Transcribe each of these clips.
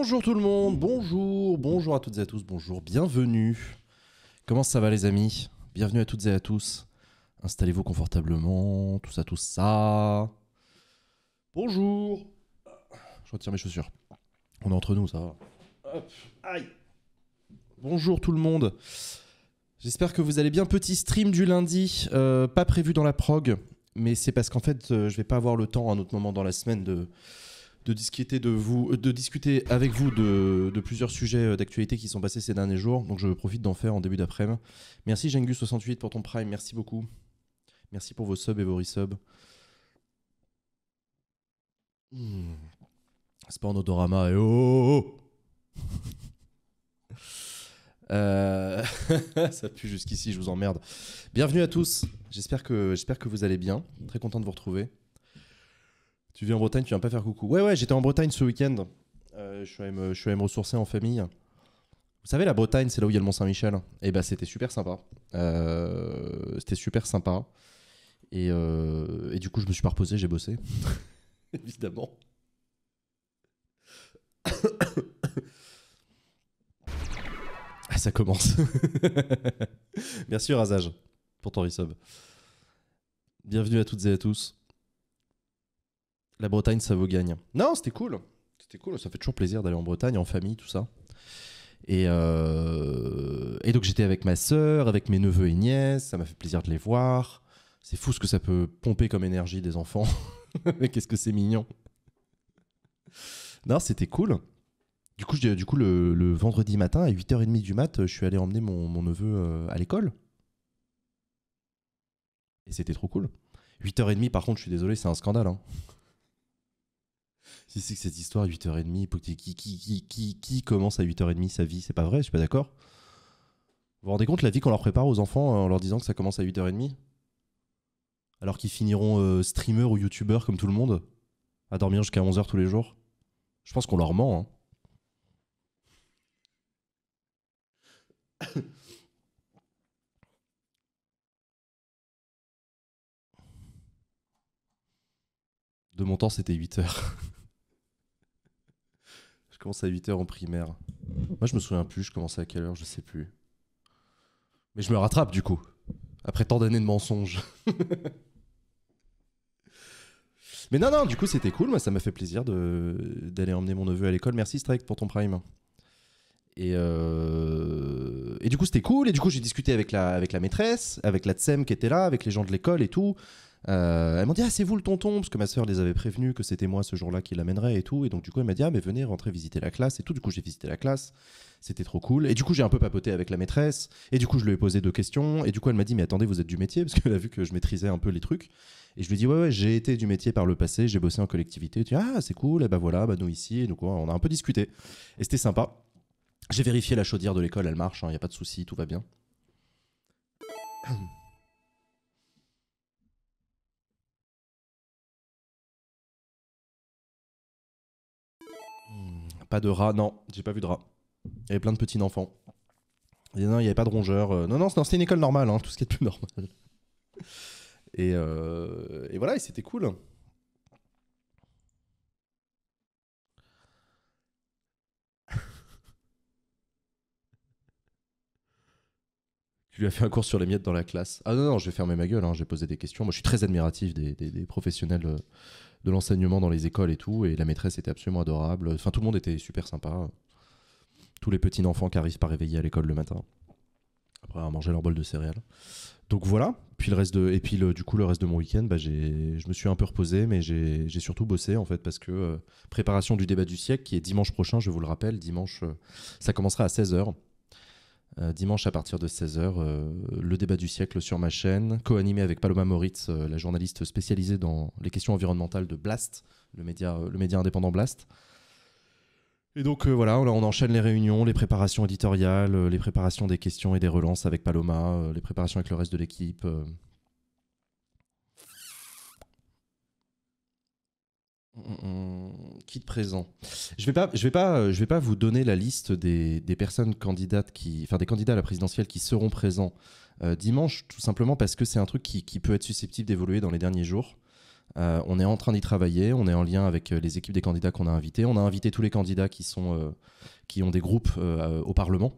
Bonjour tout le monde, bonjour, bonjour à toutes et à tous, bonjour, bienvenue. Comment ça va les amis Bienvenue à toutes et à tous. Installez-vous confortablement, tout ça, tout ça. Bonjour. Je retire mes chaussures. On est entre nous, ça va. aïe. Bonjour tout le monde. J'espère que vous allez bien. Petit stream du lundi, euh, pas prévu dans la prog, mais c'est parce qu'en fait, euh, je vais pas avoir le temps à un autre moment dans la semaine de, de discuter, de vous, euh, de discuter avec vous de, plusieurs sujets euh, d'actualité qui sont passés ces derniers jours. Donc je profite d'en faire en début d'après-midi. Merci Jengu68 pour ton prime, merci beaucoup. Merci pour vos subs et vos resubs. C'est pas un odorama eh oh, oh, oh, euh, Ça pue jusqu'ici, je vous emmerde. Bienvenue à tous, j'espère que, j'espère que vous allez bien. Très content de vous retrouver. Tu viens en Bretagne, tu viens pas faire coucou. Ouais, ouais, j'étais en Bretagne ce week-end. Euh, je, suis allé me, ressourcer en famille. Vous savez, la Bretagne, c'est là où il y a le Mont-Saint-Michel. Et eh bah, ben, c'était super sympa. Euh, c'était super sympa. Et, euh, et, du coup, je me suis pas reposé, j'ai bossé. Évidemment. ah, ça commence. Merci, Razage, pour ton resub. Bienvenue à toutes et à tous la Bretagne, ça vous gagne. Non, c'était cool. C'était cool. Ça fait toujours plaisir d'aller en Bretagne, en famille, tout ça. Euh, et, donc j'étais avec ma sœur, avec mes neveux et nièces. Ça m'a fait plaisir de les voir. C'est fou ce que ça peut pomper comme énergie des enfants. Mais qu'est-ce que c'est mignon. Non, c'était cool. Du coup, du coup le, vendredi matin, à 8h30 du mat, je suis allé emmener mon, neveu euh, à l'école. Et c'était trop cool. 8h30, par contre, je suis désolé, c'est un scandale. Hein c'est que cette histoire 8h30, qui, qui, commence à 8h30 sa vie C'est pas vrai, je suis pas d'accord. Vous vous rendez compte la vie qu'on leur prépare aux enfants euh, en leur disant que ça commence à 8h30 Alors qu'ils finiront euh, streamer ou youtubeurs comme tout le monde À dormir jusqu'à 11h tous les jours Je pense qu'on leur ment. Hein. De mon temps, c'était 8 h Je commence à 8h en primaire. Moi, je me souviens plus, je commençais à quelle heure, je sais plus. Mais je me rattrape du coup, après tant d'années de mensonges. Mais non, non, du coup, c'était cool. Moi, ça m'a fait plaisir d'aller emmener mon neveu à l'école. Merci, Strike, pour ton prime. Euh, et, du coup, c'était cool. Et du coup, j'ai discuté avec la, avec la maîtresse, avec la TSEM qui était là, avec les gens de l'école et tout. Euh, elle m'a dit Ah, c'est vous le tonton Parce que ma soeur les avait prévenus que c'était moi ce jour-là qui l'amènerait et tout. Et donc, du coup, elle m'a dit Ah, mais venez rentrer visiter la classe et tout. Du coup, j'ai visité la classe. C'était trop cool. Et du coup, j'ai un peu papoté avec la maîtresse. Et du coup, je lui ai posé deux questions. Et du coup, elle m'a dit Mais attendez, vous êtes du métier Parce qu'elle a vu que je maîtrisais un peu les trucs. Et je lui ai dit Ouais, ouais, j'ai été du métier par le passé. J'ai bossé en collectivité. tu Ah, c'est cool. Et eh bah ben, voilà, bah nous ici. Et donc, on a un peu discuté. Et c'était sympa. J'ai vérifié la chaudière de l'école. Elle marche. Il hein. a pas de souci. Tout va bien. Pas de rats, non, j'ai pas vu de rats. Il y avait plein de petits enfants. non, il y' avait pas de rongeurs. Euh. non, non, c'était une école normale, hein, tout ce qui est plus normal. Et, euh, voilà, et c'était cool. tu lui as fait un cours sur les miettes dans la classe. Ah non, non, je vais fermer ma gueule, hein, j'ai posé des questions. Moi, je suis très admiratif des professionnels euh, l'enseignement dans les écoles et tout. Et la maîtresse était absolument adorable. Enfin, tout le monde était super sympa. Tous les petits enfants qui arrivent pas réveillés à l'école le matin après avoir mangé leur bol de céréales. Donc voilà. Puis le reste de, et puis le, du coup le reste de mon week-end, bah j'ai, je me suis un peu reposé, mais j'ai, surtout bossé en fait parce que euh, préparation du débat du siècle qui est dimanche prochain, je vous le rappelle, dimanche, euh, ça commencera à 16h. Euh, dimanche à partir de 16h, euh, le débat du siècle sur ma chaîne, co-animé avec Paloma Moritz, euh, la journaliste spécialisée dans les questions environnementales de Blast, le média, indépendant Blast. Et donc voilà, on enchaîne les réunions, les préparations éditoriales, les préparations des questions et des relances avec Paloma, les préparations avec le reste de l'équipe. Qui de présent Je vais pas, je vais pas, je vais pas vous donner la liste des, personnes candidates qui, enfin des candidats à la présidentielle qui seront présents euh, dimanche, tout simplement parce que c'est un truc qui, peut être susceptible d'évoluer dans les derniers jours. Euh, on est en train d'y travailler, on est en lien avec euh, les équipes des candidats qu'on a invités. On a invité tous les candidats qui sont, qui ont des groupes au Parlement,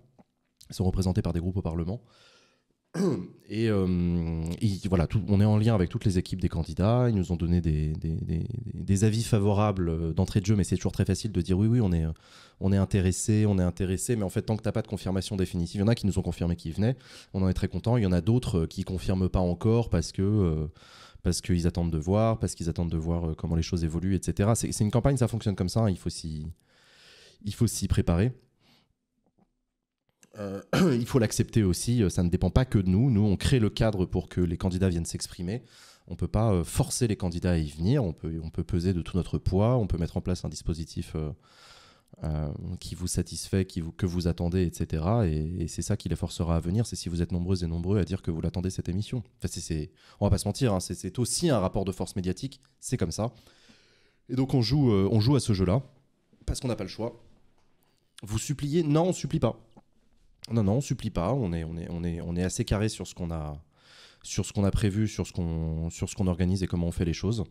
sont représentés par des groupes au Parlement. Euh, et, voilà, on est en lien avec toutes les équipes des candidats. Ils nous ont donné des, avis favorables euh, d'entrée de jeu, mais c'est toujours très facile de dire oui, oui, on est, euh, on est intéressé, on est intéressé. Mais en fait, tant que tu n'as pas de confirmation définitive, il y en a qui nous ont confirmé qu'ils venaient. On en est très content. Il y en a d'autres qui ne confirment pas encore parce que parce qu'ils attendent de voir, parce qu'ils attendent de voir comment les choses évoluent, etc. C'est une campagne, ça fonctionne comme ça. il faut il faut s'y préparer. Euh, il faut l'accepter aussi, euh, ça ne dépend pas que de nous. Nous, on crée le cadre pour que les candidats viennent s'exprimer. On ne peut pas euh, forcer les candidats à y venir, on peut, on peut peser de tout notre poids, on peut mettre en place un dispositif qui vous satisfait, qui que vous attendez, etc. Et, c'est ça qui les forcera à venir, c'est si vous êtes nombreuses et nombreux à dire que vous l'attendez cette émission. Enfin, c on va pas se mentir, hein. c'est aussi un rapport de force médiatique, c'est comme ça. Et donc on joue, on joue à ce jeu-là, parce qu'on n'a pas le choix. Vous suppliez Non, on supplie pas non, non, on supplie pas. On est, on est, on est, on est assez carré sur ce qu'on a, sur ce qu'on a prévu, sur ce qu'on, sur ce qu'on organise et comment on fait les choses.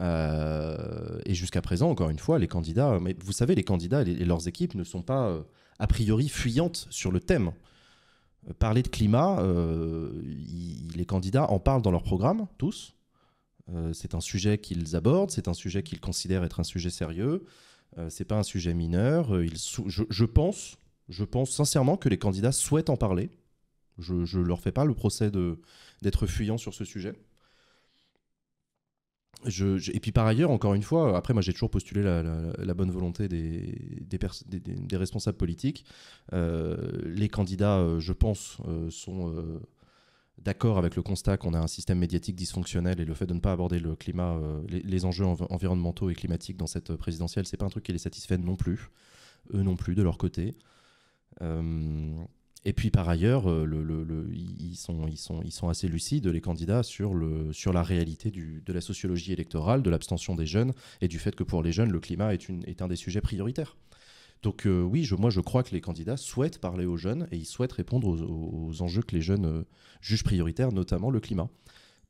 Euh, et jusqu'à présent, encore une fois, les candidats, mais vous savez, les candidats et leurs équipes ne sont pas euh, a priori fuyantes sur le thème. Euh, parler de climat, les candidats en parlent dans leur programme, tous. c'est un sujet qu'ils abordent, c'est un sujet qu'ils considèrent être un sujet sérieux. c'est pas un sujet mineur. je, je, pense, je pense sincèrement que les candidats souhaitent en parler. Je ne leur fais pas le procès d'être fuyant sur ce sujet. et puis par ailleurs, encore une fois, après moi j'ai toujours postulé la, bonne volonté des, responsables politiques. Euh, les candidats, euh, je pense, euh, sont d'accord avec le constat qu'on a un système médiatique dysfonctionnel et le fait de ne pas aborder le climat, les, enjeux environnementaux et climatiques dans cette présidentielle, c'est pas un truc qui les satisfait non plus, eux non plus de leur côté. Euh, et puis par ailleurs, euh, le, ils, sont, ils, sont, ils, sont, assez lucides, les candidats, sur, sur la réalité de la sociologie électorale, de l'abstention des jeunes et du fait que pour les jeunes, le climat est, une, est un des sujets prioritaires. Donc euh, oui, je, moi je crois que les candidats souhaitent parler aux jeunes et ils souhaitent répondre aux, enjeux que les jeunes jugent prioritaires, notamment le climat.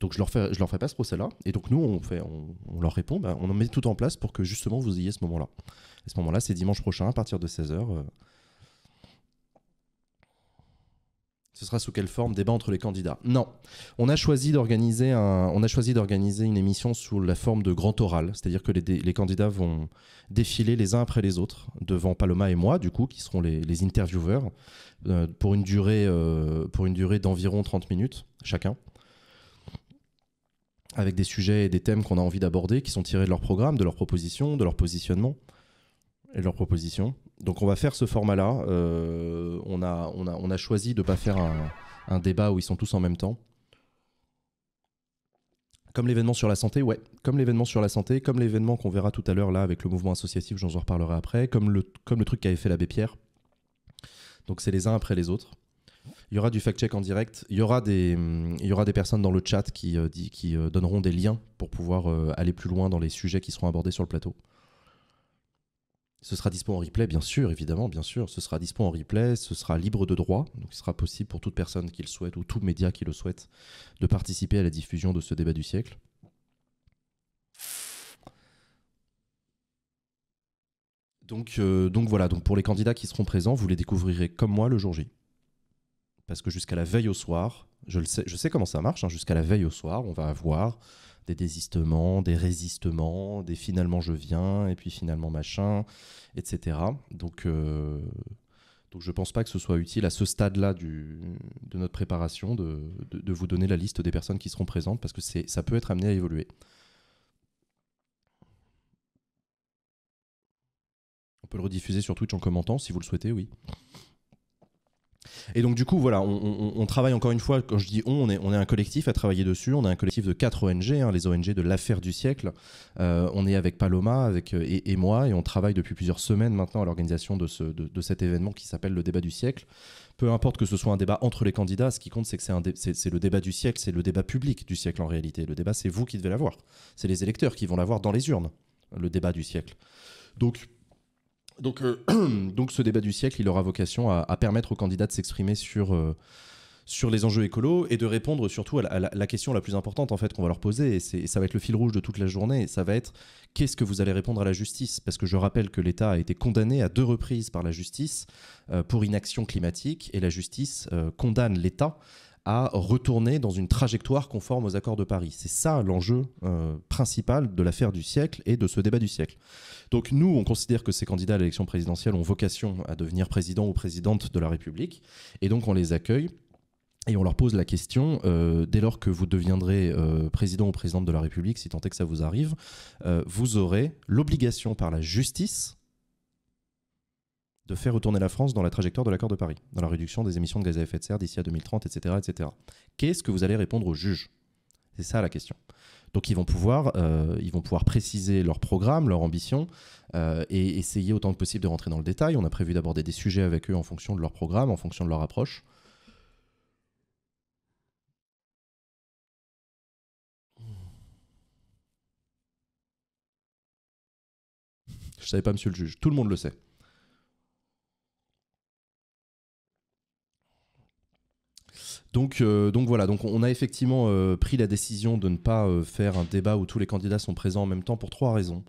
Donc je leur fais, je leur fais pas ce procès-là. Et donc nous, on, fait, on, leur répond, ben, on on met tout en place pour que justement vous ayez ce moment-là. Et ce moment-là, c'est dimanche prochain à partir de 16h. Ce sera sous quelle forme Débat entre les candidats. Non. On a choisi d'organiser un, on a choisi d'organiser une émission sous la forme de grand oral, c'est-à-dire que les, candidats vont défiler les uns après les autres devant Paloma et moi, du coup, qui seront les, intervieweurs, euh, pour une durée, euh, pour une durée d'environ 30 minutes chacun, avec des sujets et des thèmes qu'on a envie d'aborder, qui sont tirés de leur programme, de leurs propositions, de leur positionnement et leurs propositions donc on va faire ce format-là. Euh, on, a, on, a, choisi de ne pas faire un, débat où ils sont tous en même temps. Comme l'événement sur la santé, ouais, comme l'événement sur la santé, comme l'événement qu'on verra tout à l'heure là avec le mouvement associatif, j'en reparlerai après, comme le, comme le truc qu'avait fait l'abbé Pierre. Donc c'est les uns après les autres. Il y aura du fact-check en direct. Il y, aura des, il y aura des personnes dans le chat qui, euh, euh, donneront des liens pour pouvoir aller plus loin dans les sujets qui seront abordés sur le plateau. Ce sera dispo en replay, bien sûr, évidemment, bien sûr. Ce sera dispo en replay, ce sera libre de droit, donc il sera possible pour toute personne qui le souhaite ou tout média qui le souhaite de participer à la diffusion de ce débat du siècle. Donc, euh, donc voilà, donc pour les candidats qui seront présents, vous les découvrirez comme moi le jour J. Parce que jusqu'à la veille au soir, je, le sais, je sais comment ça marche, hein, jusqu'à la veille au soir, on va avoir des désistements, des résistements, des finalement je viens, et puis finalement machin, etc. Donc, euh, donc je ne pense pas que ce soit utile à ce stade-là de notre préparation de, de, vous donner la liste des personnes qui seront présentes, parce que ça peut être amené à évoluer. On peut le rediffuser sur Twitch en commentant, si vous le souhaitez, oui. Et donc, du coup, voilà, on, travaille encore une fois, quand je dis on, on est, on est un collectif à travailler dessus. On a un collectif de quatre ONG, hein, les ONG de l'affaire du siècle. Euh, on est avec Paloma avec, euh, et, moi, et on travaille depuis plusieurs semaines maintenant à l'organisation de, ce, de cet événement qui s'appelle le débat du siècle peu importe que ce soit un débat entre les candidats, ce qui compte, c'est que c'est, le débat du siècle, c'est le débat public du siècle en réalité. Le débat, c'est vous qui devez l'avoir. C'est les électeurs qui vont l'avoir dans les urnes, le débat du siècle. Donc, donc, euh, donc ce débat du siècle, il aura vocation à, permettre aux candidats de s'exprimer sur, euh, sur les enjeux écolos et de répondre surtout à la, question la plus importante en fait qu'on va leur poser. Et, c'est ça va être le fil rouge de toute la journée. Et ça va être qu'est-ce que vous allez répondre à la justice Parce que je rappelle que l'État a été condamné à deux reprises par la justice euh, pour inaction climatique et la justice condamne l'État à retourner dans une trajectoire conforme aux accords de Paris. C'est ça l'enjeu euh, principal de l'affaire du siècle et de ce débat du siècle. Donc nous, on considère que ces candidats à l'élection présidentielle ont vocation à devenir président ou présidente de la République, et donc on les accueille. Et on leur pose la question, euh, dès lors que vous deviendrez euh, président ou présidente de la République, si tant est que ça vous arrive, vous aurez l'obligation par la justice de faire retourner la France dans la trajectoire de l'accord de Paris, dans la réduction des émissions de gaz à effet de serre d'ici à 2030, etc. Qu'est-ce que vous allez répondre aux juges C'est ça la question. Donc ils vont pouvoir, euh, ils vont pouvoir préciser leur programme, leur ambition, euh, et essayer autant que possible de rentrer dans le détail. On a prévu d'aborder des sujets avec eux en fonction de leur programme, en fonction de leur approche. Je savais pas, monsieur le juge. Tout le monde le sait. Euh, donc, voilà, donc on a effectivement euh, pris la décision de ne pas euh, faire un débat où tous les candidats sont présents en même temps pour trois raisons.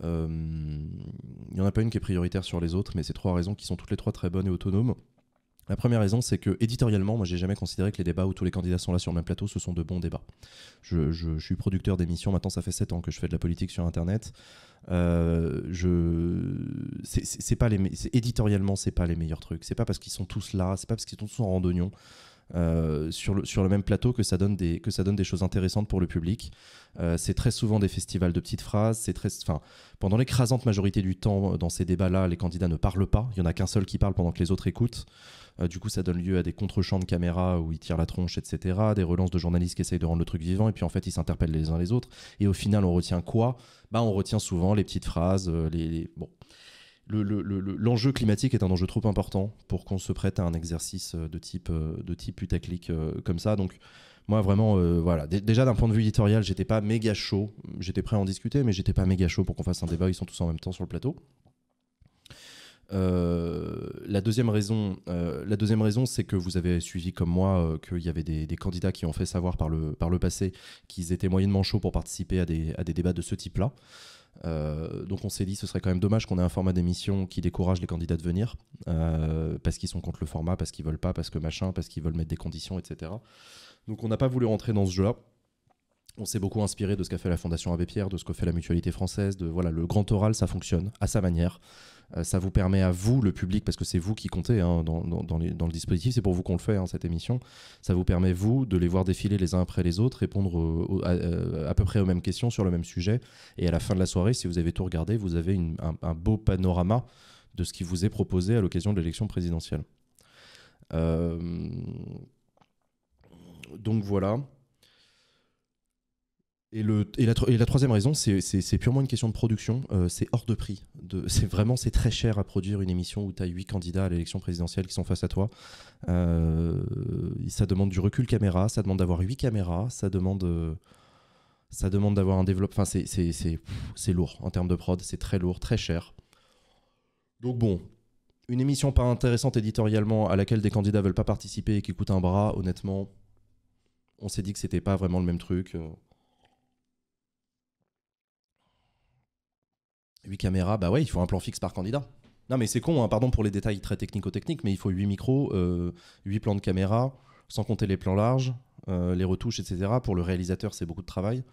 Il n'y en a pas une qui est prioritaire sur les autres, mais c'est trois raisons qui sont toutes les trois très bonnes et autonomes. La première raison, c'est que éditorialement, moi, j'ai jamais considéré que les débats où tous les candidats sont là sur le même plateau, ce sont de bons débats. Je, suis producteur d'émissions, maintenant ça fait 7 ans que je fais de la politique sur Internet. Euh, c'est, pas les, pas les meilleurs trucs. C'est pas parce qu'ils sont tous là, c'est pas parce qu'ils sont tous en randonnion, euh, sur, le, même plateau que ça donne des, que ça donne des choses intéressantes pour le public. Euh, c'est très souvent des festivals de petites phrases. C'est très, enfin, pendant l'écrasante majorité du temps, euh, dans ces débats-là, les candidats ne parlent pas. Il y en a qu'un seul qui parle pendant que les autres écoutent. du coup, ça donne lieu à des contre-champs de caméra où ils tirent la tronche, etc. Des relances de journalistes qui essayent de rendre le truc vivant. Et puis, en fait, ils s'interpellent les uns les autres. Et au final, on retient quoi Bah, on retient souvent les petites phrases. les... Bon l'enjeu climatique est un enjeu trop important pour qu'on se prête à un exercice euh, de type, euh, de type putaclic euh, comme ça. Donc, moi, vraiment, voilà. déjà, d'un point de vue éditorial, j'étais pas méga chaud. J'étais prêt à en discuter, mais j'étais pas méga chaud pour qu'on fasse un débat. Ils sont tous en même temps sur le plateau. la deuxième raison, la deuxième raison, c'est que vous avez suivi comme moi qu'il y avait des, des, candidats qui ont fait savoir par le, par le passé qu'ils étaient moyennement chauds pour participer à des, à des débats de ce type-là. Euh, donc on s'est dit ce serait quand même dommage qu'on ait un format d'émission qui décourage les candidats de venir euh, parce qu'ils sont contre le format, parce qu'ils veulent pas, parce que machin, parce qu'ils veulent mettre des conditions, etc. Donc on n'a pas voulu rentrer dans ce jeu-là. On s'est beaucoup inspiré de ce qu'a fait la Fondation Abbé Pierre, de ce que fait la Mutualité française, de voilà le grand oral ça fonctionne à sa manière. Euh, ça vous permet à vous, le public, parce que c'est vous qui comptez hein, dans, le dispositif, c'est pour vous qu'on le fait, hein, cette émission, ça vous permet, vous, de les voir défiler les uns après les autres, répondre euh, à, peu près aux mêmes questions sur le même sujet. Et à la fin de la soirée, si vous avez tout regardé, vous avez un, beau panorama de ce qui vous est proposé à l'occasion de l'élection présidentielle. Euh, donc voilà. Et, le, la, troisième raison, c'est purement une question de production. Euh, c'est hors de prix. C'est vraiment c'est très cher à produire une émission où tu as huit candidats à l'élection présidentielle qui sont face à toi. Euh, ça demande du recul caméra, ça demande d'avoir huit caméras, ça demande euh, d'avoir un développement. Enfin, c'est lourd en termes de prod, c'est très lourd, très cher. Donc bon, une émission pas intéressante éditorialement à laquelle des candidats veulent pas participer et qui coûte un bras, honnêtement, on s'est dit que c'était pas vraiment le même truc. 8 caméras, bah ouais, il faut un plan fixe par candidat. Non, mais c'est con, hein, pardon pour les détails très technico-techniques, mais il faut 8 micros, euh, huit 8 plans de caméra, sans compter les plans larges, euh, les retouches, etc. Pour le réalisateur, c'est beaucoup de travail.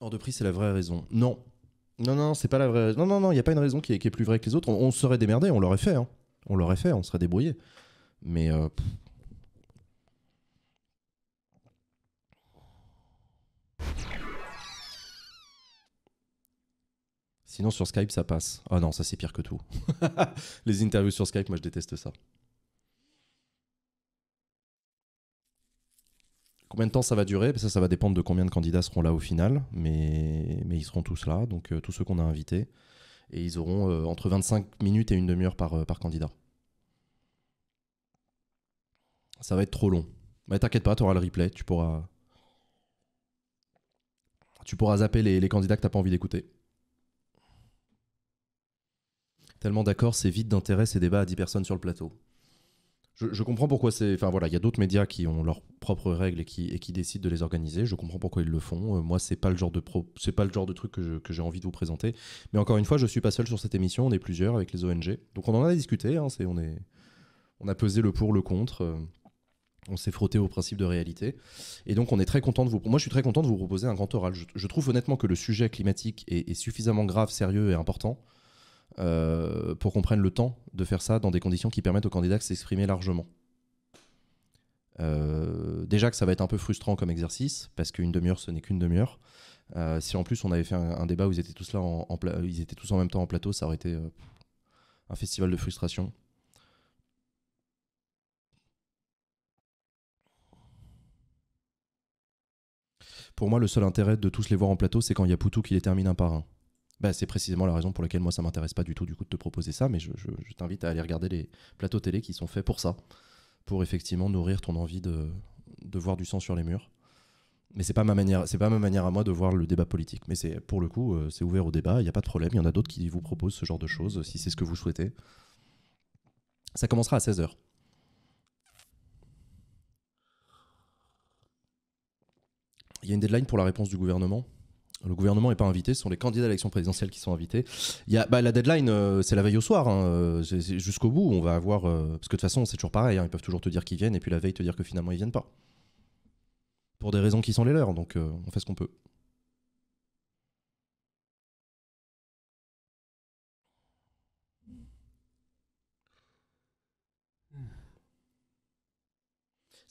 Hors de prix, c'est la vraie raison. Non. Non, non, c'est pas la vraie raison. Non, non, non, il n'y a pas une raison qui est, plus vraie que les autres. On, on serait démerdé, on l'aurait fait. Hein. On l'aurait fait, on serait débrouillé. Mais. Euh, Sinon, sur Skype, ça passe. Ah oh non, ça c'est pire que tout. Les interviews sur Skype, moi je déteste ça. Combien de temps ça va durer Ça, ça va dépendre de combien de candidats seront là au final. Mais, mais ils seront tous là, donc euh, tous ceux qu'on a invités. Et ils auront euh, entre 25 minutes et une demi-heure par, par candidat. Ça va être trop long. Mais t'inquiète pas, tu auras le replay, tu pourras. Tu pourras zapper les, candidats que t'as pas envie d'écouter. Tellement d'accord, c'est vide d'intérêt ces débats à 10 personnes sur le plateau. Je, comprends pourquoi c'est. Enfin voilà, il y a d'autres médias qui ont leurs propres règles et qui, et qui décident de les organiser. Je comprends pourquoi ils le font. Euh, moi, c'est pas le genre de c'est pas le genre de truc que, j'ai envie de vous présenter. Mais encore une fois, je suis pas seul sur cette émission. On est plusieurs avec les ONG. Donc on en a discuté. Hein, on est on a pesé le pour le contre. Euh on s'est frotté au principe de réalité. Et donc, on est très content de vous. Moi, je suis très content de vous proposer un grand oral. Je, trouve honnêtement que le sujet climatique est, suffisamment grave, sérieux et important euh, pour qu'on prenne le temps de faire ça dans des conditions qui permettent aux candidats de s'exprimer largement. Euh, déjà que ça va être un peu frustrant comme exercice, parce qu'une demi-heure, ce n'est qu'une demi-heure. Euh, si en plus on avait fait un, débat où ils étaient tous en, ils étaient tous en même temps en plateau, ça aurait été un festival de frustration. Pour moi, le seul intérêt de tous les voir en plateau, c'est quand il y a Poutou qui les termine un par un. Bah, c'est précisément la raison pour laquelle moi ça m'intéresse pas du tout du coup de te proposer ça, mais je, t'invite à aller regarder les plateaux télé qui sont faits pour ça, pour effectivement nourrir ton envie de, voir du sang sur les murs. Mais c'est pas ma manière, c'est pas ma manière à moi de voir le débat politique. Mais c'est pour le coup, euh, c'est ouvert au débat, il n'y a pas de problème. Il y en a d'autres qui vous proposent ce genre de choses, si c'est ce que vous souhaitez. Ça commencera à 16h. il y a une deadline pour la réponse du gouvernement. Le gouvernement n'est pas invité, ce sont les candidats à l'élection présidentielle qui sont invités. Il y a, bah, la deadline, euh, c'est la veille au soir. Hein, euh, jusqu'au bout, on va avoir. Euh, parce que de toute façon, c'est toujours pareil. Hein, ils peuvent toujours te dire qu'ils viennent et puis la veille te dire que finalement ils viennent pas. Pour des raisons qui sont les leurs, donc on fait ce qu'on peut.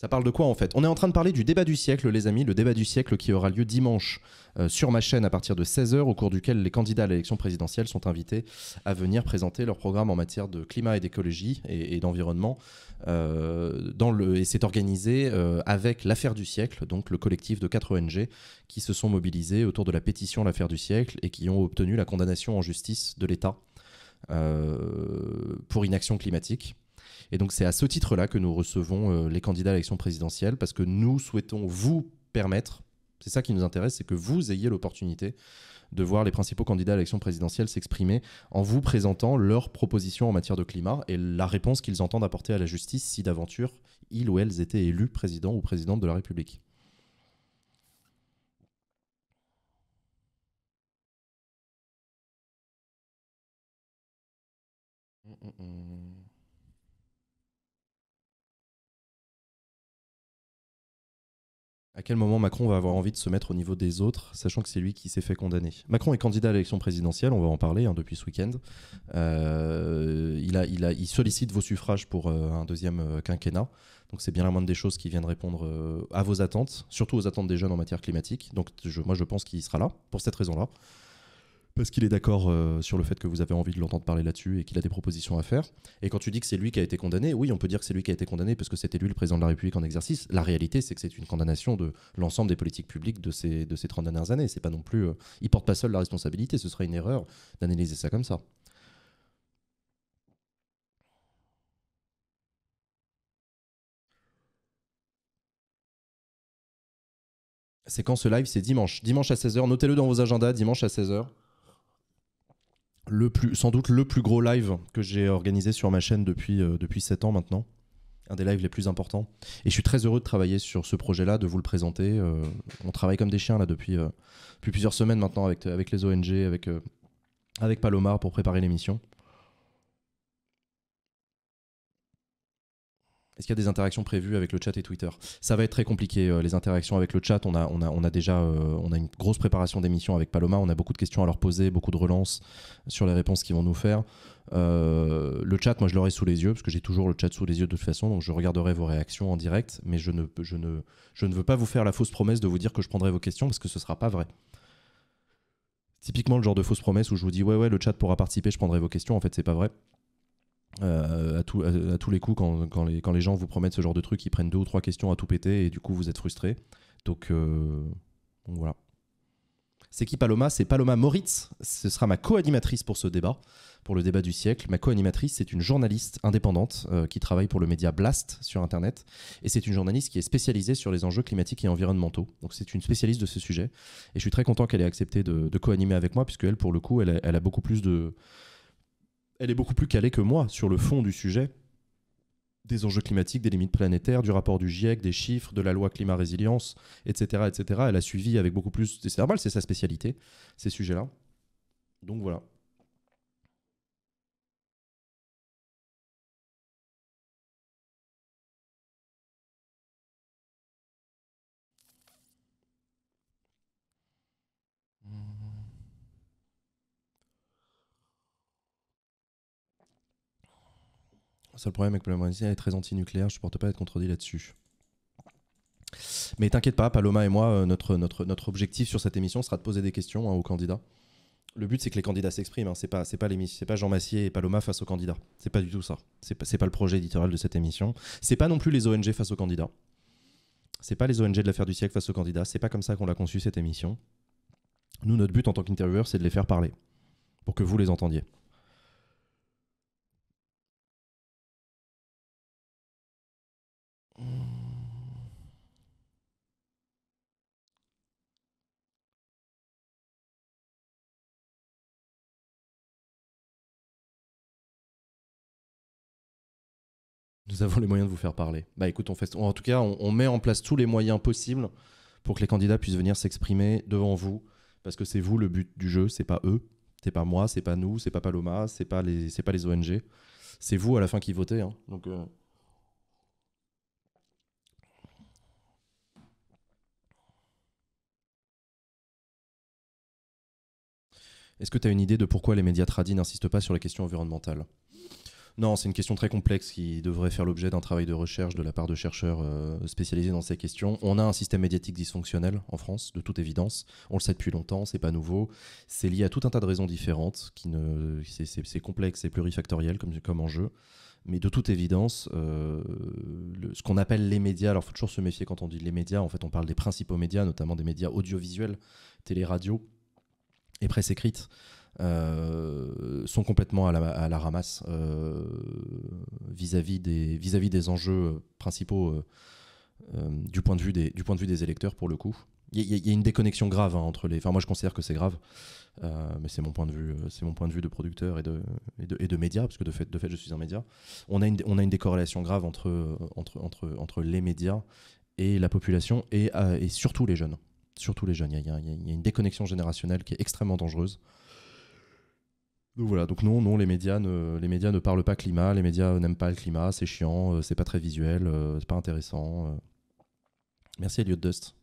Ça parle de quoi en fait On est en train de parler du débat du siècle, les amis, le débat du siècle qui aura lieu dimanche euh, sur ma chaîne à partir de 16h, au cours duquel les candidats à l'élection présidentielle sont invités à venir présenter leur programme en matière de climat et d'écologie et, d'environnement. Euh, et c'est organisé euh, avec l'affaire du siècle, donc le collectif de 4 ONG qui se sont mobilisés autour de la pétition l'affaire du siècle et qui ont obtenu la condamnation en justice de l'État pour inaction climatique. Et donc c'est à ce titre-là que nous recevons euh, les candidats à l'élection présidentielle, parce que nous souhaitons vous permettre, c'est ça qui nous intéresse, c'est que vous ayez l'opportunité de voir les principaux candidats à l'élection présidentielle s'exprimer en vous présentant leurs propositions en matière de climat et la réponse qu'ils entendent apporter à la justice si d'aventure ils ou elles étaient élus président ou présidente de la République. À quel moment Macron va avoir envie de se mettre au niveau des autres, sachant que c'est lui qui s'est fait condamner Macron est candidat à l'élection présidentielle, on va en parler hein, depuis ce week-end. Euh, il, sollicite vos suffrages pour euh, un deuxième euh, quinquennat. Donc c'est bien la moindre des choses qui viennent répondre à vos attentes, surtout aux attentes des jeunes en matière climatique. Donc moi je pense qu'il sera là, pour cette raison-là parce qu'il est d'accord euh, sur le fait que vous avez envie de l'entendre parler là-dessus et qu'il a des propositions à faire. Et quand tu dis que c'est lui qui a été condamné, oui, on peut dire que c'est lui qui a été condamné parce que c'était lui le président de la République en exercice. La réalité, c'est que c'est une condamnation de l'ensemble des politiques publiques de ces, de ces 30 dernières années. C'est pas non plus, euh, il porte pas seul la responsabilité. Ce serait une erreur d'analyser ça comme ça. C'est quand ce live, c'est dimanche. Dimanche à 16h, notez-le dans vos agendas, dimanche à 16h plus, sans doute le plus gros live que j'ai organisé sur ma chaîne depuis, euh, depuis 7 ans maintenant. Un des lives les plus importants. Et je suis très heureux de travailler sur ce projet-là, de vous le présenter. Euh, on travaille comme des chiens là depuis, euh, plusieurs semaines maintenant avec, avec les ONG, avec, avec Palomar pour préparer l'émission. Est-ce qu'il y a des interactions prévues avec le chat et Twitter Ça va être très compliqué, euh, les interactions avec le chat. On a, on a, déjà euh, on a une grosse préparation d'émission avec Paloma. On a beaucoup de questions à leur poser, beaucoup de relances sur les réponses qu'ils vont nous faire. Euh, le chat, moi, je l'aurai sous les yeux, parce que j'ai toujours le chat sous les yeux de toute façon. Donc, je regarderai vos réactions en direct. Mais je ne, je ne, je ne veux pas vous faire la fausse promesse de vous dire que je prendrai vos questions, parce que ce ne sera pas vrai. Typiquement, le genre de fausse promesse où je vous dis, ouais, ouais, le chat pourra participer, je prendrai vos questions. En fait, c'est pas vrai. Euh, à, à, tous les coups, quand, les, gens vous promettent ce genre de truc, ils prennent deux ou trois questions à tout péter et du coup vous êtes frustré. Euh, donc, voilà. C'est qui Paloma C'est Paloma Moritz. Ce sera ma co-animatrice pour ce débat, pour le débat du siècle. Ma co-animatrice, c'est une journaliste indépendante euh, qui travaille pour le média Blast sur Internet. Et c'est une journaliste qui est spécialisée sur les enjeux climatiques et environnementaux. Donc c'est une spécialiste de ce sujet. Et je suis très content qu'elle ait accepté de, co-animer avec moi, puisqu'elle, pour le coup, elle a beaucoup plus de elle est beaucoup plus calée que moi sur le fond du sujet des enjeux climatiques, des limites planétaires, du rapport du GIEC, des chiffres, de la loi climat résilience, etc., etc. Elle a suivi avec beaucoup plus, c'est normal, c'est sa spécialité, ces sujets-là. Donc voilà. seul problème avec Paloma Indonésienne, est très anti-nucléaire, je ne supporte pas être contredit là-dessus. Mais t'inquiète pas, Paloma et moi, euh, notre, notre, notre objectif sur cette émission sera de poser des questions hein, aux candidats. Le but, c'est que les candidats s'expriment. Ce hein. C'est pas, c'est pas c'est pas Jean Massier et Paloma face aux candidats. C'est pas du tout ça. C'est pas, pas le projet éditorial de cette émission. C'est pas non plus les ONG face aux candidats. C'est pas les ONG de l'affaire du siècle face aux candidats. C'est pas comme ça qu'on l'a conçu cette émission. Nous, notre but en tant qu'intervieweur, c'est de les faire parler pour que vous les entendiez. avons les moyens de vous faire parler. Bah écoute, en tout cas, on, met en place tous les moyens possibles pour que les candidats puissent venir s'exprimer devant vous, parce que c'est vous le but du jeu, c'est pas eux, c'est pas moi, c'est pas nous, c'est pas Paloma, c'est pas les, c'est pas les ONG, c'est vous à la fin qui votez. Hein. Donc euh, Est-ce que tu as une idée de pourquoi les médias tradis n'insistent pas sur les questions environnementales non, c'est une question très complexe qui devrait faire l'objet d'un travail de recherche de la part de chercheurs euh, spécialisés dans ces questions. On a un système médiatique dysfonctionnel en France, de toute évidence. On le sait depuis longtemps, c'est pas nouveau. C'est lié à tout un tas de raisons différentes. Qui C'est complexe et plurifactoriel comme, comme enjeu. Mais de toute évidence, euh, ce qu'on appelle les médias, alors il faut toujours se méfier quand on dit les médias, en fait on parle des principaux médias, notamment des médias audiovisuels, télé-radio et presse écrite. Euh, sont complètement à la, ramasse euh, vis-à-vis -vis des, vis des enjeux principaux euh, du, point de vue des, du point de vue des électeurs, pour le coup. Il y, a une déconnexion grave hein, entre les. Enfin, moi, je considère que c'est grave, mais c'est mon point de vue, c'est mon point de vue de producteur et de, et de, média, parce que de fait, de fait, je suis un média. On a une, on décorrélation grave entre, entre, entre, entre les médias et la population et, et surtout les jeunes surtout les jeunes. Il il y a, une déconnexion générationnelle qui est extrêmement dangereuse. Donc voilà, donc non, non, les médias ne, les médias ne parlent pas climat, les médias n'aiment pas le climat, c'est chiant, euh, c'est pas très visuel, euh, c'est pas intéressant. Euh. Merci Elliot Dust.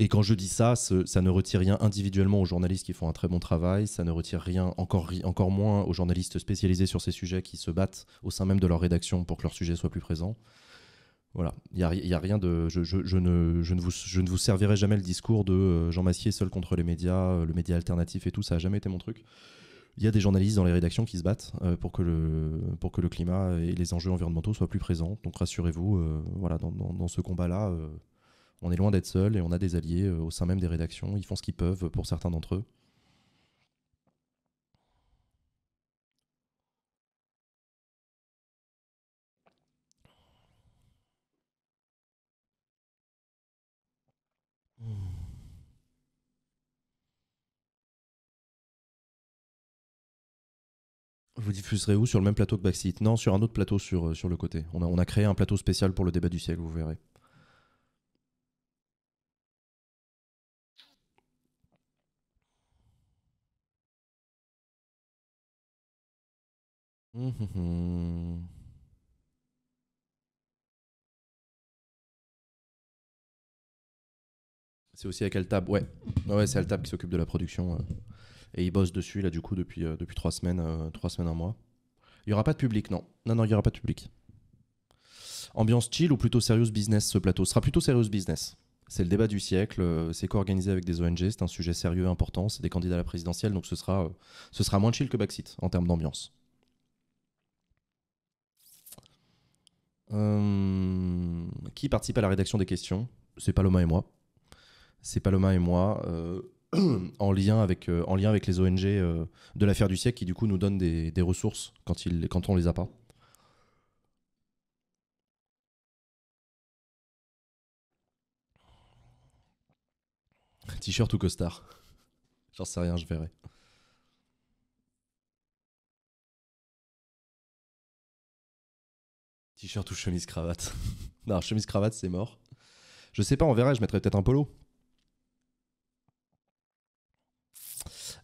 Et quand je dis ça, ça ne retire rien individuellement aux journalistes qui font un très bon travail, ça ne retire rien encore, encore moins aux journalistes spécialisés sur ces sujets qui se battent au sein même de leur rédaction pour que leur sujet soit plus présent. Voilà, il a, y a, rien de. Je, ne, je, ne vous, servirai jamais le discours de euh, Jean Massier seul contre les médias, euh, le média alternatif et tout, ça n'a jamais été mon truc. Il y a des journalistes dans les rédactions qui se battent euh, pour, que le, pour que le climat et les enjeux environnementaux soient plus présents. Donc rassurez-vous, voilà, dans, ce combat-là, on est loin d'être seul et on a des alliés au sein même des rédactions. Ils font ce qu'ils peuvent pour certains d'entre eux. Vous diffuserez où Sur le même plateau que Backseat Non, sur un autre plateau sur, euh, sur le côté. On a, on a créé un plateau spécial pour le débat du siècle, vous verrez. Hum, hum, hum. C'est aussi avec Altab, ouais. Ouais, c'est Altab qui s'occupe de la production. Euh. Et il bosse dessus, là, du coup, depuis, euh, depuis trois semaines, euh, trois semaines, un mois. Il n'y aura pas de public, non. Non, non, il n'y aura pas de public. Ambiance chill ou plutôt serious business ce plateau Ce sera plutôt serious business. C'est le débat du siècle, euh, c'est co-organisé avec des ONG, c'est un sujet sérieux, important, c'est des candidats à la présidentielle, donc ce sera, ce sera moins chill que Backseat en termes d'ambiance. Hum, qui participe à la rédaction des questions C'est Paloma et moi. C'est Paloma et moi. en, lien avec, euh, en lien avec les ONG euh, de l'affaire du siècle qui du coup nous donnent des, des ressources quand, ils, quand on les a pas. T-shirt ou costard J'en sais rien, je verrai. T-shirt ou chemise cravate Non, chemise cravate, c'est mort. Je sais pas, on verra, je mettrai peut-être un polo.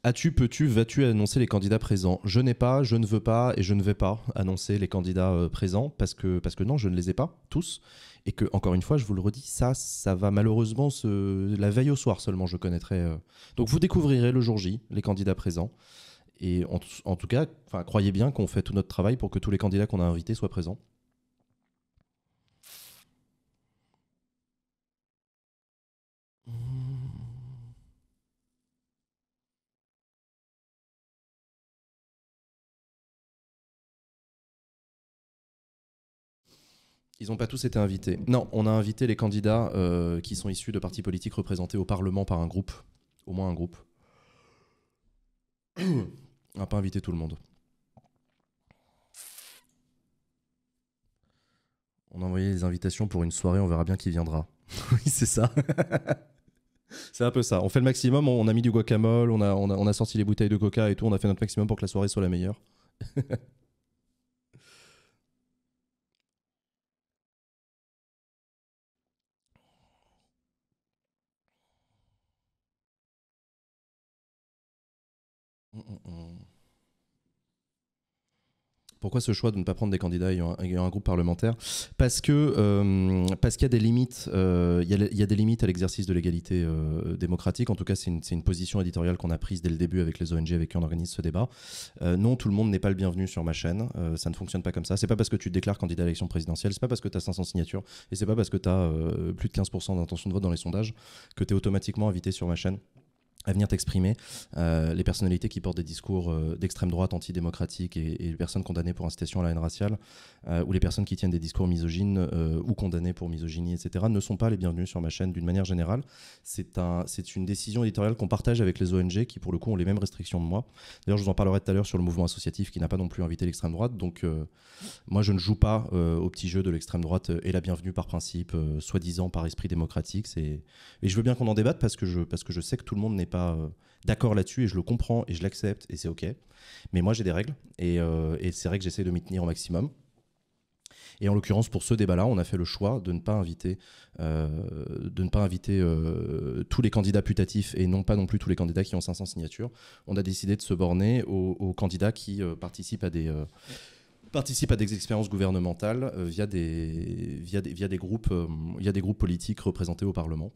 As-tu, peux-tu, vas-tu annoncer les candidats présents Je n'ai pas, je ne veux pas et je ne vais pas annoncer les candidats euh, présents parce que, parce que non, je ne les ai pas tous. Et que, encore une fois, je vous le redis, ça, ça va malheureusement se... la veille au soir seulement, je connaîtrai. Euh. Donc vous découvrirez le jour J les candidats présents. Et en, en tout cas, croyez bien qu'on fait tout notre travail pour que tous les candidats qu'on a invités soient présents. Ils n'ont pas tous été invités. Non, on a invité les candidats euh, qui sont issus de partis politiques représentés au Parlement par un groupe, au moins un groupe. on n'a pas invité tout le monde. On a envoyé les invitations pour une soirée, on verra bien qui viendra. Oui, c'est ça. c'est un peu ça. On fait le maximum, on a mis du guacamole, on on a, on a sorti les bouteilles de coca et tout, on a fait notre maximum pour que la soirée soit la meilleure. Pourquoi ce choix de ne pas prendre des candidats ayant un, groupe parlementaire Parce que euh, parce qu'il y a des limites, euh, des limites à l'exercice de l'égalité euh, démocratique. En tout cas, c'est une, position éditoriale qu'on a prise dès le début avec les ONG avec qui on organise ce débat. non, tout le monde n'est pas le bienvenu sur ma chaîne. ça ne fonctionne pas comme ça. C'est pas parce que tu te déclares candidat à l'élection présidentielle, c'est pas parce que tu as 500 signatures et c'est pas parce que tu as plus de 15% d'intention de vote dans les sondages que tu es automatiquement invité sur ma chaîne à venir t'exprimer, euh, les personnalités qui portent des discours euh, d'extrême droite antidémocratique et, et, les personnes condamnées pour incitation à la haine raciale, euh, ou les personnes qui tiennent des discours misogynes ou condamnées pour misogynie, etc., ne sont pas les bienvenus sur ma chaîne d'une manière générale. C'est un, une décision éditoriale qu'on partage avec les ONG qui, pour le coup, ont les mêmes restrictions que moi. D'ailleurs, je vous en parlerai tout à l'heure sur le mouvement associatif qui n'a pas non plus invité l'extrême droite. Donc, moi, je ne joue pas au petit jeu de l'extrême droite et la bienvenue par principe, soi-disant par esprit démocratique. Et je veux bien qu'on en débatte parce que, je, parce que je sais que tout le monde n'est euh, d'accord là-dessus et je le comprends et je l'accepte et c'est ok. Mais moi j'ai des règles euh, et, c'est vrai que j'essaie de m'y tenir au maximum. Et en l'occurrence pour ce débat-là, on a fait le choix de ne pas inviter, euh, de ne pas inviter tous les candidats putatifs et non pas non plus tous les candidats qui ont 500 signatures. On a décidé de se borner aux, candidats qui participent à des participent à des expériences gouvernementales via, des, via, des, via des groupes, il des groupes politiques représentés au Parlement.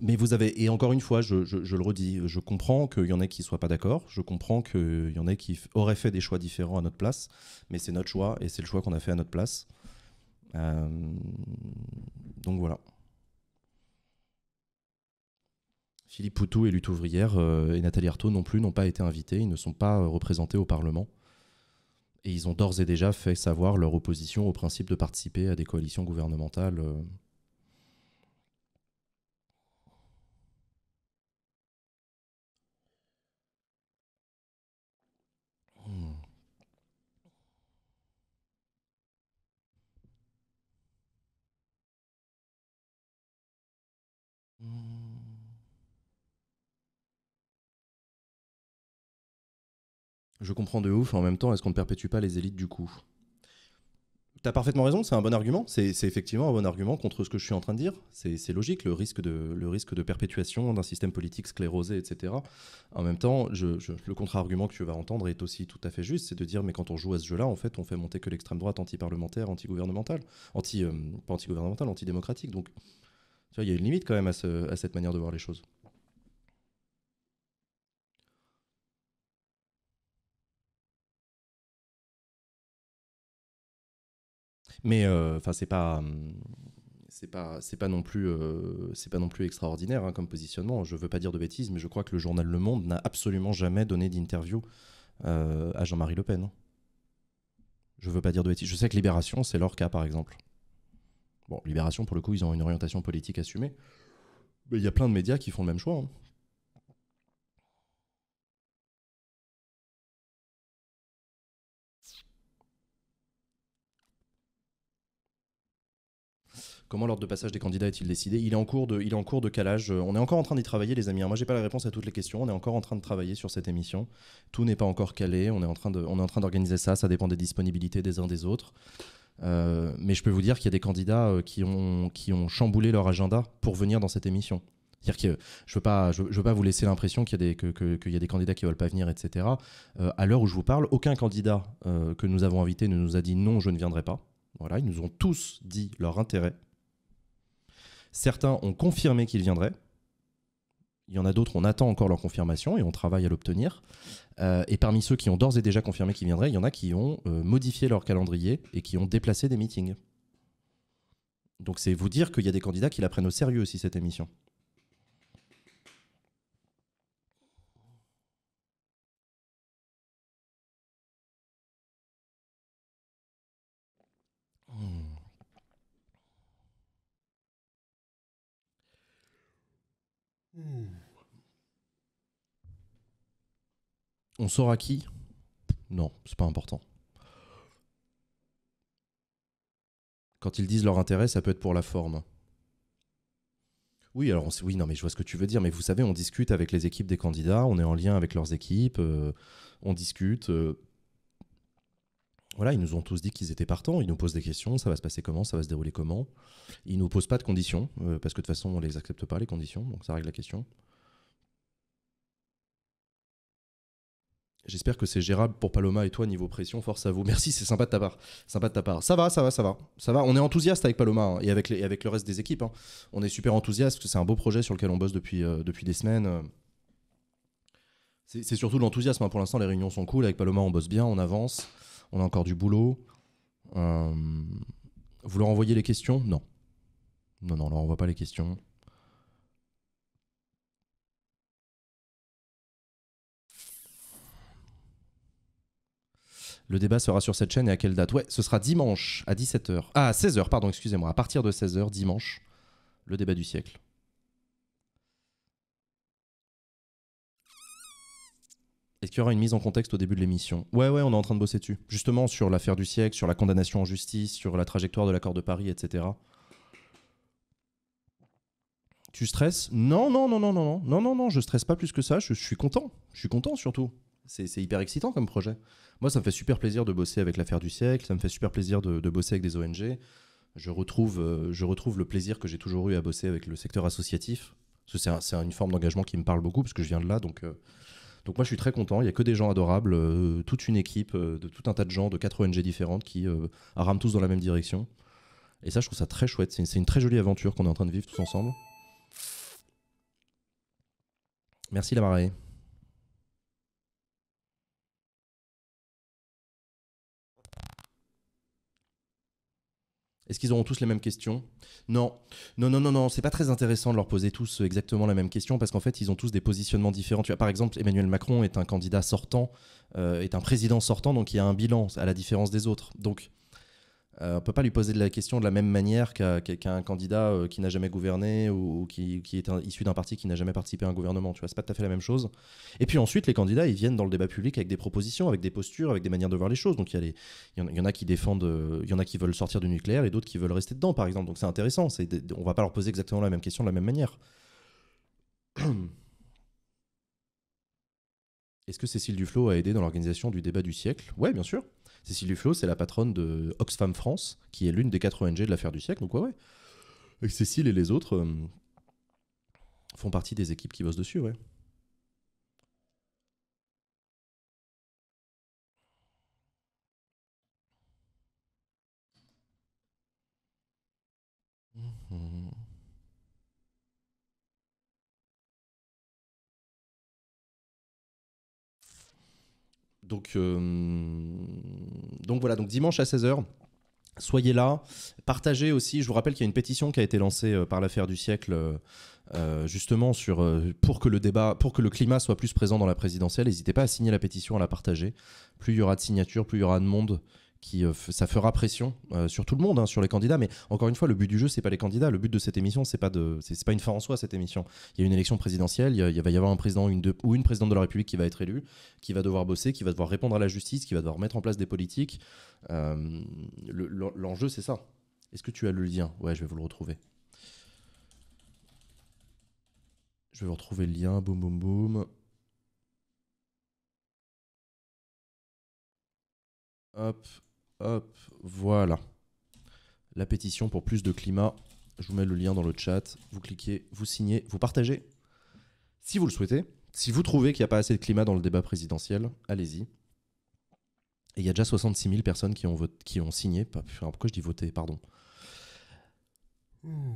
Mais vous avez, et encore une fois, je, le redis, je comprends qu'il y en ait qui ne soient pas d'accord, je comprends qu'il y en ait qui auraient fait des choix différents à notre place, mais c'est notre choix et c'est le choix qu'on a fait à notre place. Euh, donc voilà. Philippe Poutou et Lutte Ouvrière euh, et Nathalie Arthaud non plus n'ont pas été invités, ils ne sont pas euh, représentés au Parlement. Et ils ont d'ores et déjà fait savoir leur opposition au principe de participer à des coalitions gouvernementales. Hmm. Je comprends de ouf, en même temps, est-ce qu'on ne perpétue pas les élites du coup T'as parfaitement raison, c'est un bon argument. C'est effectivement un bon argument contre ce que je suis en train de dire. C'est logique, le risque de, perpétuation d'un système politique sclérosé, etc. En même temps, le contre-argument que tu vas entendre est aussi tout à fait juste. C'est de dire, mais quand on joue à ce jeu-là, en fait, on fait monter que l'extrême droite anti-parlementaire, anti-gouvernementale, anti, euh, anti-gouvernementale, Donc, il y a une limite quand même à, cette manière de voir les choses. Mais euh, enfin, hum, c'est pas. non plus, euh, c'est pas non plus extraordinaire hein, comme positionnement. Je veux pas dire de bêtises, mais je crois que le journal Le Monde n'a absolument jamais donné d'interview euh, à Jean-Marie Le Pen. Je veux pas dire de bêtises. Je sais que Libération, c'est leur cas par exemple. Bon, Libération, pour le coup, ils ont une orientation politique assumée. Mais il y a plein de médias qui font le même choix. Hein. Comment l'ordre de passage des candidats est-il décidé il est, en cours de, il est en cours de calage. On est encore en train d'y travailler, les amis. Hein. Moi, j'ai pas la réponse à toutes les questions. On est encore en train de travailler sur cette émission. Tout n'est pas encore calé. on est en train d'organiser ça. Ça dépend des disponibilités des uns des autres. Euh, mais je peux vous dire qu'il y a des candidats euh, qui, ont, qui ont chamboulé leur agenda pour venir dans cette émission. C'est-à-dire que je ne veux, pas, je, veux pas vous laisser l'impression qu'il y, a des, que, que, y a des candidats qui ne veulent pas venir, etc. Euh, à l'heure où je vous parle, aucun candidat que nous avons invité ne nous a dit non, je ne viendrai pas. Voilà, ils nous ont tous dit leur intérêt. Certains ont confirmé qu'ils viendraient. Il y en a d'autres, on attend encore leur confirmation et on travaille à l'obtenir. Euh, et parmi ceux qui ont d'ores et déjà confirmé qu'ils viendraient, il y en a qui ont euh, modifié leur calendrier et qui ont déplacé des meetings. Donc c'est vous dire qu'il y a des candidats qui la prennent au sérieux aussi cette émission. On saura qui Non, c'est pas important. Quand ils disent leur intérêt, ça peut être pour la forme. Oui, alors on sait, oui, non, mais je vois ce que tu veux dire, mais vous savez, on discute avec les équipes des candidats, on est en lien avec leurs équipes, euh, on discute. Euh, voilà, ils nous ont tous dit qu'ils étaient partants. Ils nous posent des questions, ça va se passer comment, ça va se dérouler comment. Ils nous posent pas de conditions euh, parce que de toute façon on les accepte pas les conditions, donc ça règle la question. J'espère que c'est gérable pour Paloma et toi niveau pression. Force à vous. Merci, c'est sympa de ta part. Sympa de ta part. Ça va, ça va, ça va. Ça va. On est enthousiaste avec Paloma hein, et, avec les, avec le reste des équipes. Hein. On est super enthousiaste parce que c'est un beau projet sur lequel on bosse depuis, euh, depuis des semaines. Euh. C'est surtout l'enthousiasme. Hein. Pour l'instant, les réunions sont cool. Avec Paloma, on bosse bien, on avance on a encore du boulot. Euh, vous leur envoyez les questions Non. Non, non, on leur envoie pas les questions. Le débat sera sur cette chaîne et à quelle date Ouais, ce sera dimanche à 17h. Ah, à 16h, pardon, excusez-moi. À partir de 16h, dimanche, le débat du siècle. Est-ce qu'il y aura une mise en contexte au début de l'émission Ouais, ouais, on est en train de bosser dessus. Justement sur l'affaire du siècle, sur la condamnation en justice, sur la trajectoire de l'accord de Paris, etc. Tu stresses Non, non, non, non, non, non, non, non, non, je stresse pas plus que ça. Je, suis content. Je suis content surtout. C'est hyper excitant comme projet. Moi, ça me fait super plaisir de bosser avec l'affaire du siècle. Ça me fait super plaisir de, bosser avec des ONG. Je retrouve, euh, je retrouve le plaisir que j'ai toujours eu à bosser avec le secteur associatif. C'est une forme d'engagement qui me parle beaucoup parce que je viens de là, donc. Euh, donc moi je suis très content, il n'y a que des gens adorables, euh, toute une équipe euh, de tout un tas de gens de quatre ONG différentes qui euh, rament tous dans la même direction. Et ça je trouve ça très chouette, c'est une, une, très jolie aventure qu'on est en train de vivre tous ensemble. Merci la marée. Est-ce qu'ils auront tous les mêmes questions Non, non, non, non, non. C'est pas très intéressant de leur poser tous exactement la même question parce qu'en fait, ils ont tous des positionnements différents. Tu vois, par exemple, Emmanuel Macron est un candidat sortant, euh, est un président sortant, donc il y a un bilan à la différence des autres. Donc euh, on ne peut pas lui poser de la question de la même manière qu'un candidat euh, qui n'a jamais gouverné ou, qui, est issu d'un parti qui n'a jamais participé à un gouvernement. Tu vois, pas tout à fait la même chose. Et puis ensuite, les candidats, ils viennent dans le débat public avec des propositions, avec des postures, avec des manières de voir les choses. Donc il y, en a qui défendent, euh, il y en a qui veulent sortir du nucléaire et d'autres qui veulent rester dedans, par exemple. Donc c'est intéressant. On va pas leur poser exactement la même question de la même manière. Est-ce que Cécile Duflot a aidé dans l'organisation du débat du siècle Ouais, bien sûr. Cécile Duflo, c'est la patronne de Oxfam France, qui est l'une des quatre ONG de l'affaire du siècle. Donc, ouais, ouais. Et Cécile et les autres euh, font partie des équipes qui bossent dessus, ouais. Donc, euh, donc voilà, donc dimanche à 16h. Soyez là, partagez aussi. Je vous rappelle qu'il y a une pétition qui a été lancée euh, par l'affaire du siècle euh, euh, justement sur pour que le débat, pour que le climat soit plus présent dans la présidentielle, n'hésitez pas à signer la pétition, à la partager. Plus il y aura de signatures, plus il y aura de monde qui euh, ça fera pression euh, sur tout le monde, hein, sur les candidats. Mais encore une fois, le but du jeu, c'est pas les candidats. Le but de cette émission, c'est pas de, c'est pas une fin en soi cette émission. Il y a une élection présidentielle, il, y va y avoir un président une ou une présidente de la République qui va être élue, qui va devoir bosser, qui va devoir répondre à la justice, qui va devoir mettre en place des politiques. Euh, l'enjeu, c'est ça. Est-ce que tu as le lien Ouais, je vais vous le retrouver. Je vais vous retrouver le lien. Boum, boum, boum. Hop, Hop, voilà. La pétition pour plus de climat. Je vous mets le lien dans le chat. Vous cliquez, vous signez, vous partagez. Si vous le souhaitez, si vous trouvez qu'il n'y a pas assez de climat dans le débat présidentiel, allez-y. Et il y a déjà 66 000 personnes qui ont, qui ont signé. Pourquoi je dis voter, Pardon. Hmm.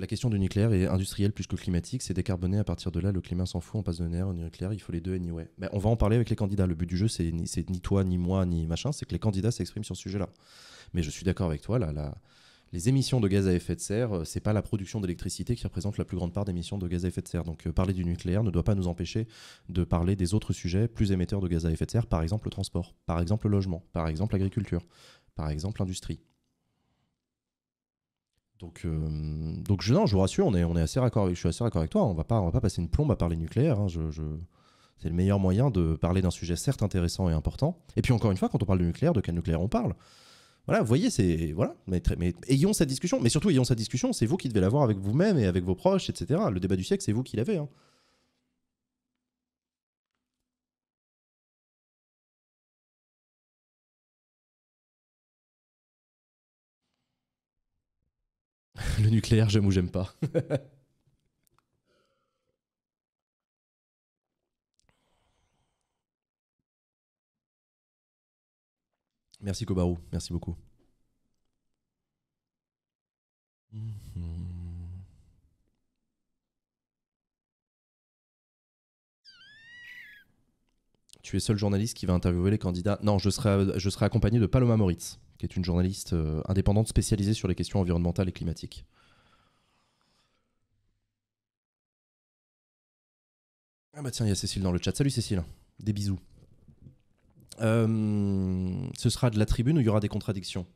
La question du nucléaire est industrielle plus que climatique, c'est décarboné. À partir de là, le climat s'en fout, on passe de l'énergie au nucléaire, il faut les deux anyway. Mais on va en parler avec les candidats. Le but du jeu, c'est ni, toi, ni moi, ni machin, c'est que les candidats s'expriment sur ce sujet-là. Mais je suis d'accord avec toi, là, les émissions de gaz à effet de serre, euh, c'est pas la production d'électricité qui représente la plus grande part d'émissions de gaz à effet de serre. Donc euh, parler du nucléaire ne doit pas nous empêcher de parler des autres sujets plus émetteurs de gaz à effet de serre, par exemple le transport, par exemple le logement, par exemple l'agriculture, par exemple l'industrie. Donc, euh, donc je, je vous rassure, on est, on est assez raccord je suis assez raccord avec toi. On va pas, on va pas passer une plombe à parler nucléaire. Hein. c'est le meilleur moyen de parler d'un sujet certes intéressant et important. Et puis encore une fois, quand on parle de nucléaire, de quel nucléaire on parle Voilà, vous voyez, c'est voilà. Mais, mais, ayons cette discussion, mais surtout ayons cette discussion. C'est vous qui devez l'avoir avec vous-même et avec vos proches, etc. Le débat du siècle, c'est vous qui l'avez. Hein. le nucléaire, j'aime ou j'aime pas. Merci Kobaru, merci beaucoup. Tu es seul journaliste qui va interviewer les candidats. Non, je serai, je serai accompagné de Paloma Moritz qui est une journaliste euh, indépendante spécialisée sur les questions environnementales et climatiques. Ah bah tiens, il y a Cécile dans le chat. Salut Cécile, des bisous. Euh, ce sera de la tribune où il y aura des contradictions.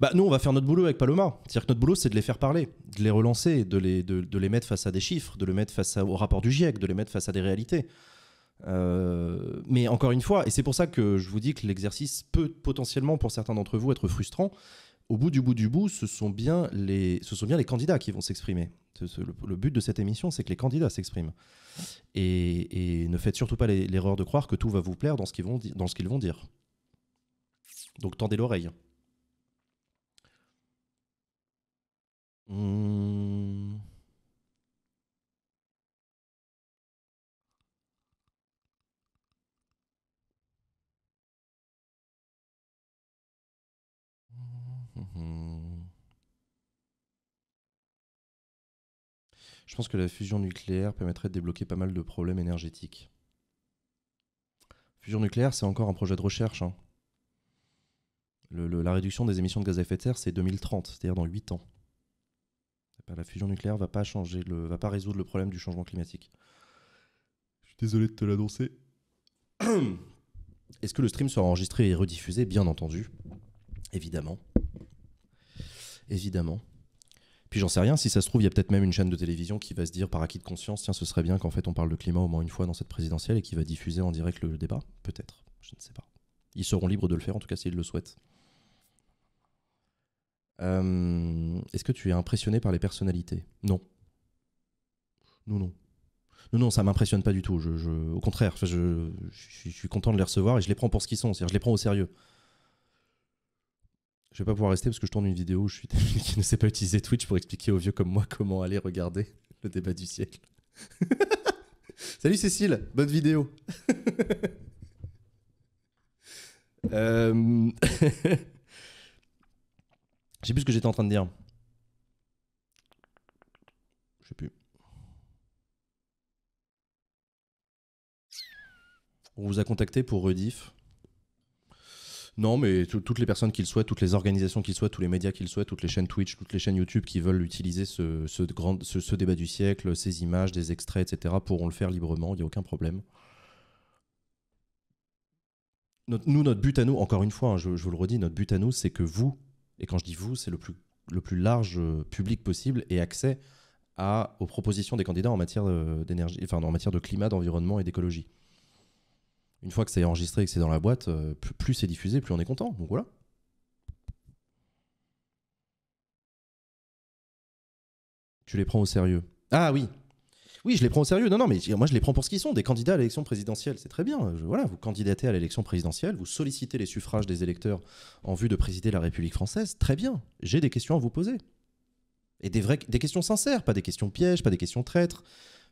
Bah nous, on va faire notre boulot avec Paloma. C'est-à-dire que notre boulot, c'est de les faire parler, de les relancer, de les, de, de les mettre face à des chiffres, de les mettre face au rapport du GIEC, de les mettre face à des réalités. Euh, mais encore une fois, et c'est pour ça que je vous dis que l'exercice peut potentiellement pour certains d'entre vous être frustrant. Au bout du bout du bout, ce sont bien les, ce sont bien les candidats qui vont s'exprimer. Le, but de cette émission, c'est que les candidats s'expriment. Et, ne faites surtout pas l'erreur de croire que tout va vous plaire dans ce qu'ils vont, dans ce qu'ils vont dire. Donc tendez l'oreille. Hmm. Je pense que la fusion nucléaire permettrait de débloquer pas mal de problèmes énergétiques. Fusion nucléaire, c'est encore un projet de recherche. Hein. la réduction des émissions de gaz à effet de serre, c'est 2030, c'est-à-dire dans 8 ans. Eh ben, la fusion nucléaire va va pas résoudre le problème du changement climatique. Je suis désolé de te l'annoncer. Est-ce que le stream sera enregistré et rediffusé Bien entendu. Évidemment. Évidemment j'en sais rien, si ça se trouve, il y a peut-être même une chaîne de télévision qui va se dire par acquis de conscience, tiens, ce serait bien qu'en fait on parle de climat au moins une fois dans cette présidentielle et qui va diffuser en direct le débat. Peut-être, je ne sais pas. Ils seront libres de le faire, en tout cas s'ils le souhaitent. Euh, est-ce que tu es impressionné par les personnalités Non. Non, non. Non, non, ça m'impressionne pas du tout. Je, au contraire, je, je, suis content de les recevoir et je les prends pour ce qu'ils sont. C'est-à-dire, je les prends au sérieux. Je vais pas pouvoir rester parce que je tourne une vidéo où je suis qui ne sait pas utiliser Twitch pour expliquer aux vieux comme moi comment aller regarder le débat du siècle. Salut Cécile, bonne vidéo. euh... Je sais plus ce que j'étais en train de dire. Je sais plus. On vous a contacté pour Rediff. Non, mais toutes les personnes qu'il le souhaitent, toutes les organisations qui le souhaitent, tous les médias qu'ils le souhaitent, toutes les chaînes Twitch, toutes les chaînes YouTube qui veulent utiliser ce, débat du siècle, ces images, des extraits, etc., pourront le faire librement, il n'y a aucun problème. Notre, nous, notre but à nous, encore une fois, hein, je, vous le redis, notre but à nous, c'est que vous, et quand je dis vous, c'est le plus, le plus large euh, public possible, et accès aux propositions des candidats en matière euh, d'énergie, enfin en matière de climat, d'environnement et d'écologie. Une fois que c'est enregistré et que c'est dans la boîte, euh, plus, c'est diffusé, plus on est content. Donc voilà. Tu les prends au sérieux. Ah oui, oui, je les prends au sérieux. Non, non, mais moi, je les prends pour ce qu'ils sont, des candidats à l'élection présidentielle. C'est très bien. voilà, vous candidatez à l'élection présidentielle, vous sollicitez les suffrages des électeurs en vue de présider la République française. Très bien. J'ai des questions à vous poser. Et des, vraies, des questions sincères, pas des questions pièges, pas des questions traîtres,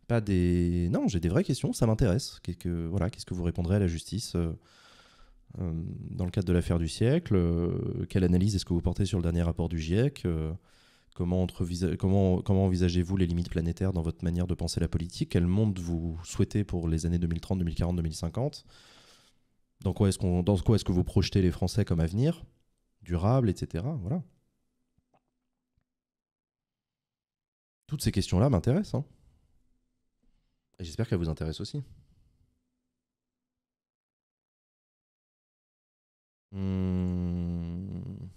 pas des. Non, j'ai des vraies questions, ça m'intéresse. Qu'est-ce que, voilà, qu'est-ce que vous répondrez à la justice euh, euh, dans le cadre de l'affaire du siècle euh, Quelle analyse est-ce que vous portez sur le dernier rapport du GIEC Comment, envisagez-vous les limites planétaires dans votre manière de penser la politique Quel monde vous souhaitez pour les années 2030, 2040, 2050 Dans quoi est-ce, qu'on, dans quoi est-ce que vous projetez les Français comme avenir Durable, etc. Voilà. Toutes ces questions-là m'intéressent. Hein j'espère qu'elle vous intéresse aussi. Hmm.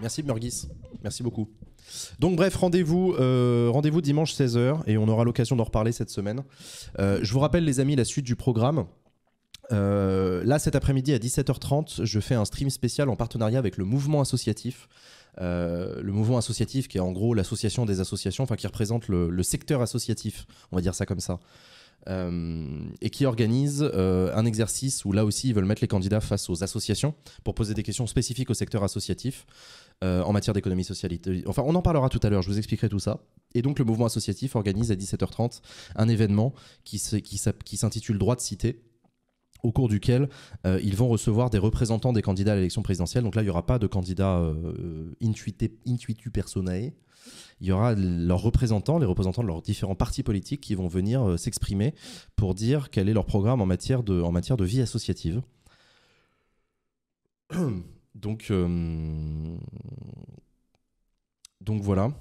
Merci Murgis, merci beaucoup. Donc bref, rendez-vous euh, rendez-vous dimanche 16h et on aura l'occasion d'en reparler cette semaine. Euh, je vous rappelle les amis la suite du programme. Euh, là, cet après-midi à 17h30, je fais un stream spécial en partenariat avec le mouvement associatif. Euh, le mouvement associatif qui est en gros l'association des associations, enfin qui représente le, secteur associatif, on va dire ça comme ça. Euh, et qui organise un exercice où là aussi ils veulent mettre les candidats face aux associations pour poser des questions spécifiques au secteur associatif en matière d'économie sociale. Enfin, on en parlera tout à l'heure, je vous expliquerai tout ça. Et donc le mouvement associatif organise à 17h30 un événement qui s'intitule Droit de cité, au cours duquel euh, ils vont recevoir des représentants des candidats à l'élection présidentielle. Donc là, il n'y aura pas de candidats euh, intuité, intuitu personae. Il y aura leurs représentants, les représentants de leurs différents partis politiques qui vont venir euh, s'exprimer pour dire quel est leur programme en matière de, en matière de vie associative. Donc, euh, donc voilà.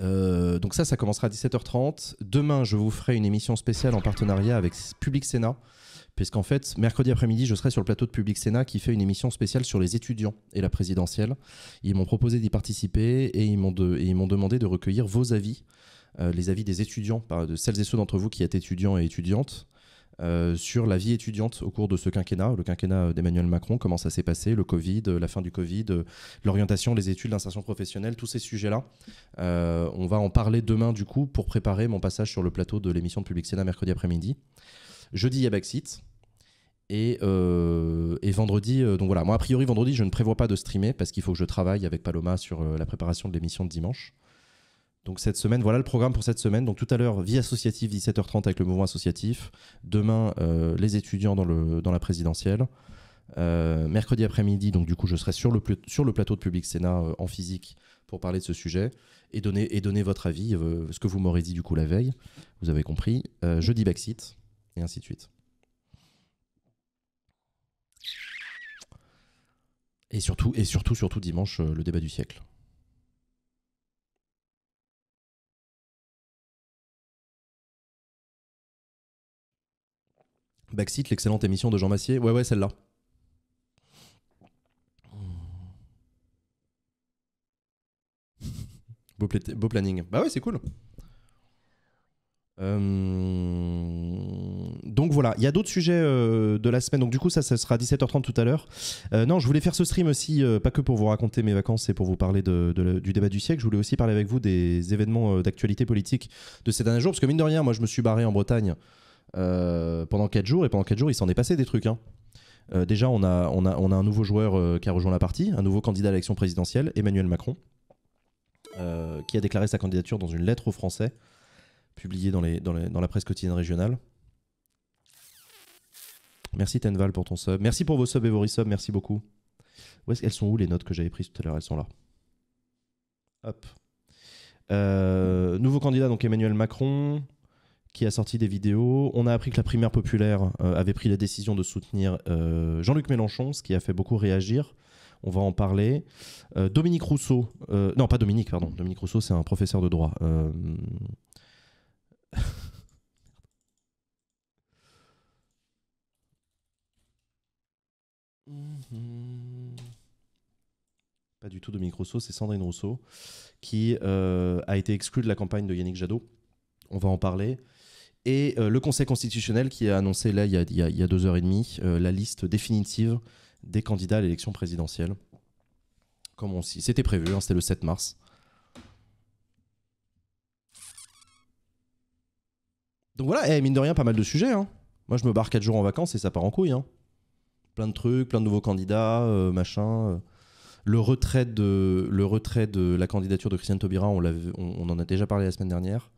Euh, donc ça, ça commencera à 17h30. Demain, je vous ferai une émission spéciale en partenariat avec Public Sénat, puisqu'en fait, mercredi après-midi, je serai sur le plateau de Public Sénat qui fait une émission spéciale sur les étudiants et la présidentielle. Ils m'ont proposé d'y participer et ils m'ont demandé de recueillir vos avis, euh, les avis des étudiants, de celles et ceux d'entre vous qui êtes étudiants et étudiantes. Euh, sur la vie étudiante au cours de ce quinquennat, le quinquennat d'Emmanuel Macron, comment ça s'est passé, le Covid, la fin du Covid, l'orientation, les études, l'insertion professionnelle, tous ces sujets-là. Euh, on va en parler demain du coup pour préparer mon passage sur le plateau de l'émission de Public Sénat mercredi après-midi. Jeudi, il y a euh, Et, vendredi, donc voilà, moi a priori vendredi je ne prévois pas de streamer parce qu'il faut que je travaille avec Paloma sur la préparation de l'émission de dimanche. Donc cette semaine, voilà le programme pour cette semaine. Donc tout à l'heure, vie associative, 17h30 avec le mouvement associatif. Demain, euh, les étudiants dans, le, dans la présidentielle. Euh, mercredi après-midi, donc du coup, je serai sur le, sur le plateau de Public Sénat euh, en physique pour parler de ce sujet et donner, et donner votre avis, ce que vous m'aurez dit du coup la veille. Vous avez compris. jeudi, Brexit et ainsi de suite. Et surtout, et surtout, surtout dimanche, le débat du siècle. Backseat, l'excellente émission de Jean Massier. Ouais, ouais, celle-là. Beau, planning. Bah ouais, c'est cool. Euh, donc voilà, il y a d'autres sujets euh, de la semaine. Donc du coup, ça, ça sera 17h30 tout à l'heure. Euh, non, je voulais faire ce stream aussi, pas que pour vous raconter mes vacances et pour vous parler du débat du siècle. Je voulais aussi parler avec vous des événements d'actualité politique de ces derniers jours. Parce que mine de rien, moi, je me suis barré en Bretagne euh, pendant 4 jours. Et pendant 4 jours, il s'en est passé des trucs. Hein. Euh, déjà, on a, on, a, un nouveau joueur euh, qui a rejoint la partie, un nouveau candidat à l'élection présidentielle, Emmanuel Macron, qui a déclaré sa candidature dans une lettre aux Français, publiée dans, les, dans, la presse quotidienne régionale. Merci Tenval pour ton sub. Merci pour vos subs et vos resubs, merci beaucoup. Où est elles sont où les notes que j'avais prises tout à l'heure Elles sont là. Hop. nouveau candidat, donc Emmanuel Macron qui a sorti des vidéos. On a appris que la primaire populaire euh, avait pris la décision de soutenir euh, Jean-Luc Mélenchon, ce qui a fait beaucoup réagir. On va en parler. Euh, Dominique Rousseau, non pas Dominique, pardon. Dominique Rousseau, c'est un professeur de droit. Pas du tout Dominique Rousseau, c'est Sandrine Rousseau, qui a été exclue de la campagne de Yannick Jadot. On va en parler. Et euh, le Conseil constitutionnel qui a annoncé, là, il y a, deux heures et demie, euh, la liste définitive des candidats à l'élection présidentielle. Comme on s'y. C'était prévu, hein, c'était le 7 mars. Donc voilà, et eh, mine de rien, pas mal de sujets. Hein. Moi, je me barre quatre jours en vacances et ça part en couille. Hein. Plein de trucs, plein de nouveaux candidats, euh, machin. Le retrait, de, la candidature de Christiane Taubira, on en a déjà parlé la semaine dernière.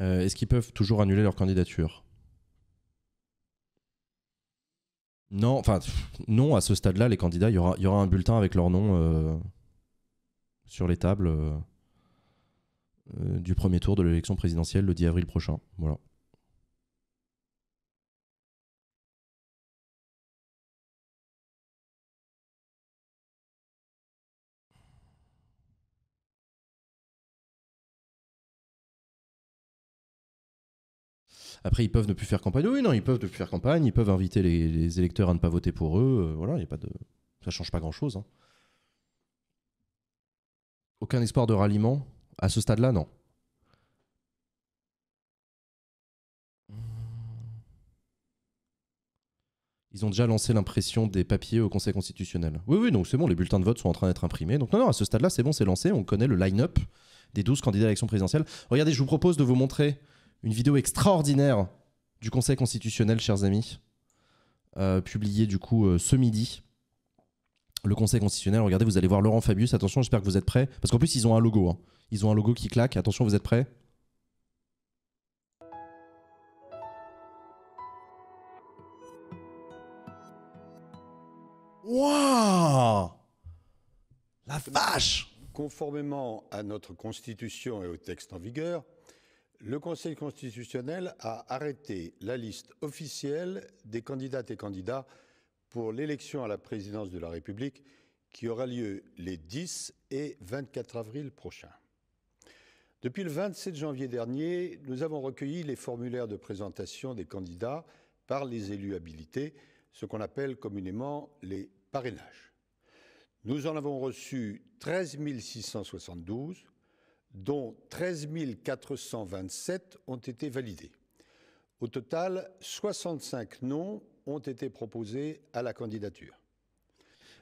Euh, est-ce qu'ils peuvent toujours annuler leur candidature Non, enfin, non, à ce stade-là, les candidats, il y aura, un bulletin avec leur nom euh, sur les tables euh, du premier tour de l'élection présidentielle le 10 avril prochain. Voilà. Après, ils peuvent ne plus faire campagne. Oui, non, ils peuvent ne plus faire campagne. Ils peuvent inviter les, électeurs à ne pas voter pour eux. Euh, voilà, il a pas de. Ça change pas grand-chose. Hein. Aucun espoir de ralliement à ce stade-là, non. Ils ont déjà lancé l'impression des papiers au Conseil constitutionnel. Oui, oui, donc c'est bon, les bulletins de vote sont en train d'être imprimés. Donc non, non, à ce stade-là, c'est bon, c'est lancé. On connaît le line-up des 12 candidats à l'élection présidentielle. Regardez, je vous propose de vous montrer une vidéo extraordinaire du Conseil constitutionnel, chers amis, euh, publiée du coup euh, ce midi. Le Conseil constitutionnel, regardez, vous allez voir Laurent Fabius. Attention, j'espère que vous êtes prêts. Parce qu'en plus, ils ont un logo. Hein. Ils ont un logo qui claque. Attention, vous êtes prêts Waouh La vache Conformément à notre Constitution et au texte en vigueur, le Conseil constitutionnel a arrêté la liste officielle des candidates et candidats pour l'élection à la présidence de la République qui aura lieu les 10 et 24 avril prochains. Depuis le 27 janvier dernier, nous avons recueilli les formulaires de présentation des candidats par les élus habilités, ce qu'on appelle communément les parrainages. Nous en avons reçu 13 672, dont 13 427 ont été validés. Au total, 65 noms ont été proposés à la candidature.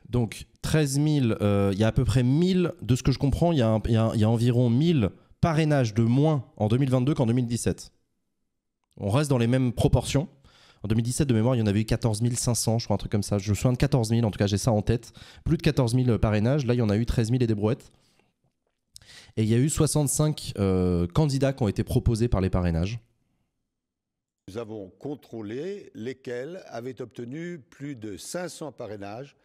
Donc 13 000, euh, il y a à peu près 1000, de ce que je comprends, il y, y, a environ 1000 parrainages de moins en 2022 qu'en 2017. On reste dans les mêmes proportions. En 2017, de mémoire, il y en avait eu 14 500, je crois, un truc comme ça. Je me souviens de 14 000, en tout cas, j'ai ça en tête. Plus de 14 000 parrainages. Là, il y en a eu 13 000 et des brouettes. Et il y a eu 65 euh, candidats qui ont été proposés par les parrainages. Nous avons contrôlé lesquels avaient obtenu plus de 500 parrainages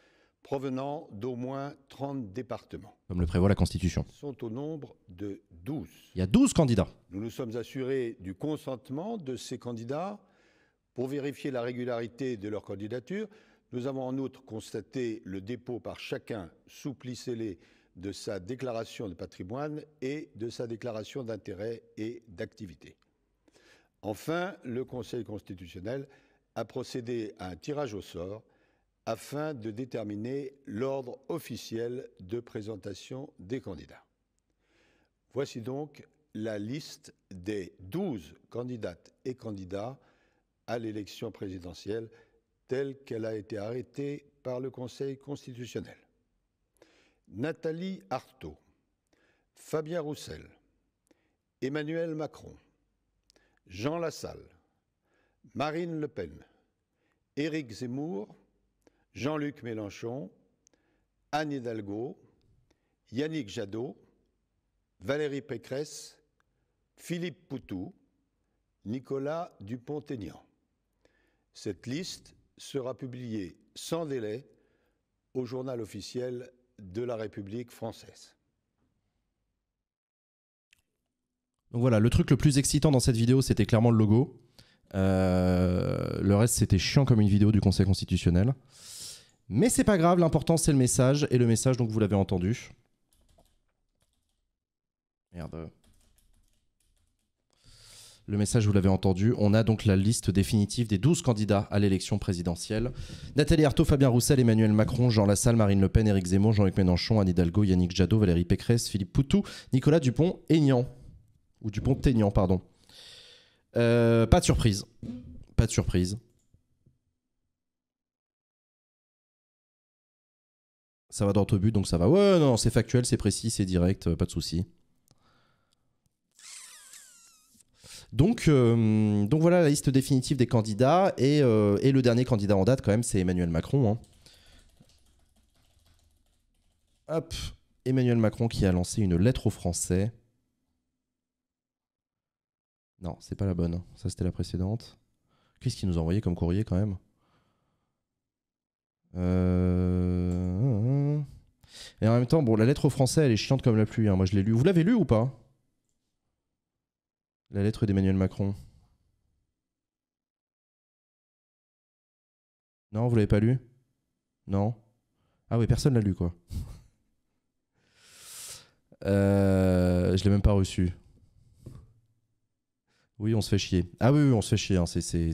provenant d'au moins 30 départements. Comme le prévoit la Constitution. Ils sont au nombre de 12. Il y a 12 candidats. Nous nous sommes assurés du consentement de ces candidats pour vérifier la régularité de leur candidature. Nous avons en outre constaté le dépôt par chacun, sous pli de sa déclaration de patrimoine et de sa déclaration d'intérêt et d'activité. Enfin, le Conseil constitutionnel a procédé à un tirage au sort afin de déterminer l'ordre officiel de présentation des candidats. Voici donc la liste des 12 candidates et candidats à l'élection présidentielle telle qu'elle a été arrêtée par le Conseil constitutionnel. Nathalie Arthaud, Fabien Roussel, Emmanuel Macron, Jean Lassalle, Marine Le Pen, Éric Zemmour, Jean-Luc Mélenchon, Anne Hidalgo, Yannick Jadot, Valérie Pécresse, Philippe Poutou, Nicolas Dupont-Aignan. Cette liste sera publiée sans délai au journal officiel de la République française. Donc voilà, le truc le plus excitant dans cette vidéo, c'était clairement le logo. Euh, le reste, c'était chiant comme une vidéo du Conseil constitutionnel. Mais c'est pas grave, l'important c'est le message. Et le message, donc vous l'avez entendu. Merde. Le message, vous l'avez entendu. On a donc la liste définitive des 12 candidats à l'élection présidentielle. Nathalie Arthaud, Fabien Roussel, Emmanuel Macron, Jean Lassalle, Marine Le Pen, Éric Zemmour, Jean-Luc Mélenchon, Anne Hidalgo, Yannick Jadot, Valérie Pécresse, Philippe Poutou, Nicolas Dupont-Aignan. Ou Dupont-Aignan, pardon. Euh, pas de surprise. Pas de surprise. Ça va dans ton but, donc ça va. Ouais, non, c'est factuel, c'est précis, c'est direct, euh, pas de souci. Donc, euh, donc voilà la liste définitive des candidats. Euh, et, le dernier candidat en date, quand même, c'est Emmanuel Macron. Hein. Hop, Emmanuel Macron qui a lancé une lettre aux Français. Non, c'est pas la bonne. Hein. Ça, c'était la précédente. Qu'est-ce qu'il nous a envoyé comme courrier quand même euh, hum, hum, hum. Et en même temps, bon, la lettre aux Français, elle est chiante comme la pluie. Hein. Moi, je l'ai lu. Vous l'avez lu ou pas la lettre d'Emmanuel Macron. Non, vous l'avez pas lu Non Ah oui, personne l'a lu, quoi. euh, je l'ai même pas reçu. Oui, on se fait chier. Ah oui, on se fait chier. Hein. C'est, c'est,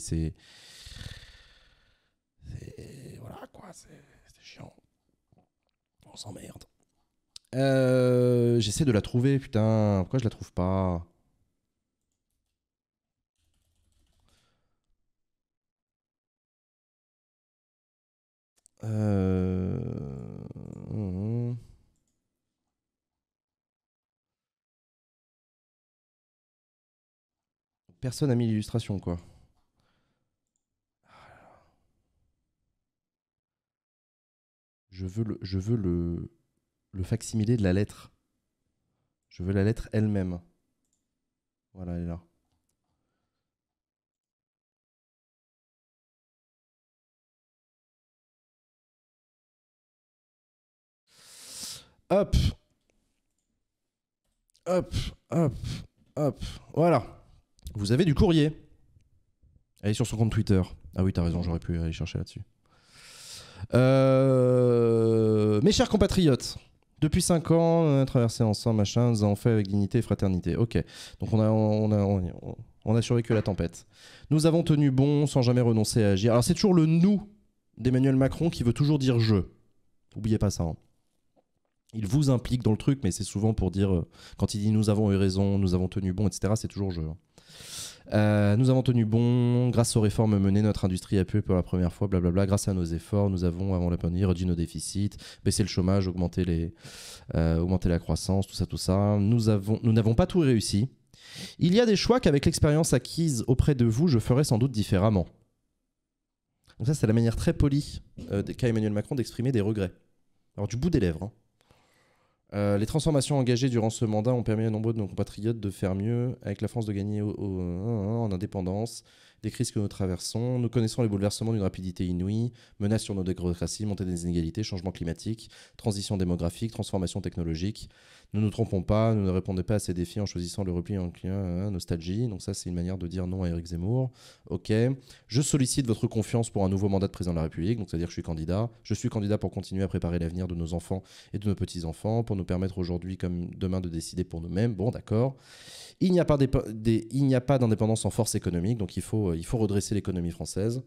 Voilà, quoi. C'est, chiant. On s'emmerde. Euh, j'essaie de la trouver, putain. Pourquoi je la trouve pas Euh, personne n'a mis l'illustration, quoi. Je veux le, je veux le, le facsimilé de la lettre. Je veux la lettre elle-même. Voilà, elle est là. Hop. Hop, hop, hop. Voilà. Vous avez du courrier. Allez sur son compte Twitter. Ah oui, t'as raison, j'aurais pu aller chercher là-dessus. Euh, mes chers compatriotes, depuis 5 ans, on a traversé ensemble, machin, nous avons fait avec dignité et fraternité. Ok, donc on a, on a, on survécu à la tempête. Nous avons tenu bon sans jamais renoncer à agir. Alors c'est toujours le nous d'Emmanuel Macron qui veut toujours dire je. N'oubliez pas ça. Hein il vous implique dans le truc, mais c'est souvent pour dire, euh, quand il dit nous avons eu raison, nous avons tenu bon, etc., c'est toujours jeu. Hein. Euh, nous avons tenu bon, grâce aux réformes menées, notre industrie a pu pour la première fois, blablabla, grâce à nos efforts, nous avons, avant la pandémie, réduit nos déficits, baissé le chômage, augmenté, les, euh, la croissance, tout ça, tout ça. Nous n'avons nous pas tout réussi. Il y a des choix qu'avec l'expérience acquise auprès de vous, je ferai sans doute différemment. Donc ça, c'est la manière très polie qu'a Emmanuel Macron d'exprimer des regrets. Alors du bout des lèvres. Hein. Euh, les transformations engagées durant ce mandat ont permis à nombreux de nos compatriotes de faire mieux, avec la France de gagner en indépendance, des crises que nous traversons. Nous connaissons les bouleversements d'une rapidité inouïe, menaces sur nos démocraties, montée des inégalités, changement climatique, transition démographique, transformation technologique. Nous ne nous trompons pas, nous ne répondons pas à ces défis en choisissant le repli en client, hein, hein, nostalgie. Donc ça, c'est une manière de dire non à Eric Zemmour. Ok. Je sollicite votre confiance pour un nouveau mandat de président de la République. Donc c'est-à-dire que je suis candidat. Je suis candidat pour continuer à préparer l'avenir de nos enfants et de nos petits-enfants, pour nous permettre aujourd'hui comme demain de décider pour nous-mêmes. Bon, d'accord. Il n'y a pas, d'indépendance en force économique, donc il faut, euh, redresser l'économie française.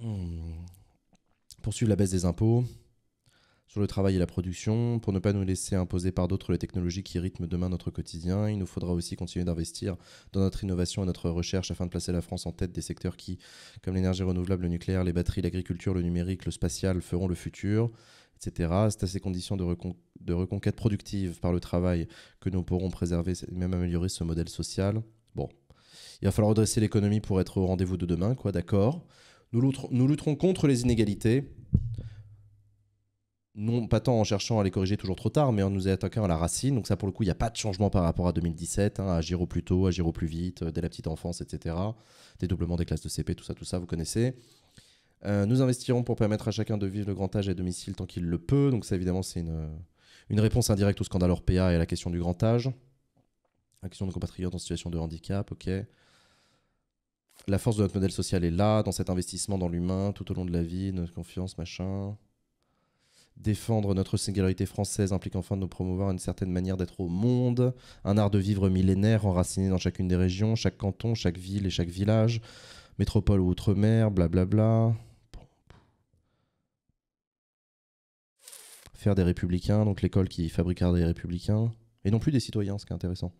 Hmm. Poursuivre la baisse des impôts sur le travail et la production, pour ne pas nous laisser imposer par d'autres les technologies qui rythment demain notre quotidien. Il nous faudra aussi continuer d'investir dans notre innovation et notre recherche afin de placer la France en tête des secteurs qui, comme l'énergie renouvelable, le nucléaire, les batteries, l'agriculture, le numérique, le spatial, feront le futur. C'est à ces conditions de, de, reconquête productive par le travail que nous pourrons préserver et même améliorer ce modèle social. Bon, il va falloir redresser l'économie pour être au rendez-vous de demain, quoi, d'accord. Nous, lutterons, nous lutterons contre les inégalités, non pas tant en cherchant à les corriger toujours trop tard, mais en nous attaquant à la racine. Donc ça, pour le coup, il n'y a pas de changement par rapport à 2017, hein, à agir au plus tôt, agir au plus vite, euh, dès la petite enfance, etc. Dédoublement des classes de CP, tout ça, tout ça, vous connaissez. Euh, nous investirons pour permettre à chacun de vivre le grand âge à domicile tant qu'il le peut. Donc ça, évidemment, c'est une, réponse indirecte au scandale Orpea et à la question du grand âge. La question de compatriotes en situation de handicap, ok. La force de notre modèle social est là, dans cet investissement dans l'humain, tout au long de la vie, notre confiance, machin. Défendre notre singularité française implique enfin de nous promouvoir une certaine manière d'être au monde, un art de vivre millénaire enraciné dans chacune des régions, chaque canton, chaque ville et chaque village, métropole ou outre-mer, blablabla. faire des républicains, donc l'école qui fabriquera des républicains, et non plus des citoyens, ce qui est intéressant.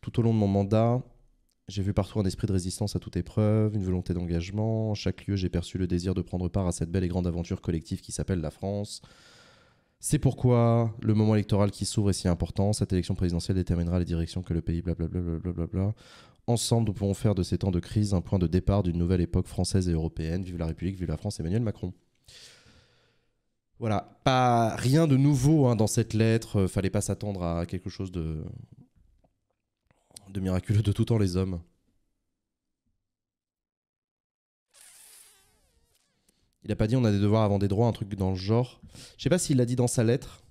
Tout au long de mon mandat, j'ai vu partout un esprit de résistance à toute épreuve, une volonté d'engagement. chaque lieu, j'ai perçu le désir de prendre part à cette belle et grande aventure collective qui s'appelle la France. C'est pourquoi le moment électoral qui s'ouvre est si important. Cette élection présidentielle déterminera les directions que le pays blablabla. Ensemble, nous pouvons faire de ces temps de crise un point de départ d'une nouvelle époque française et européenne. Vive la République, vive la France, Emmanuel Macron. Voilà, pas rien de nouveau hein, dans cette lettre. Euh, fallait pas s'attendre à quelque chose de miraculeux de tout temps les hommes. Il a pas dit on a des devoirs avant des droits, un truc dans le genre. Je sais pas s'il l'a dit dans sa lettre.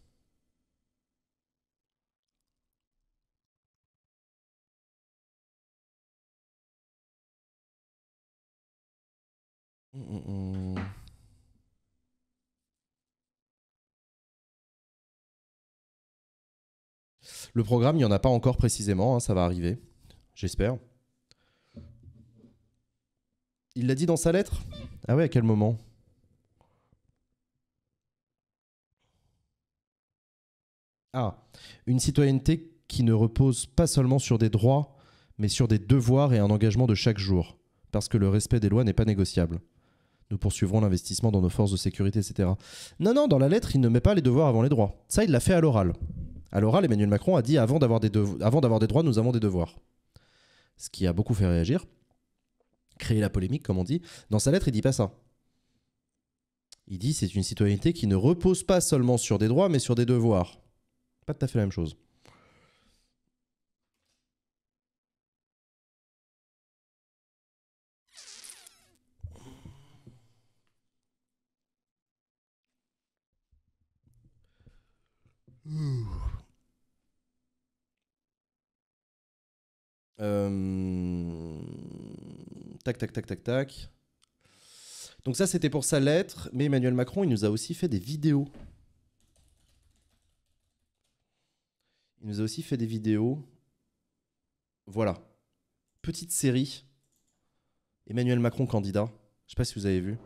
Hum, hum, hum. Le programme, il n'y en a pas encore précisément, hein, ça va arriver, j'espère. Il l'a dit dans sa lettre Ah ouais, à quel moment Ah, une citoyenneté qui ne repose pas seulement sur des droits, mais sur des devoirs et un engagement de chaque jour, parce que le respect des lois n'est pas négociable. Nous poursuivrons l'investissement dans nos forces de sécurité, etc. Non, non, dans la lettre, il ne met pas les devoirs avant les droits. Ça, il l'a fait à l'oral. À l'oral, Emmanuel Macron a dit avant d'avoir des, des, droits, nous avons des devoirs. Ce qui a beaucoup fait réagir, créer la polémique, comme on dit. Dans sa lettre, il dit pas ça. Il dit c'est une citoyenneté qui ne repose pas seulement sur des droits, mais sur des devoirs. Pas tout à fait la même chose. Tac, tac, tac, tac, tac. Donc ça, c'était pour sa lettre, mais Emmanuel Macron, il nous a aussi fait des vidéos. Il nous a aussi fait des vidéos. Voilà. Petite série. Emmanuel Macron candidat. Je sais pas si vous avez vu.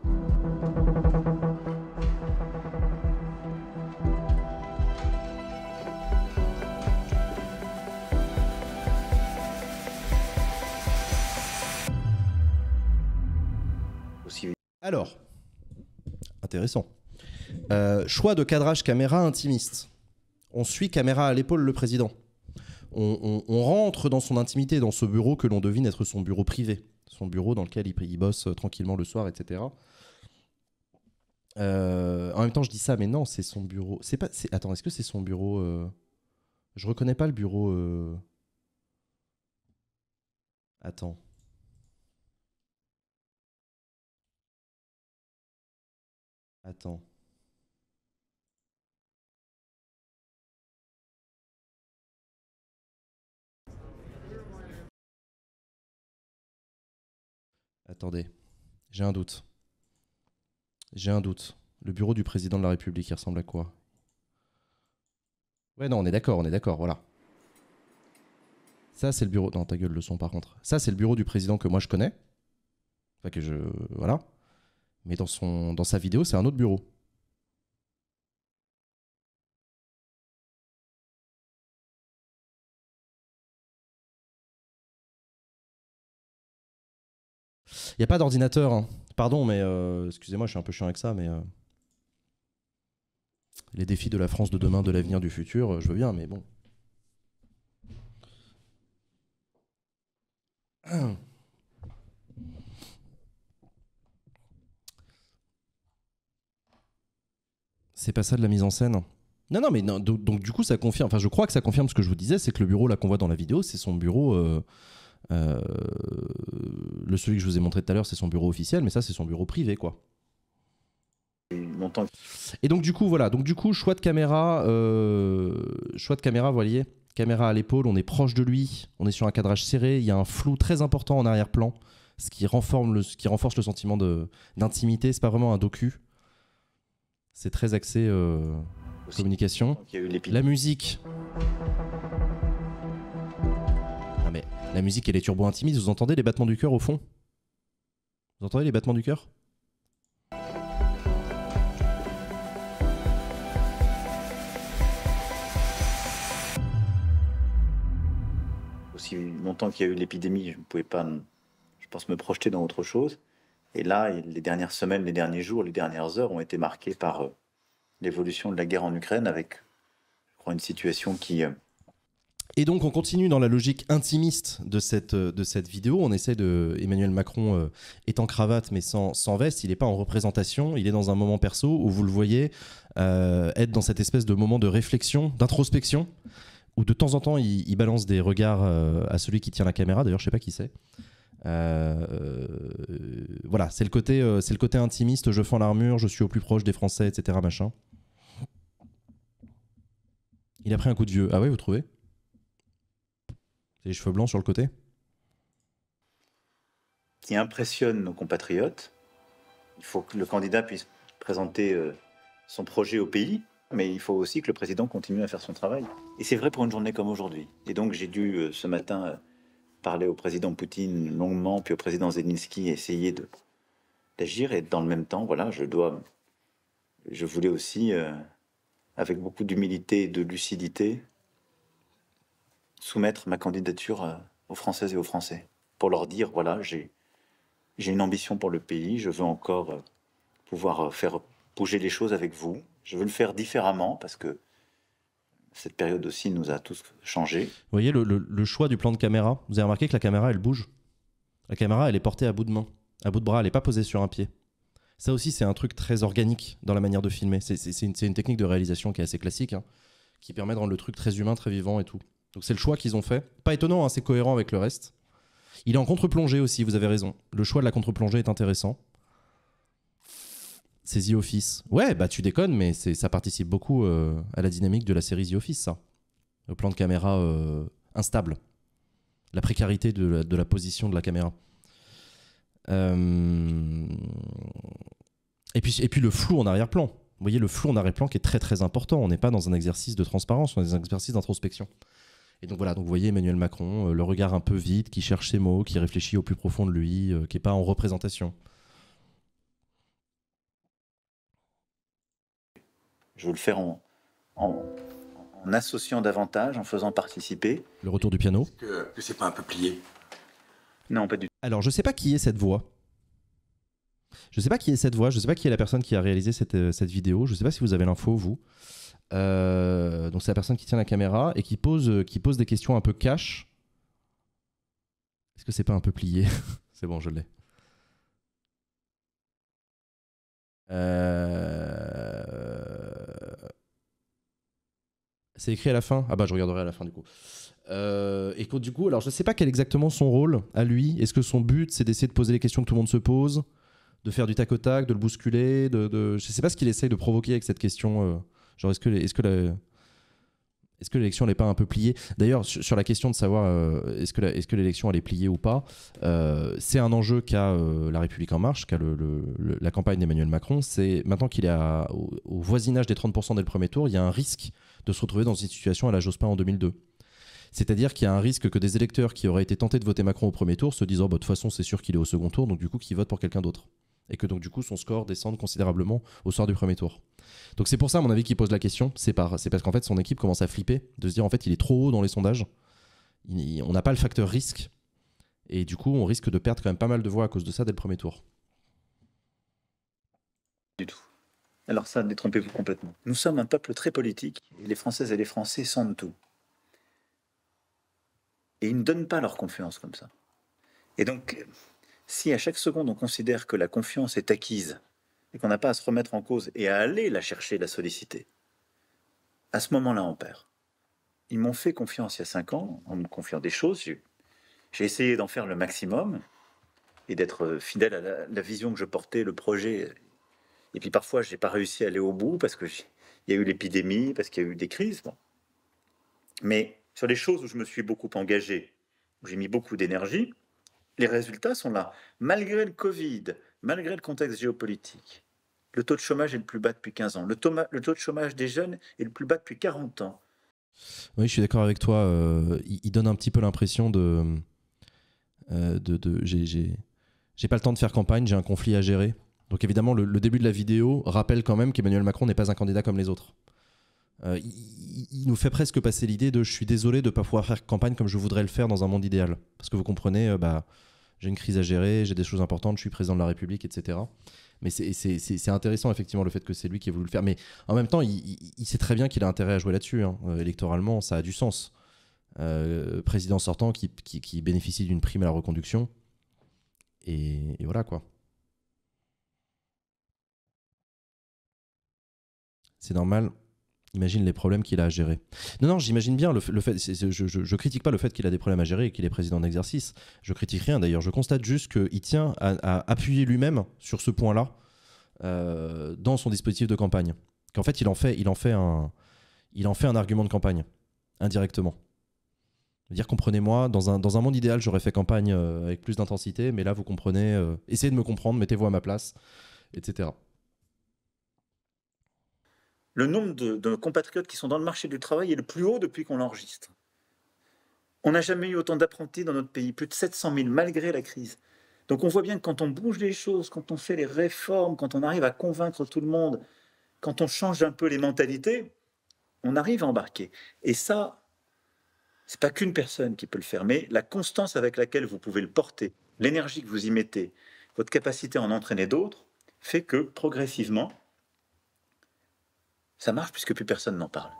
Alors, intéressant. Euh, choix de cadrage caméra intimiste. On suit caméra à l'épaule le président. On, rentre dans son intimité, dans ce bureau que l'on devine être son bureau privé, son bureau dans lequel il, bosse euh, tranquillement le soir, etc. Euh, en même temps, je dis ça, mais non, c'est son bureau. attends, est-ce que c'est son bureau euh... Je reconnais pas le bureau. Attends. Attends. Attendez, j'ai un doute. J'ai un doute. Le bureau du président de la République, il ressemble à quoi Ouais, non, on est d'accord, on est d'accord, voilà. Ça, c'est le bureau. Non, ta gueule, le son, par contre. Ça, c'est le bureau du président que moi je connais. Enfin, que je. Voilà mais dans, son, dans sa vidéo, c'est un autre bureau. Il n'y a pas d'ordinateur. Hein. Pardon, mais euh, excusez-moi, je suis un peu chiant avec ça, mais. Euh, les défis de la France de demain, de l'avenir, du futur, euh, je veux bien, mais bon. c'est pas ça de la mise en scène. Non, non, mais donc, du coup, ça confirme. Enfin, je crois que ça confirme ce que je vous disais, c'est que le bureau là qu'on voit dans la vidéo, c'est son bureau. Euh, euh, le celui que je vous ai montré tout à l'heure, c'est son bureau officiel, mais ça, c'est son bureau privé, quoi. Et donc du coup, voilà. Donc du coup, choix de caméra, euh, choix de caméra, voilier, caméra à l'épaule. On est proche de lui. On est sur un cadrage serré. Il y a un flou très important en arrière-plan, ce qui renforce le, ce qui renforce le sentiment d'intimité. C'est pas vraiment un docu. C'est très axé euh, communication. la musique. Ah, mais la musique et les turbo intimes. vous entendez les battements du cœur au fond Vous entendez les battements du cœur Aussi longtemps qu'il y a eu l'épidémie, je ne pouvais pas, je pense, me projeter dans autre chose. Et là, les dernières semaines, les derniers jours, les dernières heures ont été marquées par euh, l'évolution de la guerre en Ukraine avec, je crois, une situation qui... Euh, Et donc on continue dans la logique intimiste de cette, euh, de cette vidéo. On essaie de... Emmanuel Macron est en cravate mais sans, sans veste. Il n'est pas en représentation. Il est dans un moment perso où vous le voyez être dans cette espèce de moment de réflexion, d'introspection, où de temps en temps il, balance des regards à celui qui tient la caméra. D'ailleurs je ne sais pas qui c'est. Euh, voilà, c'est le côté, euh, c'est le côté intimiste. Je fends l'armure, je suis au plus proche des Français, etc. Machin. Il a pris un coup de vieux. Ah oui, vous trouvez les cheveux blancs sur le côté. Qui impressionne nos compatriotes. Il faut que le candidat puisse présenter euh, son projet au pays, mais il faut aussi que le président continue à faire son travail. Et c'est vrai pour une journée comme aujourd'hui. Et donc j'ai dû euh, ce matin parler au président Poutine longuement, puis au président Zelensky, essayer de d'agir et dans le même temps, voilà, je dois, je voulais aussi, euh, avec beaucoup d'humilité et de lucidité, soumettre ma candidature euh, aux Françaises et aux Français pour leur dire, voilà, j'ai, une ambition pour le pays, je veux encore euh, pouvoir faire bouger les choses avec vous, je veux le faire différemment parce que cette période aussi nous a tous changé. Vous voyez le choix du plan de caméra, vous avez remarqué que la caméra, elle bouge. La caméra, elle est portée à bout de main à bout de bras, elle n'est pas posée sur un pied. Ça aussi, c'est un truc très organique dans la manière de filmer. C'est une, technique de réalisation qui est assez classique, hein, qui permet de rendre le truc très humain, très vivant et tout. Donc c'est le choix qu'ils ont fait. Pas étonnant, hein, c'est cohérent avec le reste. Il est en contre-plongée aussi, vous avez raison. Le choix de la contre-plongée est intéressant. C'est The Office. Ouais, bah tu déconnes, mais ça participe beaucoup euh, à la dynamique de la série The Office, ça. Le plan de caméra euh, instable. La précarité de la position de la caméra. Euh, et, puis, et puis le flou en arrière-plan. Vous voyez, le flou en arrière-plan qui est très très important. On n'est pas dans un exercice de transparence, on est dans un exercice d'introspection. Et donc voilà, donc vous voyez Emmanuel Macron, euh, le regard un peu vide, qui cherche ses mots, qui réfléchit au plus profond de lui, euh, qui n'est pas en représentation. Je vous le faire en, en, associant davantage, en faisant participer. Le retour du piano. Que, que c'est pas un peu plié non, pas du tout. Alors, je sais pas qui est cette voix. Je sais pas qui est cette voix, je sais pas qui est la personne qui a réalisé cette, euh, cette vidéo, je sais pas si vous avez l'info, vous. Euh, donc c'est la personne qui tient la caméra et qui pose, euh, qui pose des questions un peu cash. Est-ce que c'est pas un peu plié C'est bon, je l'ai. C'est écrit à la fin Ah bah je regarderai à la fin du coup. Euh, et que du coup, alors je ne sais pas quel est exactement son rôle à lui. Est-ce que son but, c'est d'essayer de poser les questions que tout le monde se pose, de faire du tac au tac, de le bousculer de, Je ne sais pas ce qu'il essaye de provoquer avec cette question. Euh. genre, est-ce que, est -ce que Est-ce que l'élection n'est pas un peu pliée D'ailleurs, sur la question de savoir euh, est-ce que l'élection elle est pliée ou pas, c'est un enjeu qu'a la République en marche, qu'a la campagne d'Emmanuel Macron. C'est maintenant qu'il est au, au, voisinage des 30% dès le premier tour, il y a un risque de se retrouver dans une situation à la Jospin en 2002. C'est-à-dire qu'il y a un risque que des électeurs qui auraient été tentés de voter Macron au premier tour se disent oh, bah, de toute façon, c'est sûr qu'il est au second tour, donc du coup, qu'il vote pour quelqu'un d'autre. Et que donc, du coup, son score descende considérablement au soir du premier tour. Donc, c'est pour ça, à mon avis, qu'il pose la question. C'est parce qu'en fait, son équipe commence à flipper, de se dire en fait, il est trop haut dans les sondages. on n'a pas le facteur risque. Et du coup, on risque de perdre quand même pas mal de voix à cause de ça dès le premier tour. Du tout. Alors ça, détrompez-vous complètement. Nous sommes un peuple très politique, les Françaises et les Français sont tout. Et ils ne donnent pas leur confiance comme ça. Et donc, si à chaque seconde on considère que la confiance est acquise et qu'on n'a pas à se remettre en cause et à aller la chercher, la solliciter, à ce moment-là, on perd. Ils m'ont fait confiance il y a cinq ans en me confiant des choses. J'ai essayé d'en faire le maximum et d'être fidèle à la, vision que je portais, le projet. Et puis parfois, j'ai pas réussi à aller au bout parce que y a eu l'épidémie, parce qu'il y a eu des crises. Mais sur les choses où je me suis beaucoup engagé, où j'ai mis beaucoup d'énergie, les résultats sont là. Malgré le Covid, malgré le contexte géopolitique, le taux de chômage est le plus bas depuis 15 ans. Le taux, de chômage des jeunes est le plus bas depuis 40 ans. Oui, je suis d'accord avec toi. Euh, il, donne un petit peu l'impression de, euh, de, j'ai pas le temps de faire campagne, j'ai un conflit à gérer. Donc évidemment, le, début de la vidéo rappelle quand même qu'Emmanuel Macron n'est pas un candidat comme les autres. Euh, il, nous fait presque passer l'idée de je suis désolé de ne pas pouvoir faire campagne comme je voudrais le faire dans un monde idéal. Parce que vous comprenez, euh, bah, j'ai une crise à gérer, j'ai des choses importantes, je suis président de la République, etc. Mais c'est intéressant, effectivement, le fait que c'est lui qui ait voulu le faire. Mais en même temps, il, sait très bien qu'il a intérêt à jouer là-dessus. Hein. Euh, électoralement, ça a du sens. président sortant qui, qui, bénéficie d'une prime à la reconduction. et voilà quoi. C'est normal, Imagine les problèmes qu'il a à gérer. Non, non, j'imagine bien le, fait. je, je, critique pas le fait qu'il a des problèmes à gérer et qu'il est président d'exercice. Je critique rien d'ailleurs. Je constate juste qu'il tient à, appuyer lui-même sur ce point-là euh, dans son dispositif de campagne. Qu'en fait, il en fait, il en fait un, il en fait un argument de campagne indirectement. Dire comprenez-moi, dans un, dans un monde idéal, j'aurais fait campagne euh, avec plus d'intensité, mais là, vous comprenez. Euh, essayez de me comprendre, mettez-vous à ma place, etc le nombre de, compatriotes qui sont dans le marché du travail est le plus haut depuis qu'on l'enregistre. On n'a jamais eu autant d'apprentis dans notre pays, plus de 700 000, malgré la crise. Donc on voit bien que quand on bouge les choses, quand on fait les réformes, quand on arrive à convaincre tout le monde, quand on change un peu les mentalités, on arrive à embarquer. Et ça, c'est pas qu'une personne qui peut le faire, mais la constance avec laquelle vous pouvez le porter, l'énergie que vous y mettez, votre capacité à en entraîner d'autres, fait que progressivement, ça marche puisque plus personne n'en parle.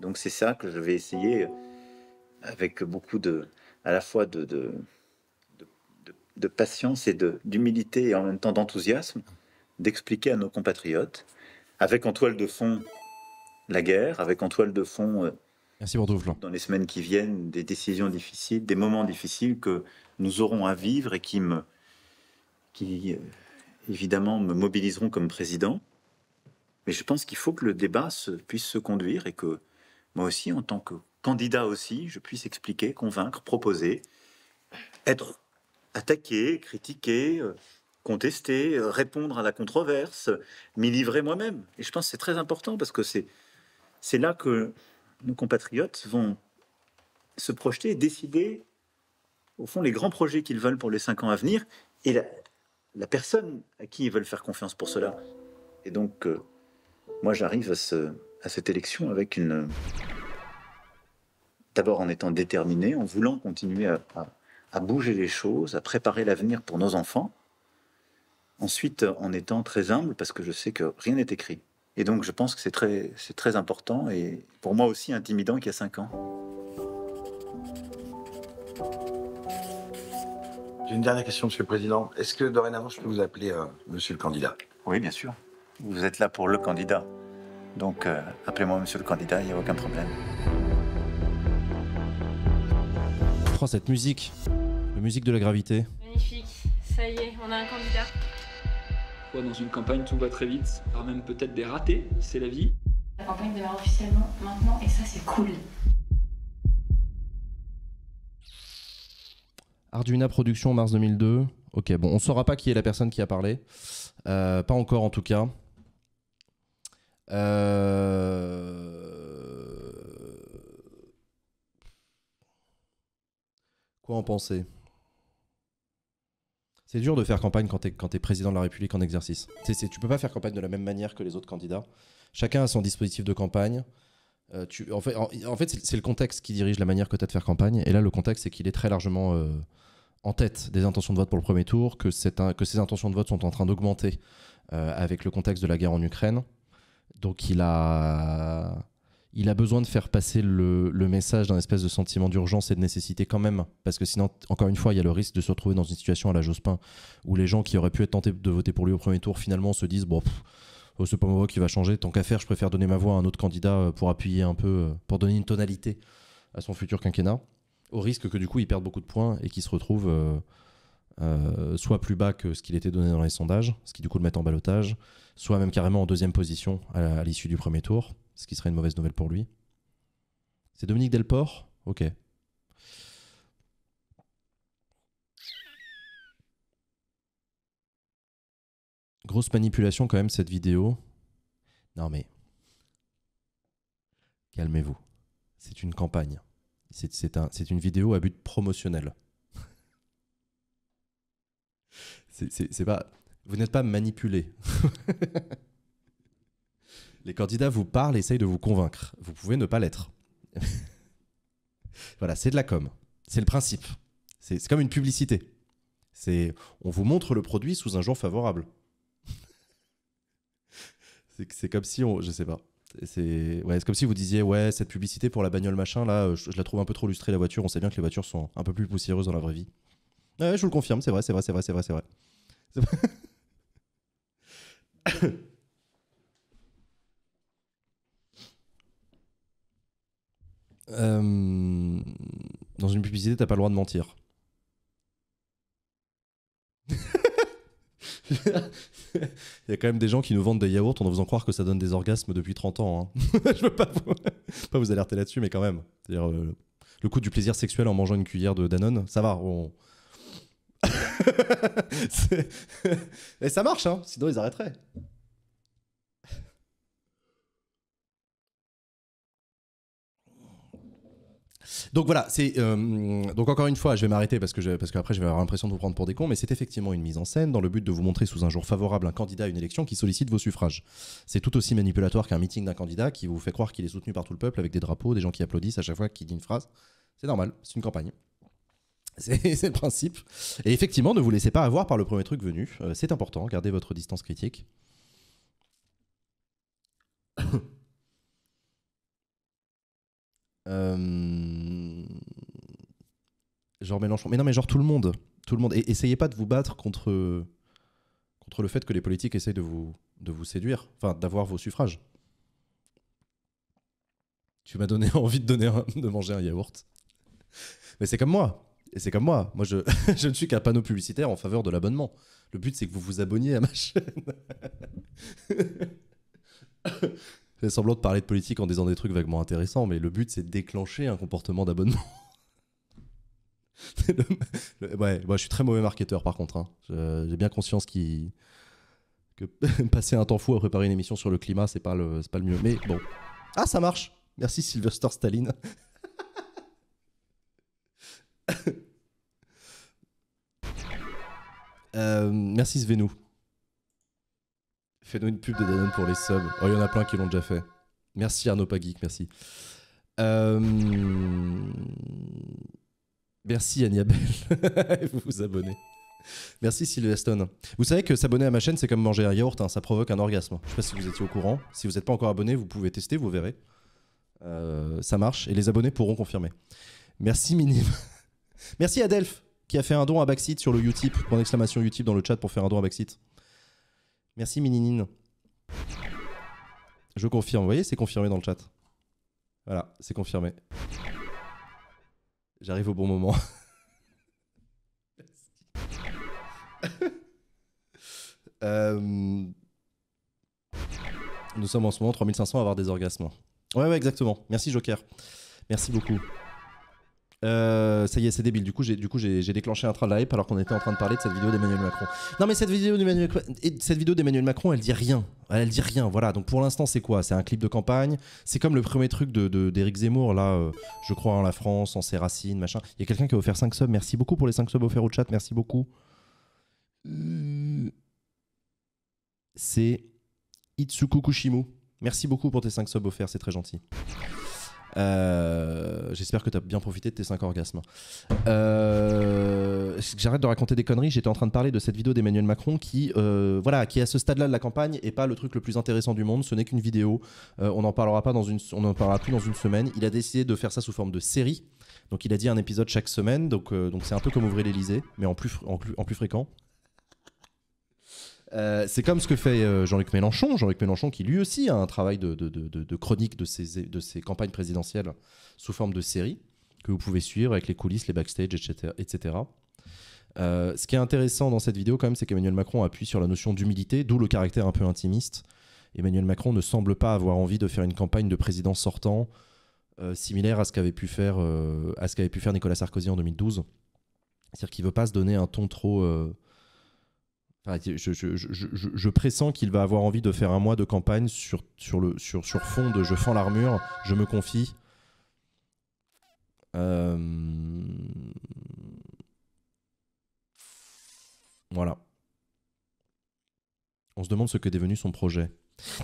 Donc c'est ça que je vais essayer euh, avec beaucoup de, à la fois de, de, patience et d'humilité et en même temps d'enthousiasme, d'expliquer à nos compatriotes, avec en toile de fond la guerre, avec en toile de fond euh, Merci pour tout, Dans les semaines qui viennent, des décisions difficiles, des moments difficiles que nous aurons à vivre et qui, me, qui euh, évidemment, me mobiliseront comme président. Mais je pense qu'il faut que le débat se, puisse se conduire et que moi aussi, en tant que candidat aussi, je puisse expliquer, convaincre, proposer, être attaqué, critiqué, euh, contesté, euh, répondre à la controverse, m'y livrer moi-même. Et je pense que c'est très important parce que c'est c'est là que nos compatriotes vont se projeter et décider, au fond, les grands projets qu'ils veulent pour les cinq ans à venir et la, personne à qui ils veulent faire confiance pour cela. Et donc, euh, moi, j'arrive à, ce, à cette élection avec une. D'abord en étant déterminé, en voulant continuer à, bouger les choses, à préparer l'avenir pour nos enfants. Ensuite, en étant très humble, parce que je sais que rien n'est écrit. Et donc, je pense que c'est très, c'est très important et pour moi aussi intimidant qu'il y a cinq ans. J'ai une dernière question, Monsieur le Président. Est-ce que dorénavant, je peux vous appeler euh, Monsieur le candidat Oui, bien sûr. Vous êtes là pour le candidat. Donc euh, appelez-moi monsieur le candidat, il n'y a aucun problème. Oh, cette musique, la musique de la gravité. Magnifique, ça y est, on a un candidat. Dans une campagne, tout va très vite, voire même peut-être des ratés, c'est la vie. La campagne démarre officiellement maintenant et ça c'est cool. Arduina Production, mars 2002. Ok, bon, on saura pas qui est la personne qui a parlé. Euh, pas encore en tout cas. Euh, quoi en penser C'est dur de faire campagne quand tu es, président de la République en exercice. Tu tu peux pas faire campagne de la même manière que les autres candidats. Chacun a son dispositif de campagne. Euh, tu, en fait, en, fait c'est le contexte qui dirige la manière que tu as de faire campagne. Et là, le contexte, c'est qu'il est très largement euh, en tête des intentions de vote pour le premier tour, que, un, que ces intentions de vote sont en train d'augmenter avec le contexte de la guerre en Ukraine. Donc il a, il a besoin de faire passer le, message d'un espèce de sentiment d'urgence et de nécessité quand même, parce que sinon, encore une fois, il y a le risque de se retrouver dans une situation à la Jospin, où les gens qui auraient pu être tentés de voter pour lui au premier tour, finalement, se disent, bon, oh, c'est pas ma qui va changer, tant qu'à faire, je préfère donner ma voix à un autre candidat euh, pour appuyer un peu, euh, pour donner une tonalité à son futur quinquennat, au risque que du coup, il perde beaucoup de points et qu'il se retrouve... Euh, euh, soit plus bas que ce qu'il était donné dans les sondages, ce qui du coup le met en balotage, soit même carrément en deuxième position à l'issue du premier tour, ce qui serait une mauvaise nouvelle pour lui. C'est Dominique Delport Ok. Grosse manipulation quand même cette vidéo. Non mais... Calmez-vous. C'est une campagne. C'est une vidéo à but promotionnel c'est pas. Vous n'êtes pas manipulé. Les candidats vous parlent, essayent de vous convaincre. Vous pouvez ne pas l'être. voilà, c'est de la com. C'est le principe. C'est comme une publicité. C'est on vous montre le produit sous un jour favorable. c'est comme si on, je sais pas. C'est ouais, comme si vous disiez ouais cette publicité pour la bagnole machin là, je, je la trouve un peu trop lustrée la voiture. On sait bien que les voitures sont un peu plus poussiéreuses dans la vraie vie. Ouais, je vous le confirme, c'est vrai, c'est vrai, c'est vrai, c'est vrai, c'est vrai. Euh, dans une publicité, t'as pas le droit de mentir. Il y a quand même des gens qui nous vendent des yaourts on vous en croire que ça donne des orgasmes depuis 30 ans. Hein. je veux pas vous... pas vous, alerter là-dessus, mais quand même. Euh, le coût du plaisir sexuel en mangeant une cuillère de Danone, ça va. On Et ça marche, hein sinon ils arrêteraient. Donc voilà, c'est euh, donc encore une fois, je vais m'arrêter parce que je, parce qu'après je vais avoir l'impression de vous prendre pour des cons, mais c'est effectivement une mise en scène dans le but de vous montrer sous un jour favorable un candidat à une élection qui sollicite vos suffrages. C'est tout aussi manipulatoire qu'un meeting d'un candidat qui vous fait croire qu'il est soutenu par tout le peuple avec des drapeaux, des gens qui applaudissent à chaque fois qu'il dit une phrase. C'est normal, c'est une campagne. C'est le principe. Et effectivement, ne vous laissez pas avoir par le premier truc venu. Euh, c'est important, gardez votre distance critique. Euh, genre Mélenchon. Mais non, mais genre tout le monde. Tout le monde. Et essayez pas de vous battre contre, contre le fait que les politiques essayent de vous, de vous séduire, enfin d'avoir vos suffrages. Tu m'as donné envie de, donner de manger un yaourt. Mais c'est comme moi. Et c'est comme moi, moi je, ne suis qu'un panneau publicitaire en faveur de l'abonnement. Le but c'est que vous vous abonniez à ma chaîne. J'ai semblant de parler de politique en disant des trucs vaguement intéressants, mais le but c'est de déclencher un comportement d'abonnement. ouais, moi je suis très mauvais marketeur par contre. Hein. J'ai bien conscience que passer un temps fou à préparer une émission sur le climat, c'est pas, le, pas le mieux. Mais bon. Ah, ça marche Merci Sylvester Staline. Euh, merci Svenou. Fais-nous une pub de Danone pour les subs. Oh, il y en a plein qui l'ont déjà fait. Merci Arnaud Pageek, merci. Euh, merci Agnabelle. vous vous abonnez. Merci Sylveston. Vous savez que s'abonner à ma chaîne, c'est comme manger un yaourt, hein. ça provoque un orgasme. Je sais pas si vous étiez au courant. Si vous n'êtes pas encore abonné, vous pouvez tester, vous verrez. Euh, ça marche et les abonnés pourront confirmer. Merci Minim. Merci Adelph qui a fait un don à Baxit sur le Utip, point d'exclamation Utip dans le chat pour faire un don à Baxit. Merci Mininine. Je confirme, vous voyez, c'est confirmé dans le chat. Voilà, c'est confirmé. J'arrive au bon moment. Euh, nous sommes en ce moment 3500 à avoir des orgasmes. Ouais, ouais, exactement. Merci Joker. Merci beaucoup. Euh, ça y est, c'est débile. Du coup, j'ai, déclenché un train live alors qu'on était en train de parler de cette vidéo d'Emmanuel Macron. Non, mais cette vidéo d'Emmanuel, Macron, elle dit rien. Elle, dit rien. Voilà. Donc pour l'instant, c'est quoi C'est un clip de campagne. C'est comme le premier truc de, d'Éric Zemmour là. Euh, je crois en la France, en ses racines, machin. Il y a quelqu'un qui a offert 5 subs. Merci beaucoup pour les 5 subs offerts au chat. Merci beaucoup. C'est Itsuku Kushimu. Merci beaucoup pour tes 5 subs offerts. C'est très gentil. Euh, j'espère que tu as bien profité de tes 5 orgasmes. Euh, j'arrête de raconter des conneries. J'étais en train de parler de cette vidéo d'Emmanuel Macron qui, euh, voilà, qui à ce stade-là de la campagne et pas le truc le plus intéressant du monde. Ce n'est qu'une vidéo. on n'en parlera pas dans une, plus dans une semaine. Il a décidé de faire ça sous forme de série. Donc il a dit un épisode chaque semaine. Donc donc c'est un peu comme ouvrir l'Elysée, mais en plus, en plus fréquent. Euh, c'est comme ce que fait euh, Jean-Luc Mélenchon. Jean-Luc Mélenchon qui lui aussi a un travail de, chronique de ses, campagnes présidentielles sous forme de série que vous pouvez suivre avec les coulisses, les backstage, etc. etc. Euh, ce qui est intéressant dans cette vidéo quand même, c'est qu'Emmanuel Macron appuie sur la notion d'humilité, d'où le caractère un peu intimiste. Emmanuel Macron ne semble pas avoir envie de faire une campagne de président sortant similaire à ce qu'avait pu, faire, à ce qu'avait pu faire Nicolas Sarkozy en 2012. C'est-à-dire qu'il ne veut pas se donner un ton trop je, pressens qu'il va avoir envie de faire un mois de campagne sur, sur, le, sur, sur fond de je fends l'armure, je me confie. Euh, voilà. On se demande ce qu'est devenu son projet.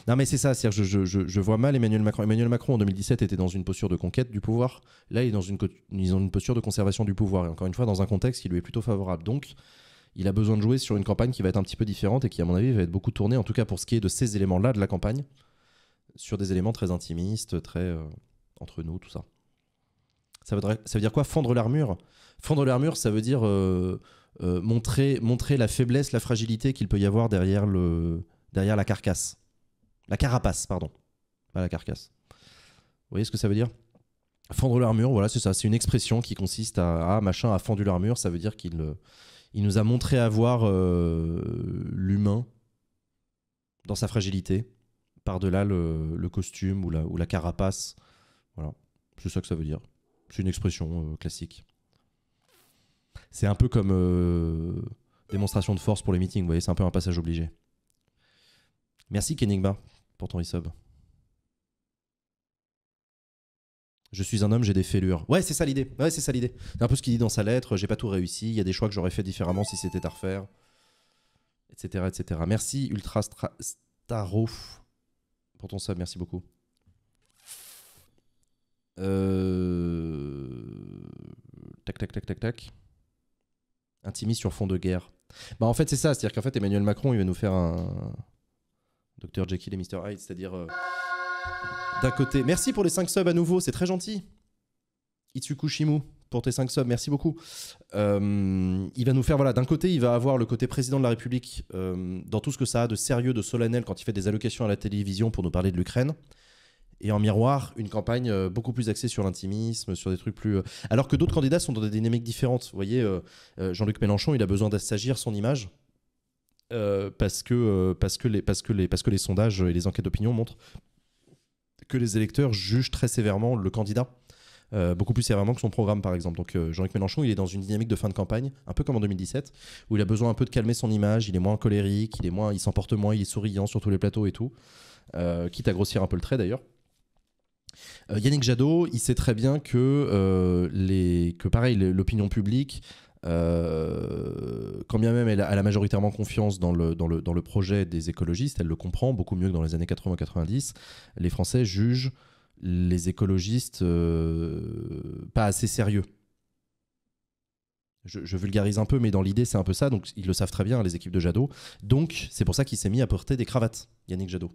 Non mais c'est ça, je, vois mal Emmanuel Macron. Emmanuel Macron en 2017 était dans une posture de conquête du pouvoir. Là, il est dans une, il est une posture de conservation du pouvoir. Et encore une fois, dans un contexte qui lui est plutôt favorable. Donc, il a besoin de jouer sur une campagne qui va être un petit peu différente et qui, à mon avis, va être beaucoup tournée, en tout cas pour ce qui est de ces éléments-là de la campagne, sur des éléments très intimistes, très euh, entre nous, tout ça. Ça veut, dire quoi Fendre l'armure Fondre l'armure, ça veut dire euh, euh, montrer, montrer la faiblesse, la fragilité qu'il peut y avoir derrière, le, derrière la carcasse. La carapace, pardon. Pas la carcasse. Vous voyez ce que ça veut dire Fendre l'armure, voilà, c'est ça. C'est une expression qui consiste à, ah, machin a fendu l'armure, ça veut dire qu'il il nous a montré à voir euh, l'humain dans sa fragilité, par-delà le, costume ou la, carapace. Voilà, c'est ça que ça veut dire. C'est une expression euh, classique. C'est un peu comme euh, démonstration de force pour les meetings, vous voyez, c'est un peu un passage obligé. Merci Kenigba pour ton resub. Je suis un homme, j'ai des fêlures. Ouais, c'est ça l'idée. Ouais, c'est ça l'idée. C'est un peu ce qu'il dit dans sa lettre. J'ai pas tout réussi. Il y a des choix que j'aurais fait différemment si c'était à refaire. Etc. etc. Merci, Ultra Stra pour ton sub. Merci beaucoup. Euh... Tac, tac, tac, tac, tac. Intimiste sur fond de guerre. Bah, en fait, c'est ça. C'est-à-dire qu'en fait, Emmanuel Macron, il va nous faire un. Dr. Jekyll et Mr. Hyde, c'est-à-dire. Euh, d'un côté. Merci pour les 5 subs à nouveau, c'est très gentil. Itsukushimu pour tes 5 subs, merci beaucoup. Euh, il va nous faire, voilà, d'un côté, il va avoir le côté président de la République euh, dans tout ce que ça a de sérieux, de solennel quand il fait des allocations à la télévision pour nous parler de l'Ukraine. Et en miroir, une campagne euh, beaucoup plus axée sur l'intimisme, sur des trucs plus. Alors que d'autres candidats sont dans des dynamiques différentes. Vous voyez, Jean-Luc Mélenchon, il a besoin d'assagir son image parce, que, parce, que les, parce, que les, parce que les sondages et les enquêtes d'opinion montrent que les électeurs jugent très sévèrement le candidat. Euh, beaucoup plus sévèrement que son programme, par exemple. Donc, euh, Jean-Luc Mélenchon, il est dans une dynamique de fin de campagne, un peu comme en 2017, où il a besoin un peu de calmer son image, il est moins colérique, il est moins, il s'emporte moins, il est souriant sur tous les plateaux et tout, euh, quitte à grossir un peu le trait d'ailleurs. Yannick Jadot, il sait très bien que, les, que pareil, l'opinion publique euh, quand bien même elle a, majoritairement confiance dans le, dans, le, dans le projet des écologistes, elle le comprend beaucoup mieux que dans les années 80-90. Les Français jugent les écologistes euh, pas assez sérieux. Je, je, vulgarise un peu, mais dans l'idée, c'est un peu ça. Donc, ils le savent très bien, les équipes de Jadot. Donc, c'est pour ça qu'il s'est mis à porter des cravates, Yannick Jadot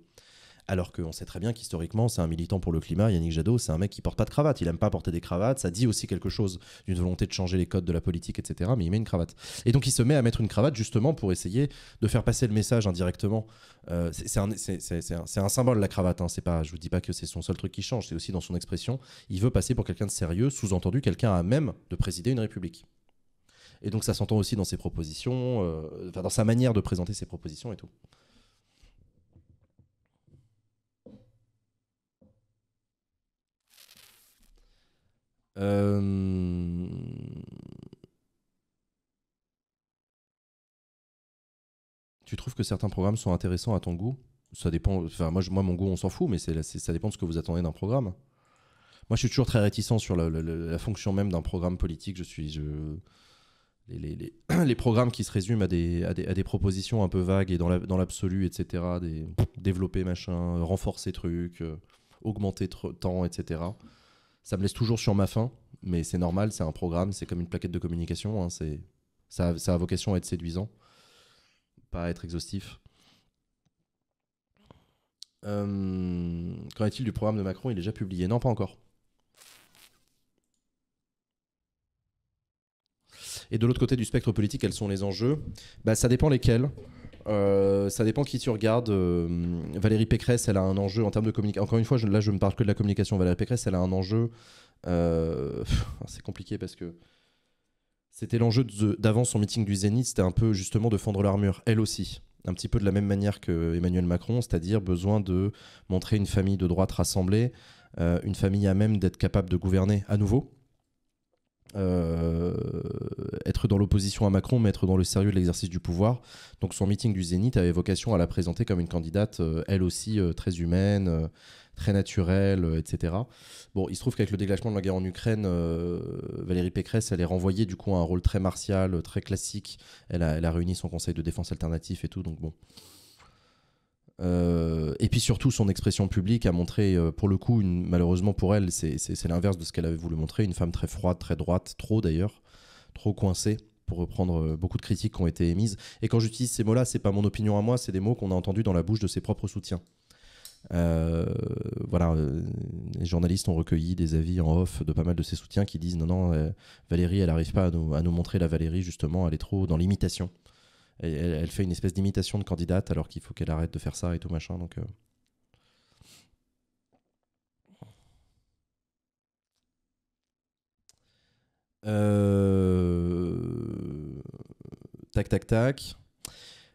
alors qu'on sait très bien qu'historiquement, c'est un militant pour le climat. Yannick Jadot, c'est un mec qui porte pas de cravate. Il aime pas porter des cravates. Ça dit aussi quelque chose d'une volonté de changer les codes de la politique, etc. Mais il met une cravate. Et donc, il se met à mettre une cravate justement pour essayer de faire passer le message indirectement. Euh, c'est un, symbole un, symbole, la cravate. Hein. C'est pas, je vous dis pas que c'est son seul truc qui change. C'est aussi dans son expression. Il veut passer pour quelqu'un de sérieux, sous-entendu quelqu'un à même de présider une république. Et donc, ça s'entend aussi dans ses propositions, euh, dans sa manière de présenter ses propositions et tout. Euh, tu trouves que certains programmes sont intéressants à ton goût Ça dépend. Enfin, moi, moi, mon goût, on s'en fout, mais ça dépend de ce que vous attendez d'un programme. Moi, je suis toujours très réticent sur la, fonction même d'un programme politique. Je suis. Je... Les, les, programmes qui se résument à des, propositions un peu vagues et dans, dans l'absolu, etc. Des, développer machin, renforcer truc, euh, augmenter temps, etc ça me laisse toujours sur ma faim, mais c'est normal, c'est un programme, c'est comme une plaquette de communication. Hein, ça, a, vocation à être séduisant, pas à être exhaustif. Euh, qu'en est-il du programme de Macron Il est déjà publié Non, pas encore. Et de l'autre côté du spectre politique, quels sont les enjeux bah, Ça dépend lesquels. Euh, ça dépend qui tu regardes. Euh, Valérie Pécresse, elle a un enjeu en termes de communication. Encore une fois, là, je ne parle que de la communication. Valérie Pécresse, elle a un enjeu. Euh, c'est compliqué parce que c'était l'enjeu d'avant son meeting du Zénith. C'était un peu justement de fendre l'armure, elle aussi. Un petit peu de la même manière que Emmanuel Macron, c'est-à-dire besoin de montrer une famille de droite rassemblée, une famille à même d'être capable de gouverner à nouveau, euh, être dans l'opposition à Macron, mais être dans le sérieux de l'exercice du pouvoir. Donc son meeting du Zénith avait vocation à la présenter comme une candidate, euh, elle aussi, euh, très humaine, très naturelle, etc. Bon, il se trouve qu'avec le déclenchement de la guerre en Ukraine, Valérie Pécresse, elle est renvoyée du coup à un rôle très martial, très classique. Elle elle a réuni son conseil de défense alternatif et tout, donc bon. Euh, et puis surtout, son expression publique a montré, euh, pour le coup, malheureusement pour elle, c'est l'inverse de ce qu'elle avait voulu montrer, une femme très froide, très droite, trop d'ailleurs, trop coincée, pour reprendre euh, beaucoup de critiques qui ont été émises. Et quand j'utilise ces mots-là, c'est pas mon opinion à moi, c'est des mots qu'on a entendus dans la bouche de ses propres soutiens. voilà, les journalistes ont recueilli des avis en off de pas mal de ses soutiens qui disent non, non, Valérie, elle n'arrive pas à nous montrer la Valérie, justement, elle est trop dans l'imitation elle, fait une espèce d'imitation de candidate alors qu'il faut qu'elle arrête de faire ça et tout machin. Donc, euh. Euh, Tac, tac, tac.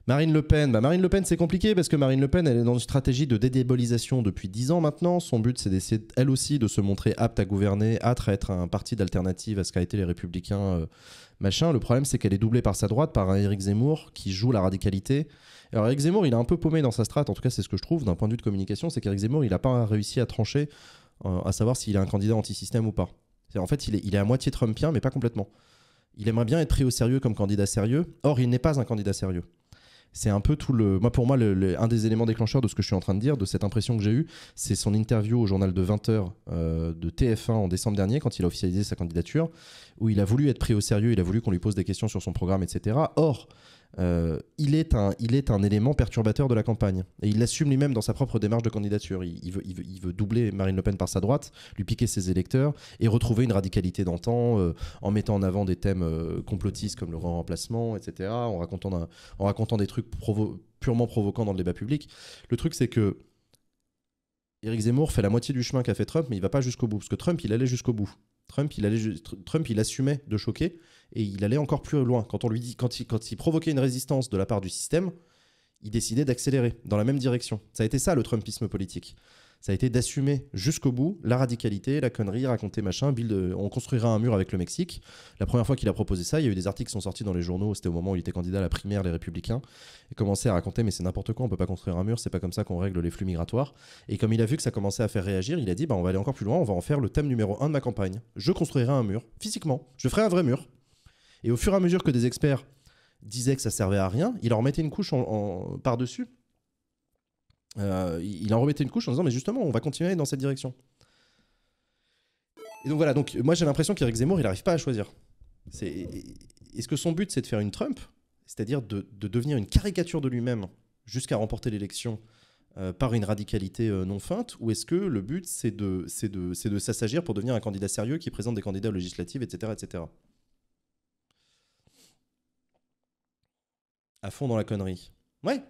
Marine Le Pen, bah, Marine Le Pen c'est compliqué parce que Marine Le Pen elle est dans une stratégie de dédébolisation depuis 10 ans maintenant. Son but c'est d'essayer elle aussi de se montrer apte à gouverner, à être un parti d'alternative à ce qu'a été les républicains euh, machin. Le problème, c'est qu'elle est doublée par sa droite par un Eric Zemmour qui joue la radicalité. Alors Eric Zemmour, il est un peu paumé dans sa strate, en tout cas c'est ce que je trouve d'un point de vue de communication, c'est qu'Eric Zemmour, il n'a pas réussi à trancher, euh, à savoir s'il est un candidat anti-système ou pas. En fait, il est, il est à moitié trumpien, mais pas complètement. Il aimerait bien être pris au sérieux comme candidat sérieux, or il n'est pas un candidat sérieux c'est un peu tout le. Moi, pour moi, un des éléments déclencheurs de ce que je suis en train de dire, de cette impression que j'ai eue, c'est son interview au journal de 20h euh, de TF1 en décembre dernier, quand il a officialisé sa candidature, où il a voulu être pris au sérieux, il a voulu qu'on lui pose des questions sur son programme, etc. Or, euh, il, est un, il est un élément perturbateur de la campagne. Et il l'assume lui-même dans sa propre démarche de candidature. Il, veut, doubler Marine Le Pen par sa droite, lui piquer ses électeurs et retrouver une radicalité d'antan euh, en mettant en avant des thèmes euh, complotistes comme le remplacement, etc., en racontant, des trucs purement provoquants dans le débat public. Le truc, c'est que Eric Zemmour fait la moitié du chemin qu'a fait Trump, mais il va pas jusqu'au bout. Parce que Trump, il allait jusqu'au bout. Trump, il, allait Trump, il assumait de choquer et il allait encore plus loin. Quand, on lui dit, quand, il, provoquait une résistance de la part du système, il décidait d'accélérer dans la même direction. Ça a été ça le Trumpisme politique. Ça a été d'assumer jusqu'au bout la radicalité, la connerie, raconter machin, euh, on construira un mur avec le Mexique. La première fois qu'il a proposé ça, il y a eu des articles qui sont sortis dans les journaux, c'était au moment où il était candidat à la primaire, les républicains, et commençait à raconter mais c'est n'importe quoi, on peut pas construire un mur, c'est pas comme ça qu'on règle les flux migratoires. Et comme il a vu que ça commençait à faire réagir, il a dit bah, on va aller encore plus loin, on va en faire le thème numéro un de ma campagne. Je construirai un mur, physiquement, je ferai un vrai mur. Et au fur et à mesure que des experts disaient que ça servait à rien, il en remettait une couche par-dessus. Euh, il en remettait une couche en disant mais justement on va continuer dans cette direction. Et donc voilà, donc moi j'ai l'impression qu'Éric Zemmour il n'arrive pas à choisir. Est-ce que son but c'est de faire une Trump, c'est-à-dire de, devenir une caricature de lui-même jusqu'à remporter l'élection euh, par une radicalité euh, non feinte, ou est-ce que le but c'est de, de, de s'assagir pour devenir un candidat sérieux qui présente des candidats aux législatives, etc. etc. à fond dans la connerie. Ouais,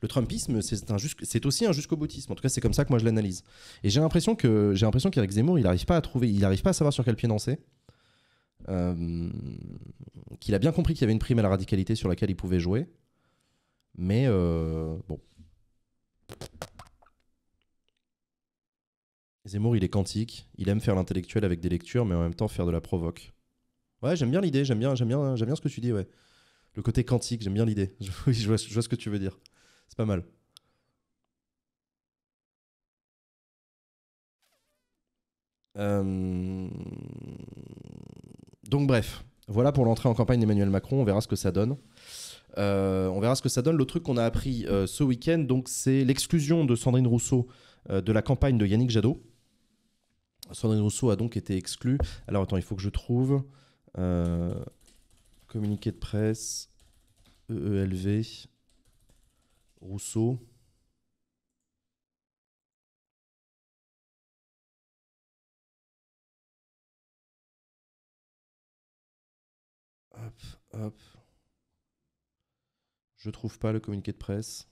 le Trumpisme, c'est aussi un jusqu'au boutisme. En tout cas, c'est comme ça que moi je l'analyse. Et j'ai l'impression que j'ai l'impression qu'Éric Zemmour, il n'arrive pas à trouver, il n'arrive pas à savoir sur quel pied danser. Euh, qu'il a bien compris qu'il y avait une prime à la radicalité sur laquelle il pouvait jouer, mais euh, bon. Zemmour, il est quantique. Il aime faire l'intellectuel avec des lectures, mais en même temps faire de la provoque. Ouais, j'aime bien l'idée. J'aime bien, j'aime bien, j'aime bien ce que tu dis. Ouais le côté quantique, j'aime bien l'idée. Je, vois, ce que tu veux dire. C'est pas mal. Euh, donc bref, voilà pour l'entrée en campagne d'Emmanuel Macron, on verra ce que ça donne. Euh, on verra ce que ça donne. Le truc qu'on a appris euh, ce week-end, c'est l'exclusion de Sandrine Rousseau de la campagne de Yannick Jadot. Sandrine Rousseau a donc été exclue. Alors attends, il faut que je trouve communiqué de presse, EELV, Rousseau. Hop, hop. Je trouve pas le communiqué de presse.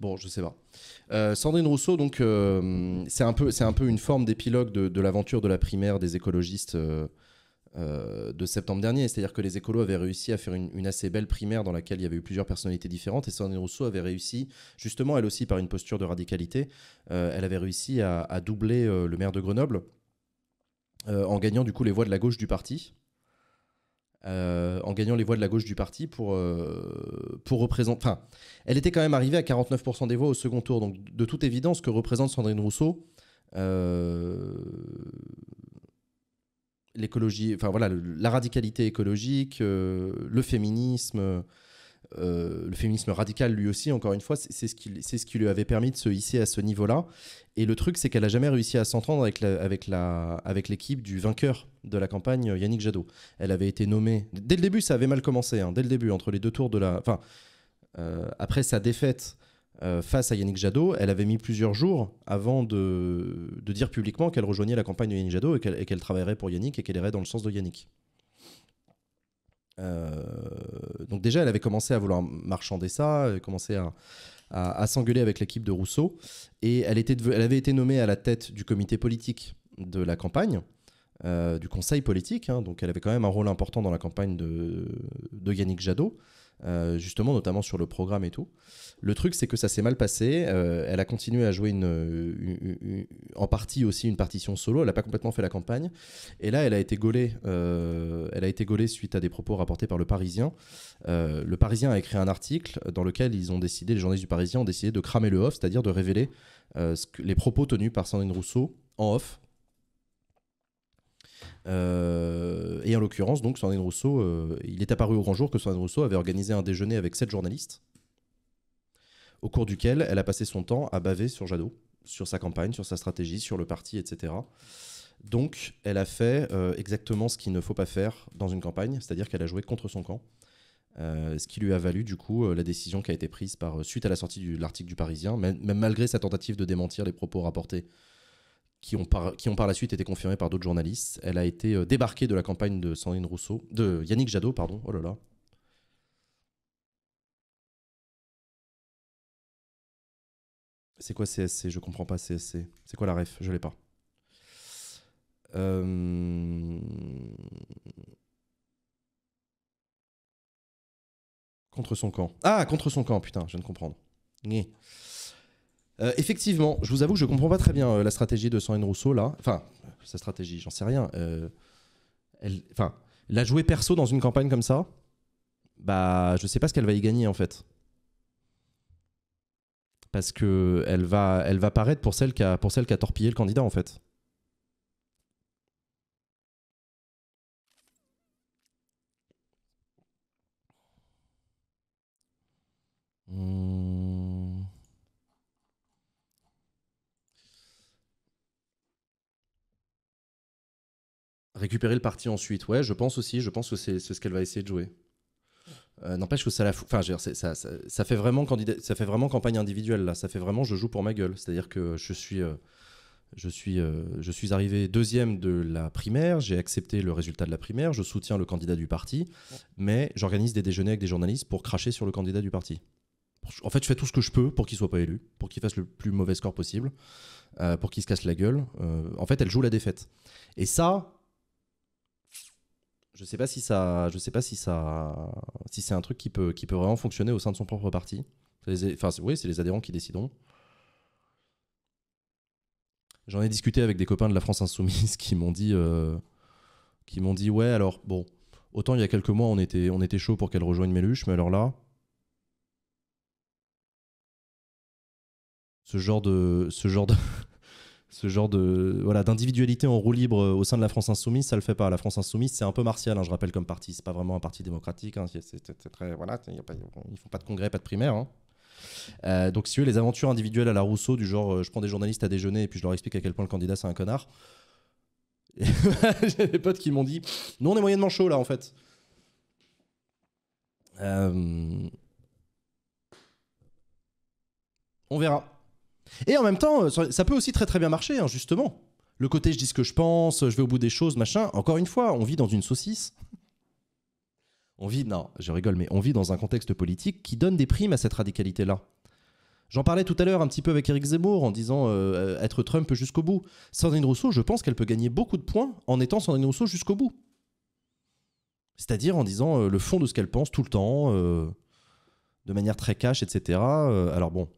Bon, je sais pas. Euh, Sandrine Rousseau, donc, euh, c'est un, peu, un peu une forme d'épilogue de, l'aventure de la primaire des écologistes euh, de septembre dernier. C'est-à-dire que les écolos avaient réussi à faire une, assez belle primaire dans laquelle il y avait eu plusieurs personnalités différentes. Et Sandrine Rousseau avait réussi, justement, elle aussi, par une posture de radicalité, elle avait réussi à doubler le maire de Grenoble en gagnant, du coup, les voix de la gauche du parti. Euh, en gagnant les voix de la gauche du parti pour, euh, pour représenter. Enfin, elle était quand même arrivée à 49% des voix au second tour. Donc, de toute évidence, que représente Sandrine Rousseau, euh, l'écologie, enfin voilà, la radicalité écologique, le féminisme. Euh, le féminisme radical, lui aussi, encore une fois, c'est ce, qui, lui avait permis de se hisser à ce niveau-là. Et le truc, c'est qu'elle n'a jamais réussi à s'entendre avec l'équipe du vainqueur de la campagne, Yannick Jadot. Elle avait été nommée. Dès le début, ça avait mal commencé, hein, dès le début, entre les deux tours de la. Enfin, euh, après sa défaite euh, face à Yannick Jadot, elle avait mis plusieurs jours avant de, dire publiquement qu'elle rejoignait la campagne de Yannick Jadot et qu'elle travaillerait pour Yannick et qu'elle irait dans le sens de Yannick. Euh, donc déjà, elle avait commencé à vouloir marchander ça, commencé à, à, à s'engueuler avec l'équipe de Rousseau, et elle, était, elle avait été nommée à la tête du comité politique de la campagne. Euh, du conseil politique. Hein. donc elle avait quand même un rôle important dans la campagne de, de Yannick Jadot. Euh, justement, notamment sur le programme et tout. Le truc, c'est que ça s'est mal passé. Euh, elle a continué à jouer une, en partie aussi une partition solo. Elle n'a pas complètement fait la campagne. Et là, elle a été gaulée. Euh, elle a été gaulée suite à des propos rapportés par le Parisien. le Parisien a écrit un article dans lequel ils ont décidé, les journalistes du Parisien ont décidé de cramer le off, c'est-à-dire de révéler les propos tenus par Sandrine Rousseau en off euh, et en l'occurrence, donc, Sandrine Rousseau, euh, il est apparu au grand jour que Sandrine Rousseau avait organisé un déjeuner avec sept journalistes, au cours duquel elle a passé son temps à baver sur Jadot, sur sa campagne, sur sa stratégie, sur le parti, etc. Donc, elle a fait euh, exactement ce qu'il ne faut pas faire dans une campagne, c'est-à-dire qu'elle a joué contre son camp. ce qui lui a valu du coup la décision qui a été prise par suite à la sortie de l'article du Parisien, même, malgré sa tentative de démentir les propos rapportés qui ont, par, qui ont par la suite été confirmées par d'autres journalistes. Elle a été euh, débarquée de la campagne de Sandrine Rousseau, de Yannick Jadot, pardon. Oh là là. C'est quoi CSC Je comprends pas CSC. C'est quoi la ref Je l'ai pas. Euh, contre son camp. Ah, contre son camp, putain, je viens de comprendre. Euh, effectivement, je vous avoue que je comprends pas très bien euh, la stratégie de Sandrine Rousseau là. Enfin, sa stratégie, j'en sais rien. Euh, elle, enfin, la jouer perso dans une campagne comme ça, bah, je sais pas ce qu'elle va y gagner en fait. Parce que elle va, elle va paraître pour celle qui a, pour celle qui a torpillé le candidat en fait. Hmm. Récupérer le parti ensuite, ouais, je pense aussi, je pense que c'est ce qu'elle va essayer de jouer. Euh, n'empêche que ça la Enfin, ça, ça, ça, fait vraiment candidat... ça fait vraiment campagne individuelle là. Ça fait vraiment je joue pour ma gueule. C'est-à-dire que je suis, euh, je suis, euh, je suis arrivé deuxième de la primaire. J'ai accepté le résultat de la primaire. Je soutiens le candidat du parti, mais j'organise des déjeuners avec des journalistes pour cracher sur le candidat du parti. En fait, je fais tout ce que je peux pour qu'il soit pas élu, pour qu'il fasse le plus mauvais score possible, pour qu'il se casse la gueule. en fait, elle joue la défaite. Et ça, je sais pas si ça, je sais pas si ça, si c'est un truc qui peut, qui peut vraiment fonctionner au sein de son propre parti. enfin, oui, c'est les adhérents qui décideront. J'en ai discuté avec des copains de la France insoumise qui m'ont dit, euh, qui m'ont dit, ouais, alors bon, autant il y a quelques mois on était, on était chaud pour qu'elle rejoigne Méluche, mais alors là, ce genre de, ce genre de ce genre de voilà d'individualité en roue libre euh, au sein de la France insoumise, ça le fait pas. La France insoumise, c'est un peu martial, hein, je rappelle comme parti, c'est pas vraiment un parti démocratique. ils font pas de congrès, pas de primaire. Hein. Euh, donc si tu les aventures individuelles à la Rousseau, du genre euh, je prends des journalistes à déjeuner et puis je leur explique à quel point le candidat c'est un connard. J'ai des potes qui m'ont dit, nous on est moyennement chaud là en fait. On verra. Et en même temps, euh, ça peut aussi très très bien marcher, hein, justement. Le côté je dis ce que je pense, je vais au bout des choses, machin. Encore une fois, on vit dans une saucisse. On vit, non, je rigole, mais on vit dans un contexte politique qui donne des primes à cette radicalité-là. J'en parlais tout à l'heure un petit peu avec Eric Zemmour en disant euh, être Trump jusqu'au bout. Sandrine Rousseau, je pense qu'elle peut gagner beaucoup de points en étant Sandrine Rousseau jusqu'au bout. C'est-à-dire en disant euh, le fond de ce qu'elle pense tout le temps, de manière très cash, etc. alors bon,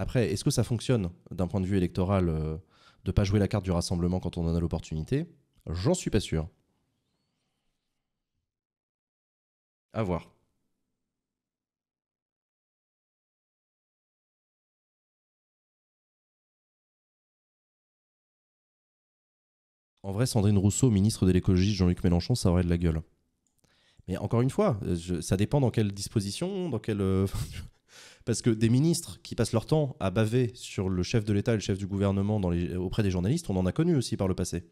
après, est-ce que ça fonctionne d'un point de vue électoral euh, de ne pas jouer la carte du rassemblement quand on en a l'opportunité J'en suis pas sûr. À voir. En vrai, Sandrine Rousseau, ministre de l'écologie, Jean-Luc Mélenchon, ça aurait de la gueule. Mais encore une fois, euh, ça dépend dans quelle disposition, dans quelle. Euh, parce que des ministres qui passent leur temps à baver sur le chef de l'État et le chef du gouvernement auprès des journalistes, on en a connu aussi par le passé.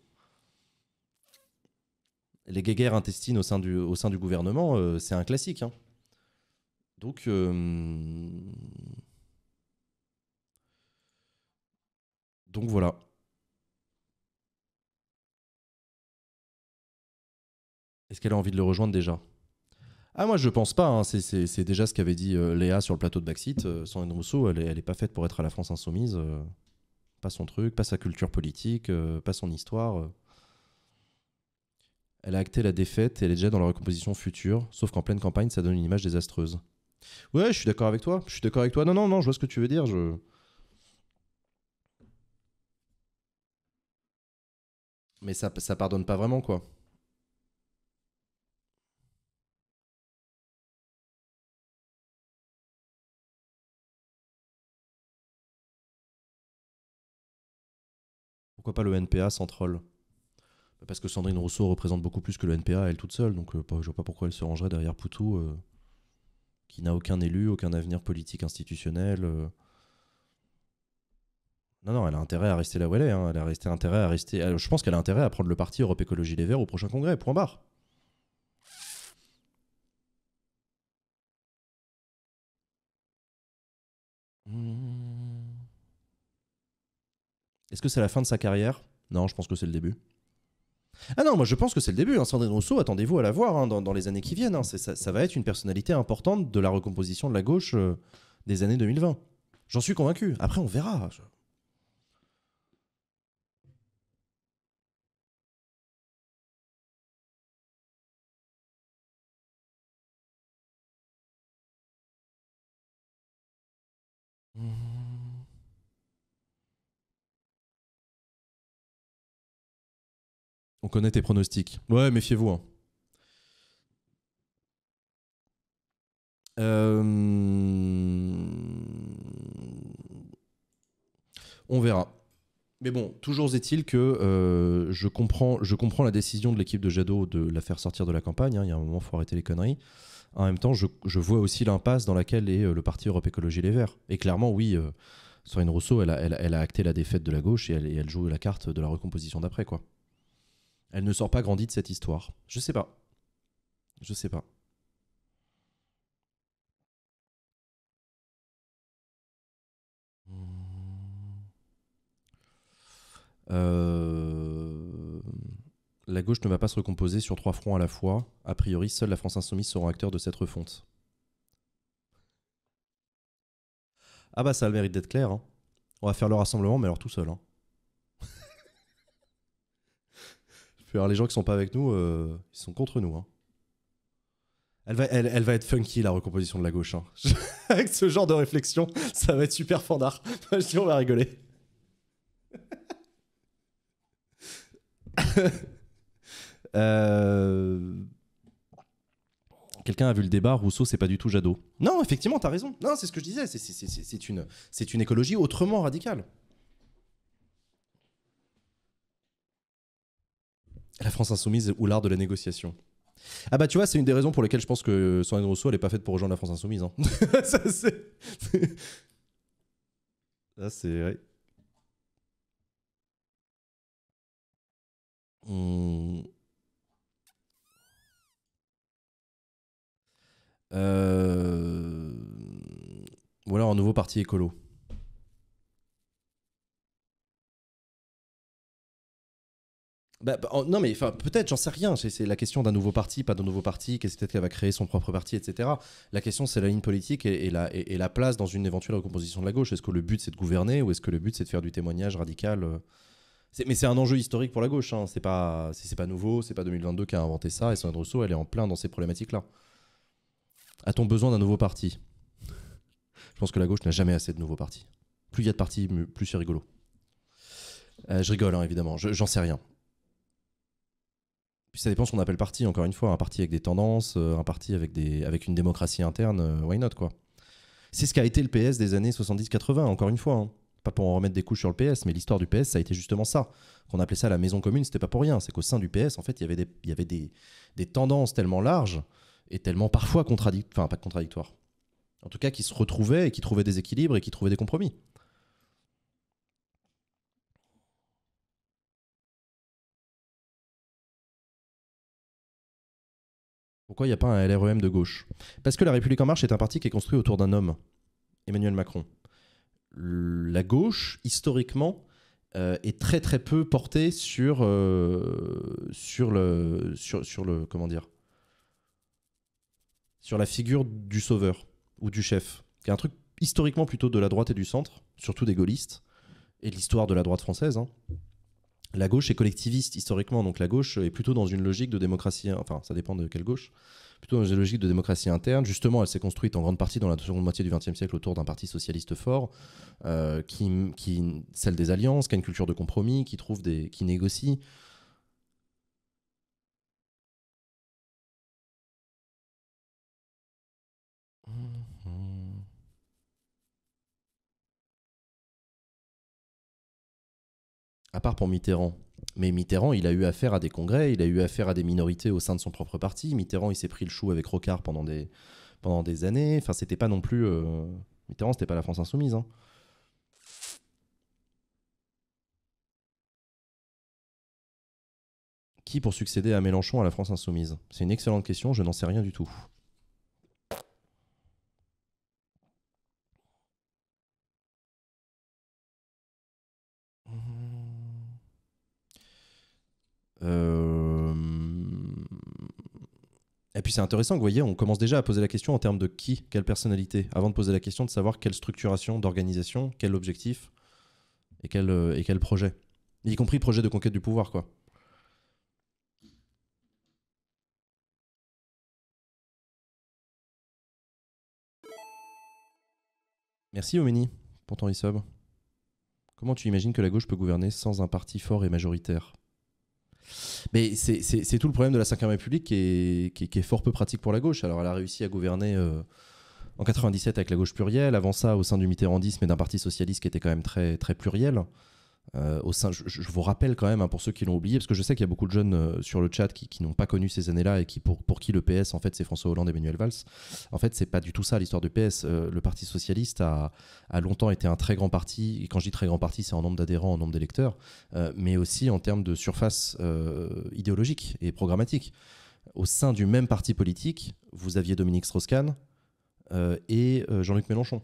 Les guéguerres intestines au sein du, gouvernement, euh, c'est un classique. Hein. Donc... Euh, donc voilà. Est-ce qu'elle a envie de le rejoindre déjà ah, moi, je pense pas. Hein. C'est déjà ce qu'avait dit euh, Léa sur le plateau de Baxit Euh, Sandrine Rousseau, elle est, pas faite pour être à la France insoumise. Euh. pas son truc, pas sa culture politique, euh, pas son histoire. Elle a acté la défaite et elle est déjà dans la recomposition future. Sauf qu'en pleine campagne, ça donne une image désastreuse. Ouais, je suis d'accord avec toi. Je suis d'accord avec toi. Non, non, non, je vois ce que tu veux dire. Je. Mais ça, ça pardonne pas vraiment, quoi. pourquoi pas le NPA sans troll Parce que Sandrine Rousseau représente beaucoup plus que le NPA elle toute seule, donc euh, je vois pas pourquoi elle se rangerait derrière Poutou, euh, qui n'a aucun élu, aucun avenir politique institutionnel. Euh. Non, non, elle a intérêt à rester là où elle est. Hein. Elle a resté intérêt à rester. je pense qu'elle a intérêt à prendre le parti Europe Écologie Les Verts au prochain congrès. Point barre. Mmh. Est-ce que c'est la fin de sa carrière Non, je pense que c'est le début. Ah non, moi je pense que c'est le début. Hein. Sandrine Rousseau, attendez-vous à la voir hein, dans, les années qui viennent. Hein. Ça, va être une personnalité importante de la recomposition de la gauche euh, des années 2020. J'en suis convaincu. Après, on verra. On connaît tes pronostics. Ouais, méfiez-vous. Hein. Euh, on verra. Mais bon, toujours est-il que euh, je, comprends, la décision de l'équipe de Jadot de la faire sortir de la campagne. Hein. Il y a un moment, il faut arrêter les conneries. En même temps, je, vois aussi l'impasse dans laquelle est euh, le parti Europe Écologie Les Verts. Et clairement, oui, Sorine Rousseau, elle a, acté la défaite de la gauche et elle, et elle joue la carte de la recomposition d'après, quoi. Elle ne sort pas grandie de cette histoire. Je sais pas. Je sais pas. Euh, la gauche ne va pas se recomposer sur trois fronts à la fois. A priori, seule la France insoumise sera acteur de cette refonte. Ah bah ça a le mérite d'être clair. Hein. On va faire le rassemblement, mais alors tout seul. Hein. alors, les gens qui sont pas avec nous, euh, ils sont contre nous. Hein. Elle, va, être funky, la recomposition de la gauche. Hein. avec ce genre de réflexion, ça va être super fandard. Je dis, on va rigoler. Euh, quelqu'un a vu le débat, Rousseau, c'est pas du tout Jadot. Non, effectivement, t'as raison. Non, c'est ce que je disais, c'est une, une écologie autrement radicale. La France insoumise ou l'art de la négociation. Ah bah tu vois, c'est une des raisons pour lesquelles je pense que Sandrine Rousseau, elle n'est pas faite pour rejoindre la France insoumise. Hein. ça c'est... ça c'est... Hmm. Euh, ou alors un nouveau parti écolo. Bah, bah, non, mais peut-être, j'en sais rien. C'est la question d'un nouveau parti, pas d'un nouveau parti. Qu'est-ce peut-être qu'elle va créer son propre parti, etc. La question, c'est la ligne politique et, la, place dans une éventuelle recomposition de la gauche. Est-ce que le but, c'est de gouverner ou est-ce que le but, c'est de faire du témoignage radical euh? Mais c'est un enjeu historique pour la gauche. Hein. C'est pas, c'est pas nouveau, c'est pas 2022 qui a inventé ça. Et Sandrine Rousseau, elle est en plein dans ces problématiques-là. A-t-on besoin d'un nouveau parti Je pense que la gauche n'a jamais assez de nouveaux partis. Plus il y a de partis, plus c'est rigolo. Euh, je rigole, hein, évidemment. J'en sais rien ça dépend ce qu'on appelle parti, encore une fois. Un parti avec des tendances, euh, un parti avec, des, avec une démocratie interne, euh, why not, quoi. C'est ce qu'a été le PS des années 70-80, encore une fois. Hein. Pas pour en remettre des couches sur le PS, mais l'histoire du PS, ça a été justement ça. Qu'on appelait ça la maison commune, c'était pas pour rien. C'est qu'au sein du PS, en fait, il y avait des, il y avait des, des tendances tellement larges et tellement parfois contradictoires, enfin pas contradictoires, en tout cas qui se retrouvaient et qui trouvaient des équilibres et qui trouvaient des compromis. Pourquoi il n'y a pas un LREM de gauche Parce que La République en marche est un parti qui est construit autour d'un homme, Emmanuel Macron. La gauche, historiquement, euh, est très très peu portée sur, euh, sur, le, sur, le... Comment dire Sur la figure du sauveur ou du chef, qui est un truc historiquement plutôt de la droite et du centre, surtout des gaullistes, et de l'histoire de la droite française. Hein la gauche est collectiviste historiquement, donc la gauche est plutôt dans une logique de démocratie, enfin ça dépend de quelle gauche, plutôt dans une logique de démocratie interne. Justement, elle s'est construite en grande partie dans la seconde moitié du XXe siècle autour d'un parti socialiste fort, euh, qui, qui, celle des alliances, qui a une culture de compromis, qui trouve des, qui négocie, à part pour Mitterrand. Mais Mitterrand, il a eu affaire à des congrès, il a eu affaire à des minorités au sein de son propre parti. Mitterrand, il s'est pris le chou avec Rocard pendant des, pendant des années. Enfin, c'était pas non plus. Euh, Mitterrand, c'était pas la France insoumise. Hein. Qui pour succéder à Mélenchon à la France insoumise C'est une excellente question, je n'en sais rien du tout. Euh, et puis c'est intéressant que vous voyez, on commence déjà à poser la question en termes de qui, quelle personnalité, avant de poser la question de savoir quelle structuration d'organisation, quel objectif et quel, euh, et quel projet. Y compris projet de conquête du pouvoir, quoi. Merci Omeni pour ton e-sub Comment tu imagines que la gauche peut gouverner sans un parti fort et majoritaire mais c'est tout le problème de la 5 République qui est, fort peu pratique pour la gauche. Alors elle a réussi à gouverner euh, en 97 avec la gauche plurielle, avant ça au sein du mitterrandisme et d'un parti socialiste qui était quand même très pluriel. Euh, sein, je, vous rappelle quand même, hein, pour ceux qui l'ont oublié, parce que je sais qu'il y a beaucoup de jeunes euh, sur le chat qui, n'ont pas connu ces années-là et qui, pour, qui le PS, en fait, c'est François Hollande et Emmanuel Valls. En fait, c'est pas du tout ça l'histoire du PS. Euh, le Parti Socialiste a, a, longtemps été un très grand parti, et quand je dis très grand parti, c'est en nombre d'adhérents, en nombre d'électeurs, mais aussi en termes de surface idéologique et programmatique. Au sein du même parti politique, vous aviez Dominique Strauss-Kahn et Jean-Luc Mélenchon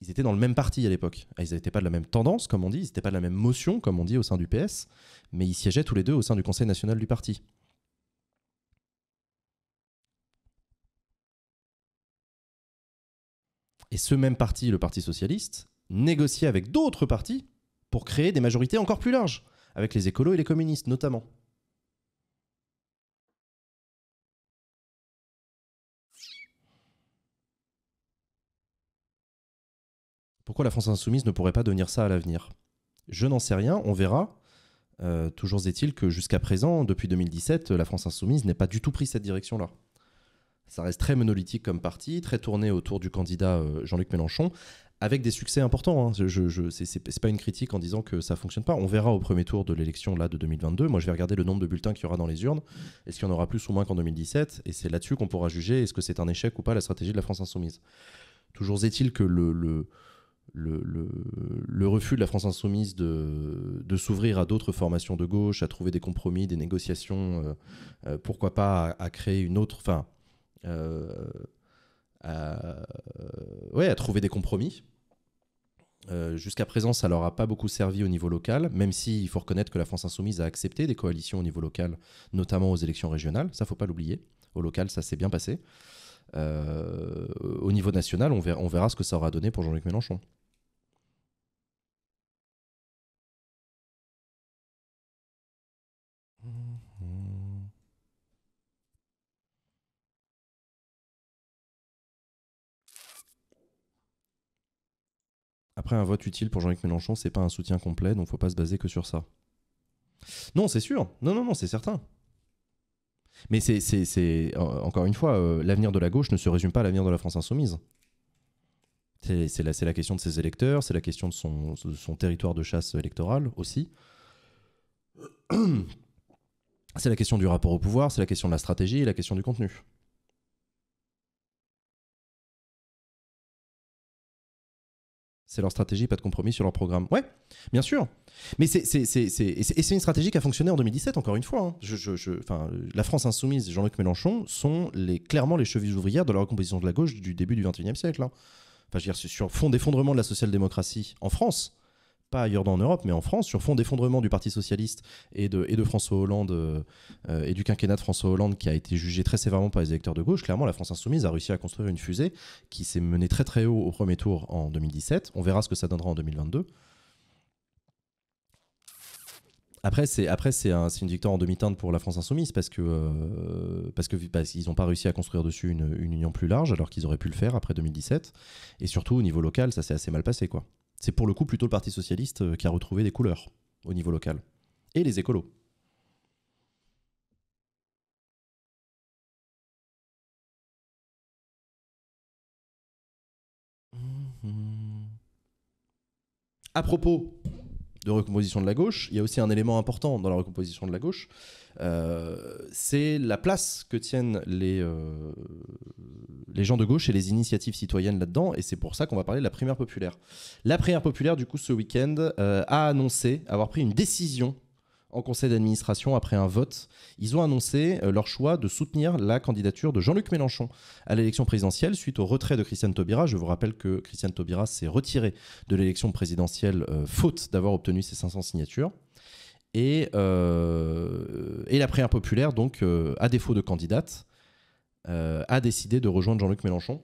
ils étaient dans le même parti à l'époque. Ils n'étaient pas de la même tendance, comme on dit, ils n'étaient pas de la même motion, comme on dit, au sein du PS, mais ils siégeaient tous les deux au sein du Conseil national du parti. Et ce même parti, le Parti socialiste, négociait avec d'autres partis pour créer des majorités encore plus larges, avec les écolos et les communistes notamment. Pourquoi la France insoumise ne pourrait pas devenir ça à l'avenir Je n'en sais rien, on verra. Euh, toujours est-il que jusqu'à présent, depuis 2017, la France insoumise n'est pas du tout pris cette direction-là. Ça reste très monolithique comme parti, très tourné autour du candidat euh, Jean-Luc Mélenchon, avec des succès importants. Hein. Je, c'est pas une critique en disant que ça fonctionne pas. On verra au premier tour de l'élection là de 2022. Moi, je vais regarder le nombre de bulletins qu'il y aura dans les urnes. Est-ce qu'il y en aura plus ou moins qu'en 2017 Et c'est là-dessus qu'on pourra juger est-ce que c'est un échec ou pas la stratégie de la France insoumise. Toujours est-il que le le, refus de la France insoumise de, s'ouvrir à d'autres formations de gauche, à trouver des compromis, des négociations, euh, euh, pourquoi pas à, créer une autre, enfin, euh, à, ouais, à trouver des compromis. Jusqu'à présent, ça leur a pas beaucoup servi au niveau local, même si il faut reconnaître que la France insoumise a accepté des coalitions au niveau local, notamment aux élections régionales. Ça, faut pas l'oublier. Au local, ça s'est bien passé. au niveau national, on verra ce que ça aura donné pour Jean-Luc Mélenchon. Après, un vote utile pour Jean-Luc Mélenchon, c'est pas un soutien complet, donc il faut pas se baser que sur ça. Non, c'est sûr. Non, non, non, c'est certain. Mais c'est, encore une fois, euh, l'avenir de la gauche ne se résume pas à l'avenir de la France insoumise. C'est la, la, question de ses électeurs, c'est la question de son, de son, territoire de chasse électorale aussi. C'est la question du rapport au pouvoir, c'est la question de la stratégie et la question du contenu. C'est leur stratégie, pas de compromis sur leur programme. Ouais, bien sûr. Mais c'est une stratégie qui a fonctionné en 2017, encore une fois. Hein. Je, je, la France insoumise et Jean-Luc Mélenchon sont les, clairement les chevilles ouvrières de la recomposition de la gauche du début du XXIe siècle. Hein. Enfin, je veux dire, sur fond d'effondrement de la social-démocratie en France, pas ailleurs dans l'Europe mais en France, sur fond d'effondrement du Parti socialiste et de, François Hollande euh, et du quinquennat de François Hollande qui a été jugé très sévèrement par les électeurs de gauche, clairement la France insoumise a réussi à construire une fusée qui s'est menée très très haut au premier tour en 2017. On verra ce que ça donnera en 2022. Après, c'est après c'est une victoire en demi-teinte pour la France insoumise parce que euh, parce que ils n'ont pas réussi à construire dessus une, une union plus large alors qu'ils auraient pu le faire après 2017 et surtout au niveau local ça s'est assez mal passé quoi c'est pour le coup plutôt le Parti socialiste euh, qui a retrouvé des couleurs au niveau local. Et les écolos. Mmh. À propos de recomposition de la gauche, il y a aussi un élément important dans la recomposition de la gauche, euh, c'est la place que tiennent les, euh, les gens de gauche et les initiatives citoyennes là-dedans, et c'est pour ça qu'on va parler de la primaire populaire. La primaire populaire, du coup, ce week-end, euh, a annoncé avoir pris une décision en conseil d'administration après un vote. Ils ont annoncé euh, leur choix de soutenir la candidature de Jean-Luc Mélenchon à l'élection présidentielle suite au retrait de Christiane Taubira. Je vous rappelle que Christiane Taubira s'est retirée de l'élection présidentielle euh, faute d'avoir obtenu ses 500 signatures. Et, euh, la prière populaire, donc, à défaut de candidate, a décidé de rejoindre Jean-Luc Mélenchon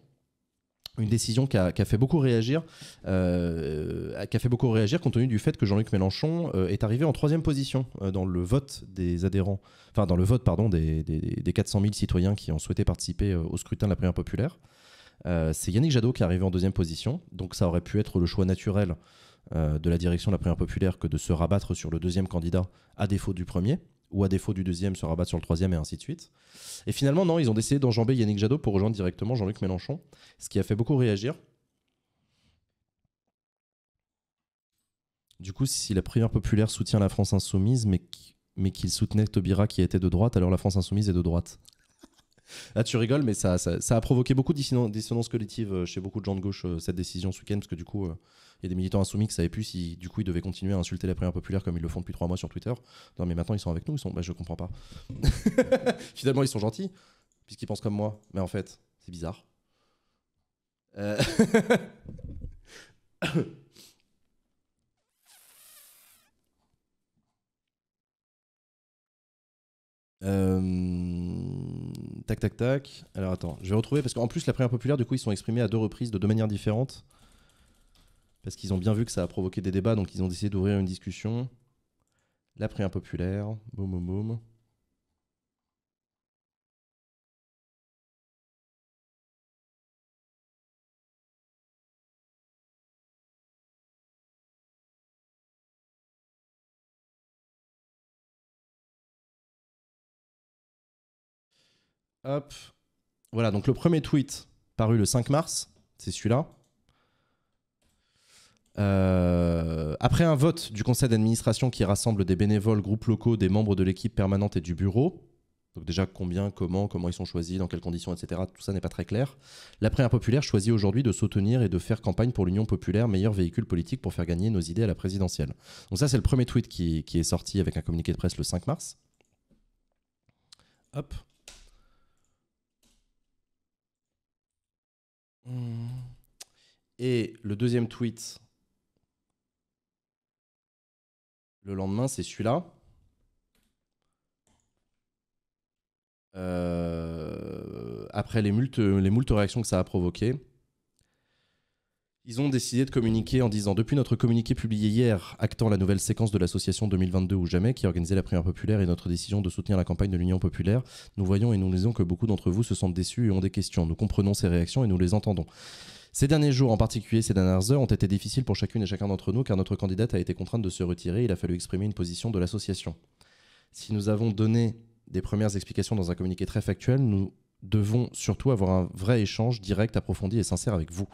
une décision qui a, fait beaucoup réagir, euh, fait beaucoup réagir compte tenu du fait que Jean-Luc Mélenchon euh, est arrivé en troisième position euh, dans le vote des adhérents, enfin dans le vote pardon des, 400 000 citoyens qui ont souhaité participer au scrutin de la Première populaire. c'est Yannick Jadot qui est arrivé en deuxième position, donc ça aurait pu être le choix naturel de la direction de la Première populaire que de se rabattre sur le deuxième candidat à défaut du premier ou à défaut du deuxième, se rabattre sur le troisième, et ainsi de suite. Et finalement, non, ils ont décidé d'enjamber Yannick Jadot pour rejoindre directement Jean-Luc Mélenchon, ce qui a fait beaucoup réagir. Du coup, si la première populaire soutient la France insoumise, mais, qu'il soutenait Tobira qui était de droite, alors la France insoumise est de droite. Là, ah, tu rigoles, mais ça, ça, a provoqué beaucoup de dissonance collective euh, chez beaucoup de gens de gauche, euh, cette décision ce week-end, parce que du coup, euh, il y a des militants insoumis qui savaient plus si du coup ils devaient continuer à insulter la première populaire comme ils le font depuis trois mois sur Twitter. Non mais maintenant ils sont avec nous, ils sont. Bah, je comprends pas. Finalement ils sont gentils puisqu'ils pensent comme moi. Mais en fait c'est bizarre. Euh, euh, tac, tac, tac. Alors attends, je vais retrouver parce qu'en plus la première populaire, du coup, ils sont exprimés à deux reprises de deux manières différentes parce qu'ils ont bien vu que ça a provoqué des débats, donc ils ont décidé d'ouvrir une discussion. La prière populaire, boum boum boum. Hop. Voilà, donc le premier tweet paru le 5 mars, c'est celui-là. Euh, après un vote du conseil d'administration qui rassemble des bénévoles, groupes locaux, des membres de l'équipe permanente et du bureau, donc déjà combien, comment, comment ils sont choisis, dans quelles conditions, etc. Tout ça n'est pas très clair. La primaire populaire choisit aujourd'hui de soutenir et de faire campagne pour l'Union populaire, meilleur véhicule politique pour faire gagner nos idées à la présidentielle. Donc ça c'est le premier tweet qui, qui est sorti avec un communiqué de presse le 5 mars. Hop. Hmm. Et le deuxième tweet Le lendemain, c'est celui-là. Euh, après les multes, les réactions que ça a provoquées, ils ont décidé de communiquer en disant Depuis notre communiqué publié hier, actant la nouvelle séquence de l'association 2022 ou jamais, qui organisait la primaire populaire et notre décision de soutenir la campagne de l'Union populaire, nous voyons et nous lisons que beaucoup d'entre vous se sentent déçus et ont des questions. Nous comprenons ces réactions et nous les entendons. Ces derniers jours, en particulier ces dernières heures, ont été difficiles pour chacune et chacun d'entre nous car notre candidate a été contrainte de se retirer. Il a fallu exprimer une position de l'association. Si nous avons donné des premières explications dans un communiqué très factuel, nous devons surtout avoir un vrai échange direct, approfondi et sincère avec vous.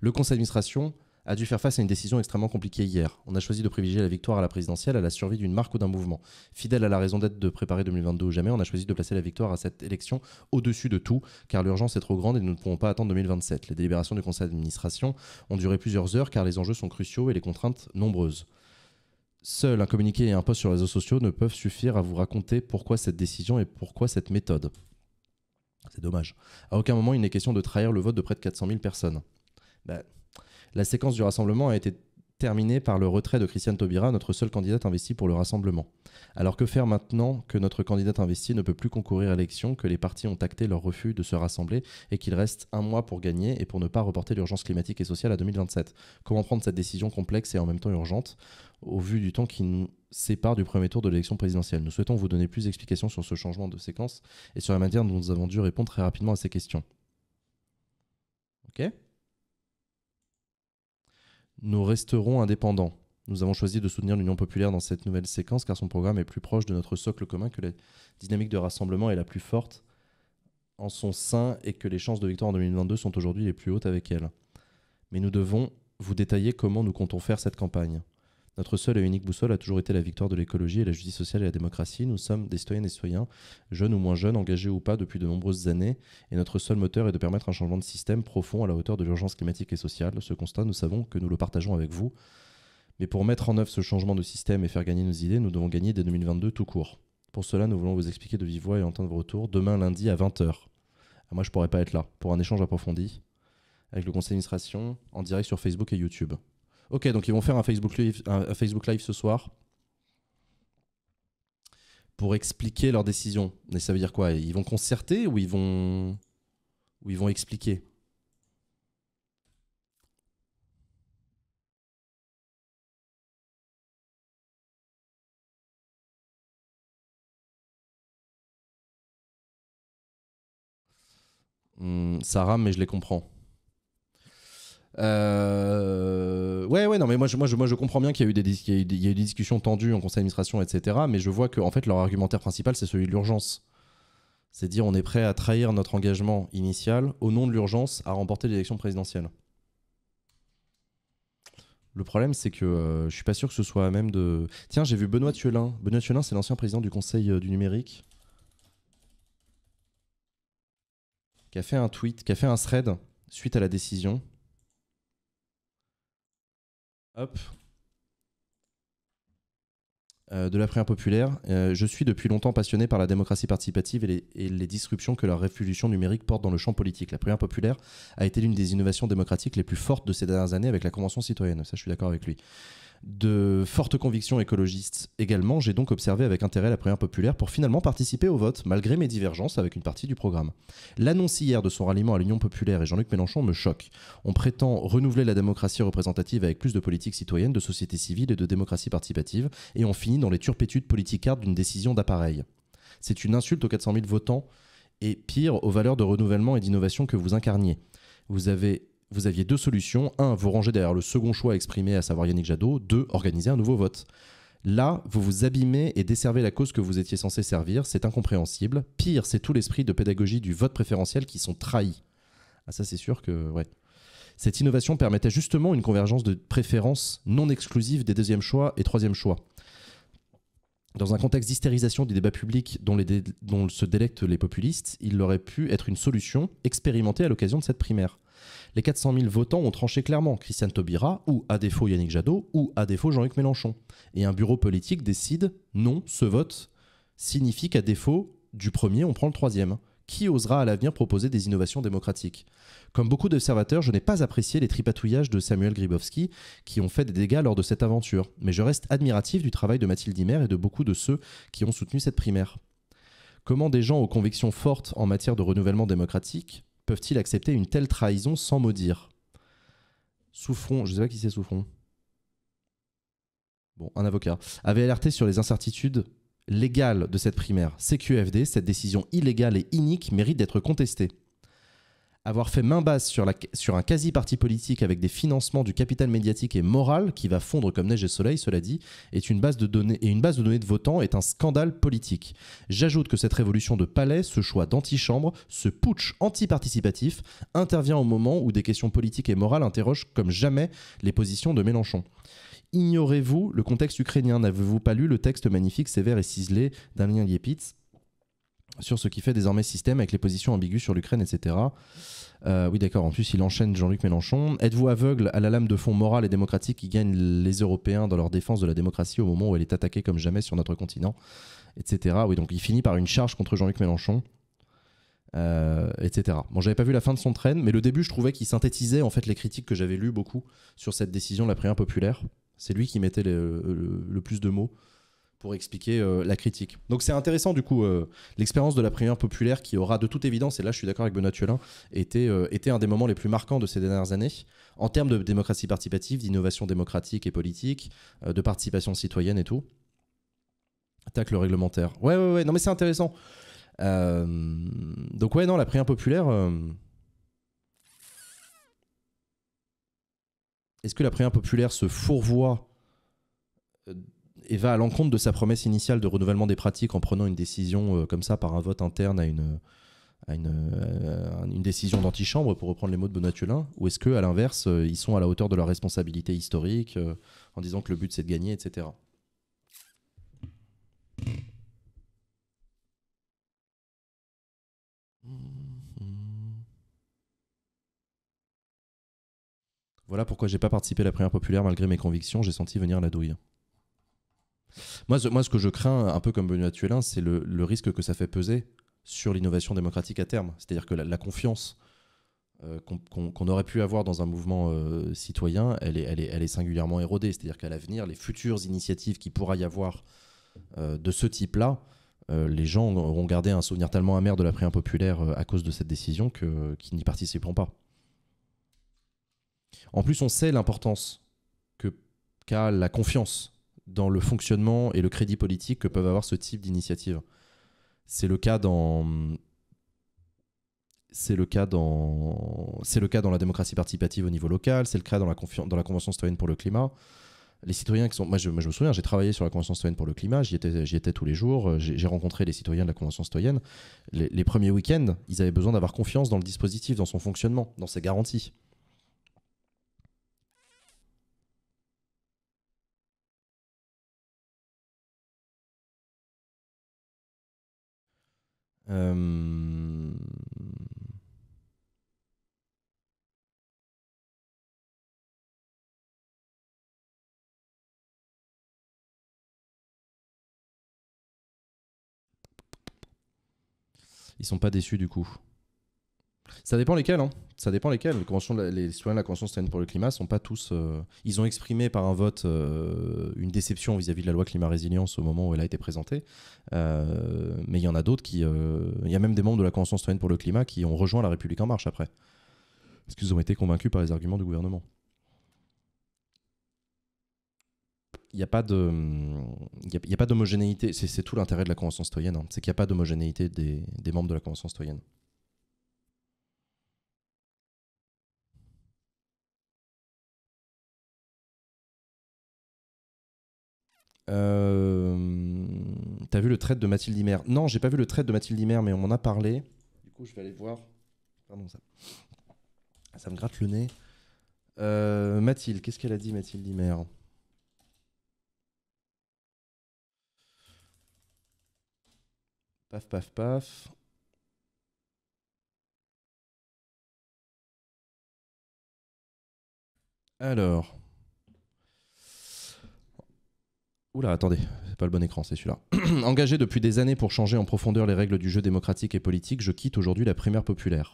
Le conseil d'administration a dû faire face à une décision extrêmement compliquée hier. On a choisi de privilégier la victoire à la présidentielle à la survie d'une marque ou d'un mouvement. Fidèle à la raison d'être de préparer 2022 ou jamais, on a choisi de placer la victoire à cette élection au-dessus de tout, car l'urgence est trop grande et nous ne pouvons pas attendre 2027. Les délibérations du conseil d'administration ont duré plusieurs heures car les enjeux sont cruciaux et les contraintes nombreuses. Seul un communiqué et un post sur les réseaux sociaux ne peuvent suffire à vous raconter pourquoi cette décision et pourquoi cette méthode. C'est dommage. À aucun moment il n'est question de trahir le vote de près de 400 000 personnes. Ben... La séquence du rassemblement a été terminée par le retrait de Christiane Taubira, notre seule candidate investie pour le rassemblement. Alors que faire maintenant que notre candidate investie ne peut plus concourir à l'élection, que les partis ont acté leur refus de se rassembler et qu'il reste un mois pour gagner et pour ne pas reporter l'urgence climatique et sociale à 2027 Comment prendre cette décision complexe et en même temps urgente au vu du temps qui nous sépare du premier tour de l'élection présidentielle. Nous souhaitons vous donner plus d'explications sur ce changement de séquence et sur la manière dont nous avons dû répondre très rapidement à ces questions. Ok nous resterons indépendants. Nous avons choisi de soutenir l'Union populaire dans cette nouvelle séquence car son programme est plus proche de notre socle commun que la dynamique de rassemblement est la plus forte en son sein et que les chances de victoire en 2022 sont aujourd'hui les plus hautes avec elle. Mais nous devons vous détailler comment nous comptons faire cette campagne. Notre seule et unique boussole a toujours été la victoire de l'écologie et la justice sociale et la démocratie. Nous sommes des citoyennes et citoyens, jeunes ou moins jeunes, engagés ou pas depuis de nombreuses années, et notre seul moteur est de permettre un changement de système profond à la hauteur de l'urgence climatique et sociale. Ce constat, nous savons que nous le partageons avec vous. Mais pour mettre en œuvre ce changement de système et faire gagner nos idées, nous devons gagner dès 2022 tout court. Pour cela, nous voulons vous expliquer de vive voix et entendre vos retours demain lundi à 20h. Ah, moi, je pourrais pas être là pour un échange approfondi avec le conseil d'administration en direct sur Facebook et YouTube. Ok, donc ils vont faire un Facebook Live, Facebook Live ce soir pour expliquer leur décision. Mais ça veut dire quoi Ils vont concerter ou ils vont, ou ils vont expliquer hmm, Sarah, mais je les comprends. Euh... Ouais, ouais, non, mais moi je, moi, moi, je comprends bien qu'il y, a eu des, discussions tendues en conseil d'administration, etc. Mais je vois que fait, leur argumentaire principal, c'est celui de l'urgence. C'est dire on est prêt à trahir notre engagement initial au nom de l'urgence à remporter l'élection présidentielle. Le problème, c'est que euh, je suis pas sûr que ce soit même de. Tiens, j'ai vu Benoît Thiolin. Benoît Thiolin, c'est l'ancien président du Conseil euh, du numérique. Qui a fait un tweet, qui a fait un thread suite à la décision. Hop. Euh, de la prière populaire. Euh, je suis depuis longtemps passionné par la démocratie participative et les, disruptions que la révolution numérique porte dans le champ politique. La prière populaire a été l'une des innovations démocratiques les plus fortes de ces dernières années avec la Convention citoyenne. Ça, je suis d'accord avec lui de fortes convictions écologistes également, j'ai donc observé avec intérêt la Première populaire pour finalement participer au vote, malgré mes divergences avec une partie du programme. L'annonce hier de son ralliement à l'Union populaire et Jean-Luc Mélenchon me choque. On prétend renouveler la démocratie représentative avec plus de politique citoyenne, de société civile et de démocratie participative, et on finit dans les turpétudes politicardes d'une décision d'appareil. C'est une insulte aux 400 000 votants et pire aux valeurs de renouvellement et d'innovation que vous incarniez. Vous avez vous aviez deux solutions. Un, vous rangez derrière le second choix exprimé, à savoir Yannick Jadot. Deux, organiser un nouveau vote. Là, vous vous abîmez et desservez la cause que vous étiez censé servir, c'est incompréhensible. Pire, c'est tout l'esprit de pédagogie du vote préférentiel qui sont trahis. Ah ça c'est sûr que... Ouais. Cette innovation permettait justement une convergence de préférences non exclusives des deuxièmes choix et troisième choix. Dans un contexte d'hystérisation du débat public dont se délectent les populistes, il aurait pu être une solution expérimentée à l'occasion de cette primaire. Les 400 000 votants ont tranché clairement Christiane Taubira ou à défaut Yannick Jadot ou à défaut Jean-Luc Mélenchon. Et un bureau politique décide non, ce vote signifie qu'à défaut du premier, on prend le troisième. Qui osera à l'avenir proposer des innovations démocratiques Comme beaucoup d'observateurs, je n'ai pas apprécié les tripatouillages de Samuel Gribowski qui ont fait des dégâts lors de cette aventure, mais je reste admiratif du travail de Mathilde Himer et de beaucoup de ceux qui ont soutenu cette primaire. Comment des gens aux convictions fortes en matière de renouvellement démocratique peuvent-ils accepter une telle trahison sans maudire Souffron, je ne sais pas qui c'est Souffron. Bon, un avocat, avait alerté sur les incertitudes légales de cette primaire. CQFD, cette décision illégale et inique mérite d'être contestée avoir fait main basse sur, un quasi-parti politique avec des financements du capital médiatique et moral qui va fondre comme neige et soleil, cela dit, est une base de données, et une base de données de votants est un scandale politique. J'ajoute que cette révolution de palais, ce choix d'antichambre, ce putsch anti-participatif intervient au moment où des questions politiques et morales interrogent comme jamais les positions de Mélenchon. Ignorez-vous le contexte ukrainien N'avez-vous pas lu le texte magnifique, sévère et ciselé d'amelien Liepitz sur ce qui fait désormais système avec les positions ambiguës sur l'Ukraine, etc. Euh, oui, d'accord. En plus, il enchaîne Jean-Luc Mélenchon. Êtes-vous aveugle à la lame de fond morale et démocratique qui gagne les Européens dans leur défense de la démocratie au moment où elle est attaquée comme jamais sur notre continent, etc. Oui, donc il finit par une charge contre Jean-Luc Mélenchon. Euh, etc. Bon, j'avais pas vu la fin de son train, mais le début, je trouvais qu'il synthétisait en fait les critiques que j'avais lues beaucoup sur cette décision de la prière populaire. C'est lui qui mettait le plus de mots pour expliquer euh, la critique. Donc c'est intéressant du coup, euh, l'expérience de la primaire populaire qui aura de toute évidence, et là je suis d'accord avec Benoît Thuelin, était, euh, était un des moments les plus marquants de ces dernières années en termes de démocratie participative, d'innovation démocratique et politique, de participation citoyenne et tout. le réglementaire. Ouais, ouais, ouais, non mais c'est intéressant. donc ouais, non, la primaire populaire... Est-ce que la primaire populaire se fourvoie et va à l'encontre de sa promesse initiale de renouvellement des pratiques en prenant une décision euh, comme ça par un vote interne à une, euh, une, décision d'antichambre, pour reprendre les mots de Bonatulin Ou est-ce que à l'inverse, euh, ils sont à la hauteur de leur responsabilité historique en disant que le but c'est de gagner, etc. Voilà pourquoi j'ai pas participé à la première populaire malgré mes convictions, j'ai senti venir la douille. Moi, ce, que je crains, un peu comme Benoît Tuelin, c'est le, risque que ça fait peser sur l'innovation démocratique à terme. C'est-à-dire que la, confiance euh, qu'on aurait pu avoir dans un mouvement euh, citoyen, elle est, elle, est, elle est singulièrement érodée. C'est-à-dire qu'à l'avenir, les futures initiatives qui pourra y avoir euh, de ce type-là, les gens auront gardé un souvenir tellement amer de la impopulaire à cause de cette décision qu'ils n'y participeront pas. En plus, on sait l'importance qu'a la confiance dans le fonctionnement et le crédit politique que peuvent avoir ce type d'initiative. C'est le cas dans c'est le cas dans c'est le cas dans la démocratie participative au niveau local, c'est le cas dans la, confiance dans la convention citoyenne pour le climat. Les citoyens qui sont moi je, me souviens, j'ai travaillé sur la convention citoyenne pour le climat, j'y étais tous les jours, euh, j'ai rencontré les citoyens de la convention citoyenne. les premiers week-ends, ils avaient besoin d'avoir confiance dans le dispositif, dans son fonctionnement, dans ses garanties. Euh, ils sont pas déçus du coup. Ça dépend lesquels, hein. Ça dépend lesquels. Les, les citoyens de la Convention citoyenne pour le climat sont pas tous. Euh, ils ont exprimé par un vote euh, une déception vis-à-vis de la loi climat résilience au moment où elle a été présentée. Euh, mais il y en a d'autres qui. Il y a même des membres de la Convention citoyenne pour le climat qui ont rejoint La République en marche après. Parce qu'ils ont été convaincus par les arguments du gouvernement. il n'y a pas de a pas d'homogénéité c'est tout l'intérêt de la convention citoyenne hein. c'est qu'il n'y a pas d'homogénéité des, membres de la convention citoyenne Euh, t'as vu le trait de Mathilde Imer Non, j'ai pas vu le trait de Mathilde Imer, mais on m'en a parlé. Du coup, je vais aller voir. Pardon, ça. Ça me gratte le nez. Euh, Mathilde, qu'est-ce qu'elle a dit, Mathilde mer Paf, paf, paf. Alors. Oula, attendez, c'est pas le bon écran, c'est celui-là. Engagé depuis des années pour changer en profondeur les règles du jeu démocratique et politique, je quitte aujourd'hui la primaire populaire.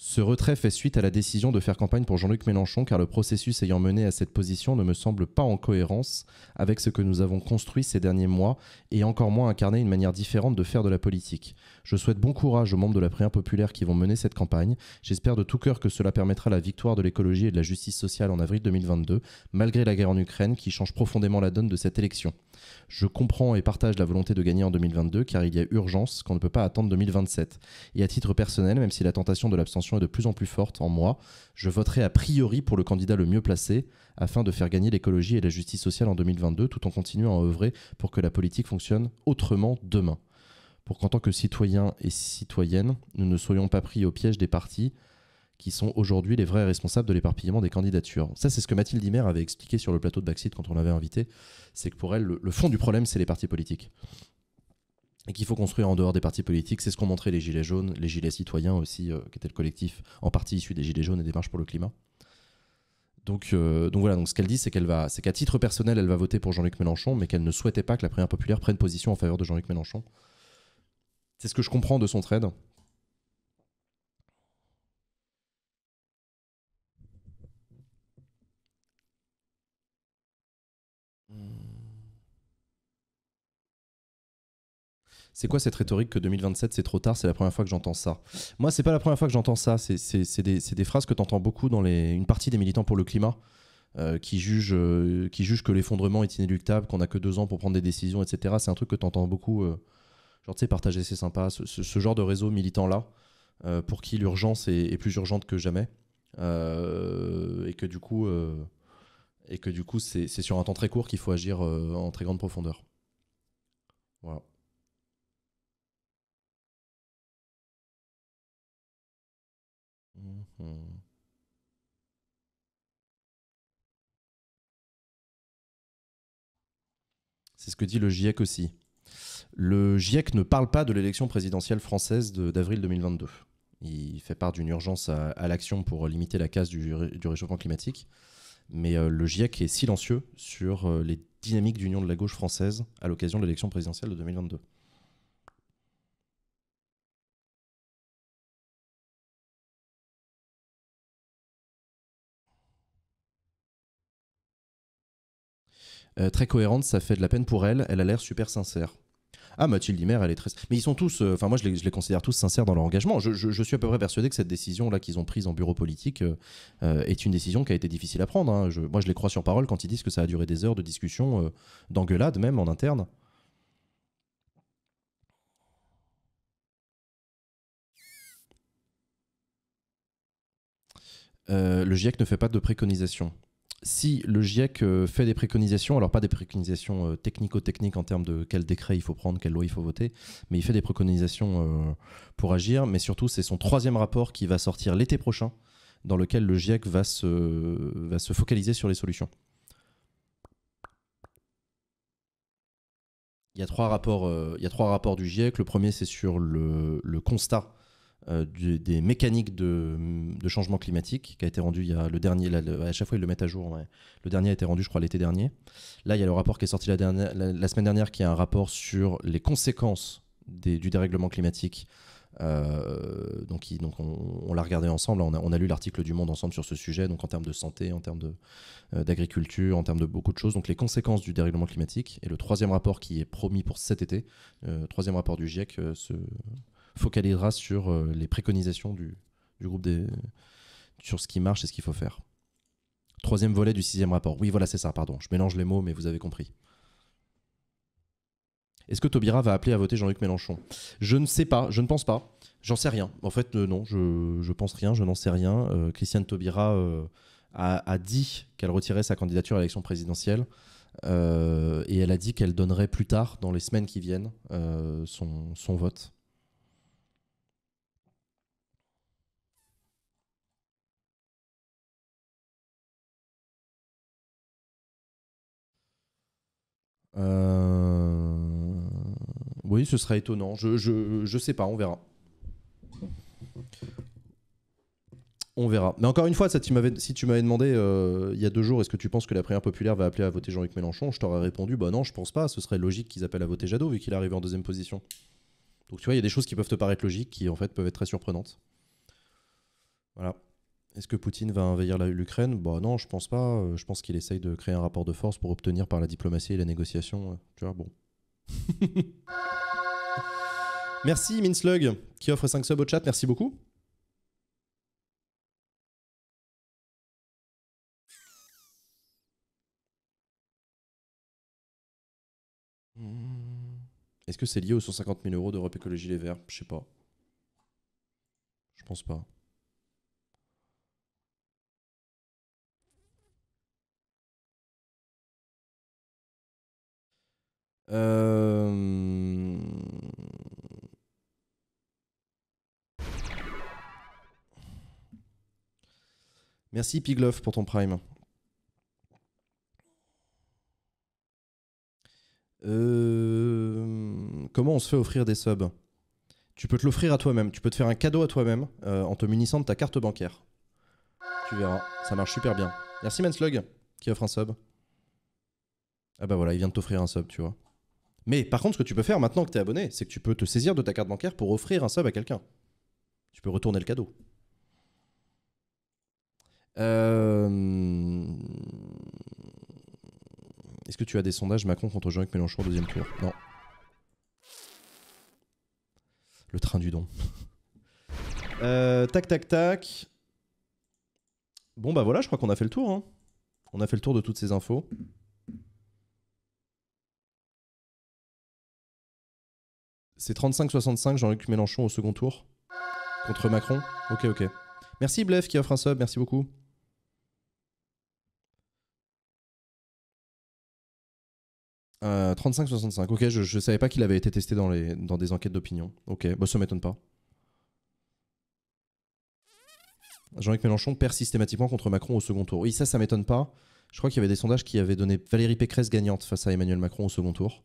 Ce retrait fait suite à la décision de faire campagne pour Jean-Luc Mélenchon car le processus ayant mené à cette position ne me semble pas en cohérence avec ce que nous avons construit ces derniers mois et encore moins incarné une manière différente de faire de la politique. Je souhaite bon courage aux membres de la prière populaire qui vont mener cette campagne. J'espère de tout cœur que cela permettra la victoire de l'écologie et de la justice sociale en avril 2022, malgré la guerre en Ukraine qui change profondément la donne de cette élection. Je comprends et partage la volonté de gagner en 2022 car il y a urgence qu'on ne peut pas attendre 2027. Et à titre personnel, même si la tentation de l'abstention est de plus en plus forte en moi, je voterai a priori pour le candidat le mieux placé afin de faire gagner l'écologie et la justice sociale en 2022 tout en continuant à œuvrer pour que la politique fonctionne autrement demain pour qu'en tant que citoyens et citoyennes, nous ne soyons pas pris au piège des partis qui sont aujourd'hui les vrais responsables de l'éparpillement des candidatures. Ça, c'est ce que Mathilde Himer avait expliqué sur le plateau de Baxit quand on l'avait invitée. C'est que pour elle, le, fond du problème, c'est les partis politiques. Et qu'il faut construire en dehors des partis politiques. C'est ce qu'ont montré les Gilets jaunes, les Gilets citoyens aussi, euh, qui était le collectif en partie issu des Gilets jaunes et des marches pour le climat. Donc, euh, donc voilà, ce qu'elle dit, c'est qu'elle va, c'est qu'à titre personnel, elle va voter pour Jean-Luc Mélenchon, mais qu'elle ne souhaitait pas que la première populaire prenne position en faveur de Jean-Luc Mélenchon. C'est ce que je comprends de son trade. C'est quoi cette rhétorique que 2027 c'est trop tard C'est la première fois que j'entends ça. Moi, c'est pas la première fois que j'entends ça. C'est des, phrases que tu entends beaucoup dans une partie des militants pour le climat euh, euh, qui, jugent, que l'effondrement est inéluctable, qu'on a que deux ans pour prendre des décisions, etc. C'est un truc que tu entends beaucoup. Euh, partager, c'est sympa. Ce, genre de réseau militant-là, euh, pour qui l'urgence est, plus urgente que jamais. Euh, et que du coup, euh, et que du coup, c'est sur un temps très court qu'il faut agir en très grande profondeur. C'est ce que dit le GIEC aussi. Le GIEC ne parle pas de l'élection présidentielle française d'avril 2022. Il fait part d'une urgence à, l'action pour limiter la casse du, réchauffement climatique. Mais euh, le GIEC est silencieux sur euh, les dynamiques d'union de la gauche française à l'occasion de l'élection présidentielle de 2022. Euh, très cohérente, ça fait de la peine pour elle, elle a l'air super sincère. Ah, Mathilde Limer, elle est très. Mais ils sont tous, euh, enfin, moi, je les, considère tous sincères dans leur engagement. Je, suis à peu près persuadé que cette décision-là qu'ils ont prise en bureau politique euh, euh, est une décision qui a été difficile à prendre. Hein. moi, je les crois sur parole quand ils disent que ça a duré des heures de discussion, d'engueulade même en interne. le GIEC ne fait pas de préconisation si le GIEC euh, fait des préconisations, alors pas des préconisations euh, technico-techniques en termes de quel décret il faut prendre, quelle loi il faut voter, mais il fait des préconisations euh, pour agir, mais surtout c'est son troisième rapport qui va sortir l'été prochain, dans lequel le GIEC va se, se focaliser sur les solutions. Il y, a trois rapports, il y trois rapports du GIEC. Le premier, c'est sur le, le constat euh, des mécaniques de, changement climatique qui a été rendu il y a le dernier, à chaque fois ils le mettent à jour, le dernier a été rendu je crois l'été dernier. Là il y a le rapport qui est sorti la, semaine dernière qui est un rapport sur les conséquences du dérèglement climatique. Euh, donc, on, l'a regardé ensemble, on a, lu l'article du Monde ensemble sur ce sujet, donc en termes de santé, en termes euh, d'agriculture, en termes de beaucoup de choses, donc les conséquences du dérèglement climatique. Et le troisième rapport qui est promis pour cet été, troisième rapport du GIEC, ce focalisera sur euh, les préconisations du, groupe des, sur ce qui marche et ce qu'il faut faire. Troisième volet du sixième rapport. Oui, voilà, c'est ça, pardon. Je mélange les mots, mais vous avez compris. Est-ce que Taubira va appeler à voter Jean-Luc Mélenchon Je ne sais pas, je ne pense pas. J'en sais rien. En fait, euh, non, je, je pense rien, je n'en sais rien. Euh, Christiane Taubira a, a, dit qu'elle retirait sa candidature à l'élection présidentielle. et elle a dit qu'elle donnerait plus tard, dans les semaines qui viennent, son, son vote. Euh, oui, ce serait étonnant. Je, je, sais pas, on verra. On verra. Mais encore une fois, si tu m'avais demandé euh, il y a deux jours, est-ce que tu penses que la primaire populaire va appeler à voter Jean-Luc Mélenchon Je t'aurais répondu, bah non, je pense pas. Ce serait logique qu'ils appellent à voter Jadot vu qu'il est arrivé en deuxième position. Donc tu vois, il y a des choses qui peuvent te paraître logiques, qui en fait peuvent être très surprenantes. Voilà. Est-ce que Poutine va envahir l'Ukraine Bah non, je pense pas. Euh, je pense qu'il essaye de créer un rapport de force pour obtenir par la diplomatie et la négociation. Euh, tu vois, bon. Merci Minslug qui offre 5 subs au chat. Merci beaucoup. Est-ce que c'est lié aux 150 000 euros d'Europe Écologie Les Verts Je sais pas. Je pense pas. Euh, Merci Pigloff pour ton prime. Euh, comment on se fait offrir des subs Tu peux te l'offrir à toi-même, tu peux te faire un cadeau à toi-même euh, en te munissant de ta carte bancaire. Tu verras, ça marche super bien. Merci Manslug qui offre un sub. Ah bah voilà, il vient de t'offrir un sub, tu vois. Mais par contre, ce que tu peux faire maintenant que tu es abonné, c'est que tu peux te saisir de ta carte bancaire pour offrir un sub à quelqu'un. Tu peux retourner le cadeau. Euh, est-ce que tu as des sondages Macron contre Jean-Luc Mélenchon au deuxième tour Non. Le train du don. Euh, tac, tac, tac. Bon, bah voilà, je crois qu'on a fait le tour. Hein. On a fait le tour de toutes ces infos. C'est 35-65, Jean-Luc Mélenchon au second tour. Contre Macron Ok, ok. Merci Blef qui offre un sub, merci beaucoup. 35-65, euh, ok, je, savais pas qu'il avait été testé dans, des enquêtes d'opinion. Ok, bon, bah, ça m'étonne pas. Jean-Luc Mélenchon perd systématiquement contre Macron au second tour. Oui, ça, ça m'étonne pas. Je crois qu'il y avait des sondages qui avaient donné Valérie Pécresse gagnante face à Emmanuel Macron au second tour.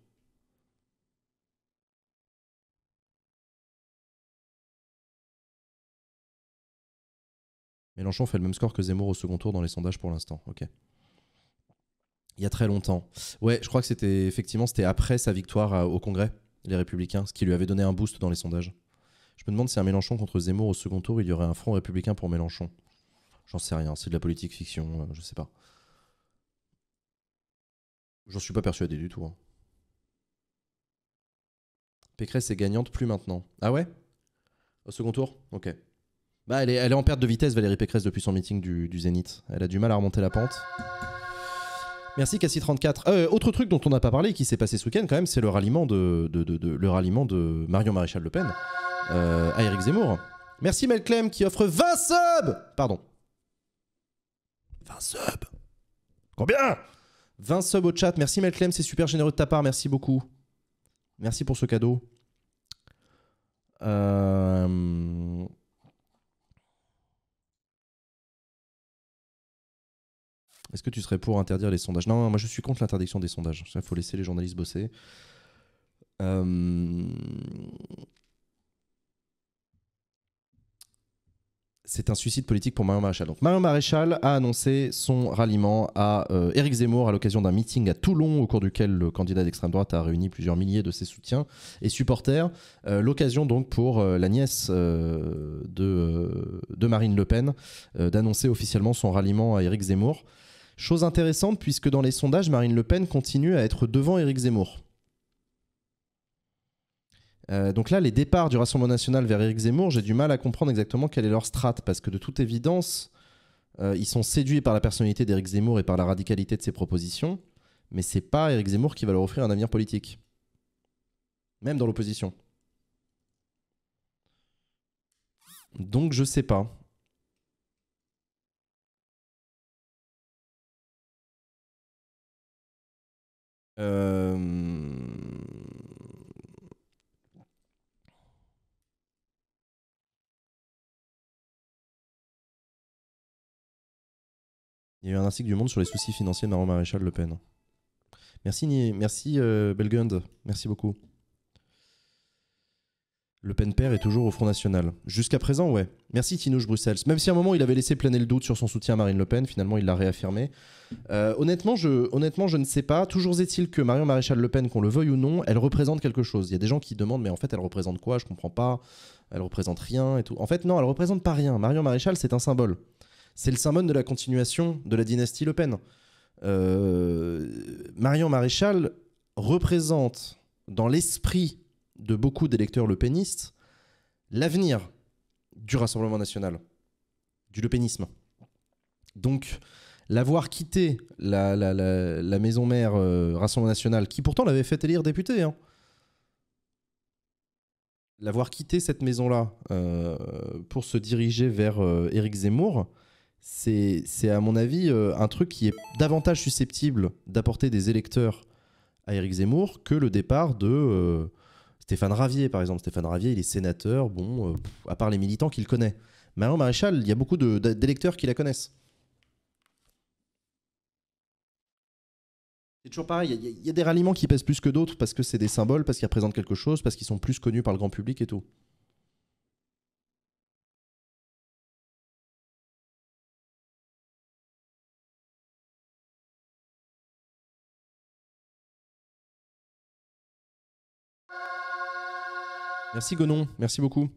Mélenchon fait le même score que Zemmour au second tour dans les sondages pour l'instant. Ok. Il y a très longtemps. Ouais, je crois que c'était effectivement c'était après sa victoire euh, au Congrès, les Républicains, ce qui lui avait donné un boost dans les sondages. Je me demande si un Mélenchon contre Zemmour au second tour, il y aurait un front républicain pour Mélenchon. J'en sais rien, c'est de la politique fiction, euh, je sais pas. J'en suis pas persuadé du tout. Hein. Pécresse est gagnante, plus maintenant. Ah ouais Au second tour Ok. Bah, elle, est, en perte de vitesse, Valérie Pécresse, depuis son meeting du, Zénith. Elle a du mal à remonter la pente. Merci Cassie34. Euh, autre truc dont on n'a pas parlé qui s'est passé ce week-end quand même, c'est le ralliement de, de, de, ralliement de Marion Maréchal Le Pen euh, à Éric Zemmour. Merci Melclem qui offre 20 subs Pardon. 20 subs Combien 20 subs au chat. Merci Melclem, c'est super généreux de ta part, merci beaucoup. Merci pour ce cadeau. Euh... Est-ce que tu serais pour interdire les sondages Non, moi je suis contre l'interdiction des sondages. Il faut laisser les journalistes bosser. Euh, c'est un suicide politique pour Marion Maréchal. Donc Marion Maréchal a annoncé son ralliement à euh, Éric Zemmour à l'occasion d'un meeting à Toulon au cours duquel le candidat d'extrême droite a réuni plusieurs milliers de ses soutiens et supporters. Euh, l'occasion donc pour la nièce de, de Marine Le Pen d'annoncer officiellement son ralliement à Éric Zemmour. Chose intéressante puisque dans les sondages, Marine Le Pen continue à être devant Éric Zemmour. Euh, donc là, les départs du Rassemblement national vers Éric Zemmour, j'ai du mal à comprendre exactement quelle est leur strate, parce que de toute évidence, euh, ils sont séduits par la personnalité d'Éric Zemmour et par la radicalité de ses propositions, mais c'est pas Éric Zemmour qui va leur offrir un avenir politique, même dans l'opposition. Donc je sais pas. Euh, Il y a eu un article du Monde sur les soucis financiers de Maréchal Le Pen. Merci, merci euh, Belgund. Merci beaucoup. Le Pen père est toujours au Front National. Jusqu'à présent, ouais. Merci Tinouche Bruxelles. Même si à un moment il avait laissé planer le doute sur son soutien à Marine Le Pen, finalement il l'a réaffirmé. Euh, honnêtement, je, honnêtement, je ne sais pas. Toujours est-il que Marion Maréchal Le Pen, qu'on le veuille ou non, elle représente quelque chose. Il y a des gens qui demandent, mais en fait elle représente quoi Je comprends pas. Elle représente rien et tout. En fait, non, elle représente pas rien. Marion Maréchal, c'est un symbole. C'est le symbole de la continuation de la dynastie Le Pen. Euh, Marion Maréchal représente dans l'esprit de beaucoup d'électeurs le l'avenir du Rassemblement national, du lepénisme. Donc, l'avoir quitté la, maison mère euh, Rassemblement national, qui pourtant l'avait fait élire député, hein, l'avoir quitté cette maison-là euh, pour se diriger vers euh, Éric Zemmour, c'est à mon avis un truc qui est davantage susceptible d'apporter des électeurs à Éric Zemmour que le départ de Stéphane Ravier, par exemple. Stéphane Ravier, il est sénateur, bon, euh, à part les militants qu'il connaît. Marion Maréchal, il y a beaucoup d'électeurs qui la connaissent. C'est toujours pareil, il y, y, a des ralliements qui pèsent plus que d'autres parce que c'est des symboles, parce qu'ils représentent quelque chose, parce qu'ils sont plus connus par le grand public et tout. Merci Gonon, merci beaucoup.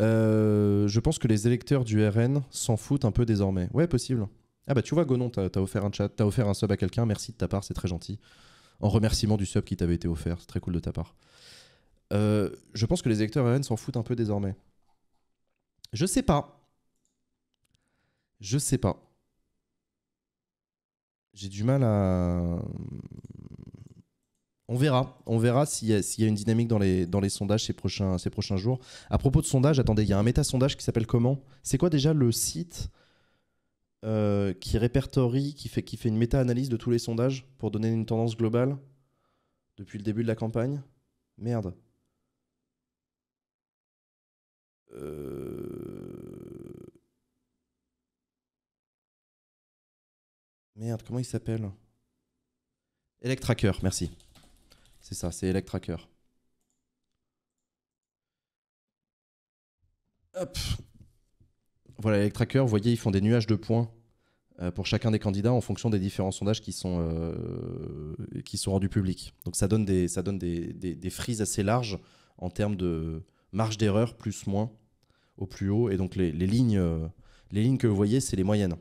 Euh, je pense que les électeurs du RN s'en foutent un peu désormais. Ouais, possible. Ah bah tu vois, Gonon, t'as offert un chat, t'as offert un sub à quelqu'un, merci de ta part, c'est très gentil. En remerciement du sub qui t'avait été offert, c'est très cool de ta part. Euh, je pense que les électeurs RN s'en foutent un peu désormais. Je sais pas. Je sais pas. J'ai du mal à. On verra, on verra s'il y, a une dynamique dans les, sondages ces prochains, jours. À propos de sondage, attendez, il y a un méta-sondage qui s'appelle comment C'est quoi déjà le site euh, qui répertorie, qui fait, une méta-analyse de tous les sondages pour donner une tendance globale depuis le début de la campagne Merde. Euh... Merde, comment il s'appelle Electracker, merci. C'est ça, c'est Electracker. Hop. Voilà, Electracker, vous voyez, ils font des nuages de points euh, pour chacun des candidats en fonction des différents sondages qui sont, euh, qui sont rendus publics. Donc ça donne des, ça donne des, frises assez larges en termes de marge d'erreur plus moins au plus haut. Et donc les lignes, euh, les lignes que vous voyez, c'est les moyennes.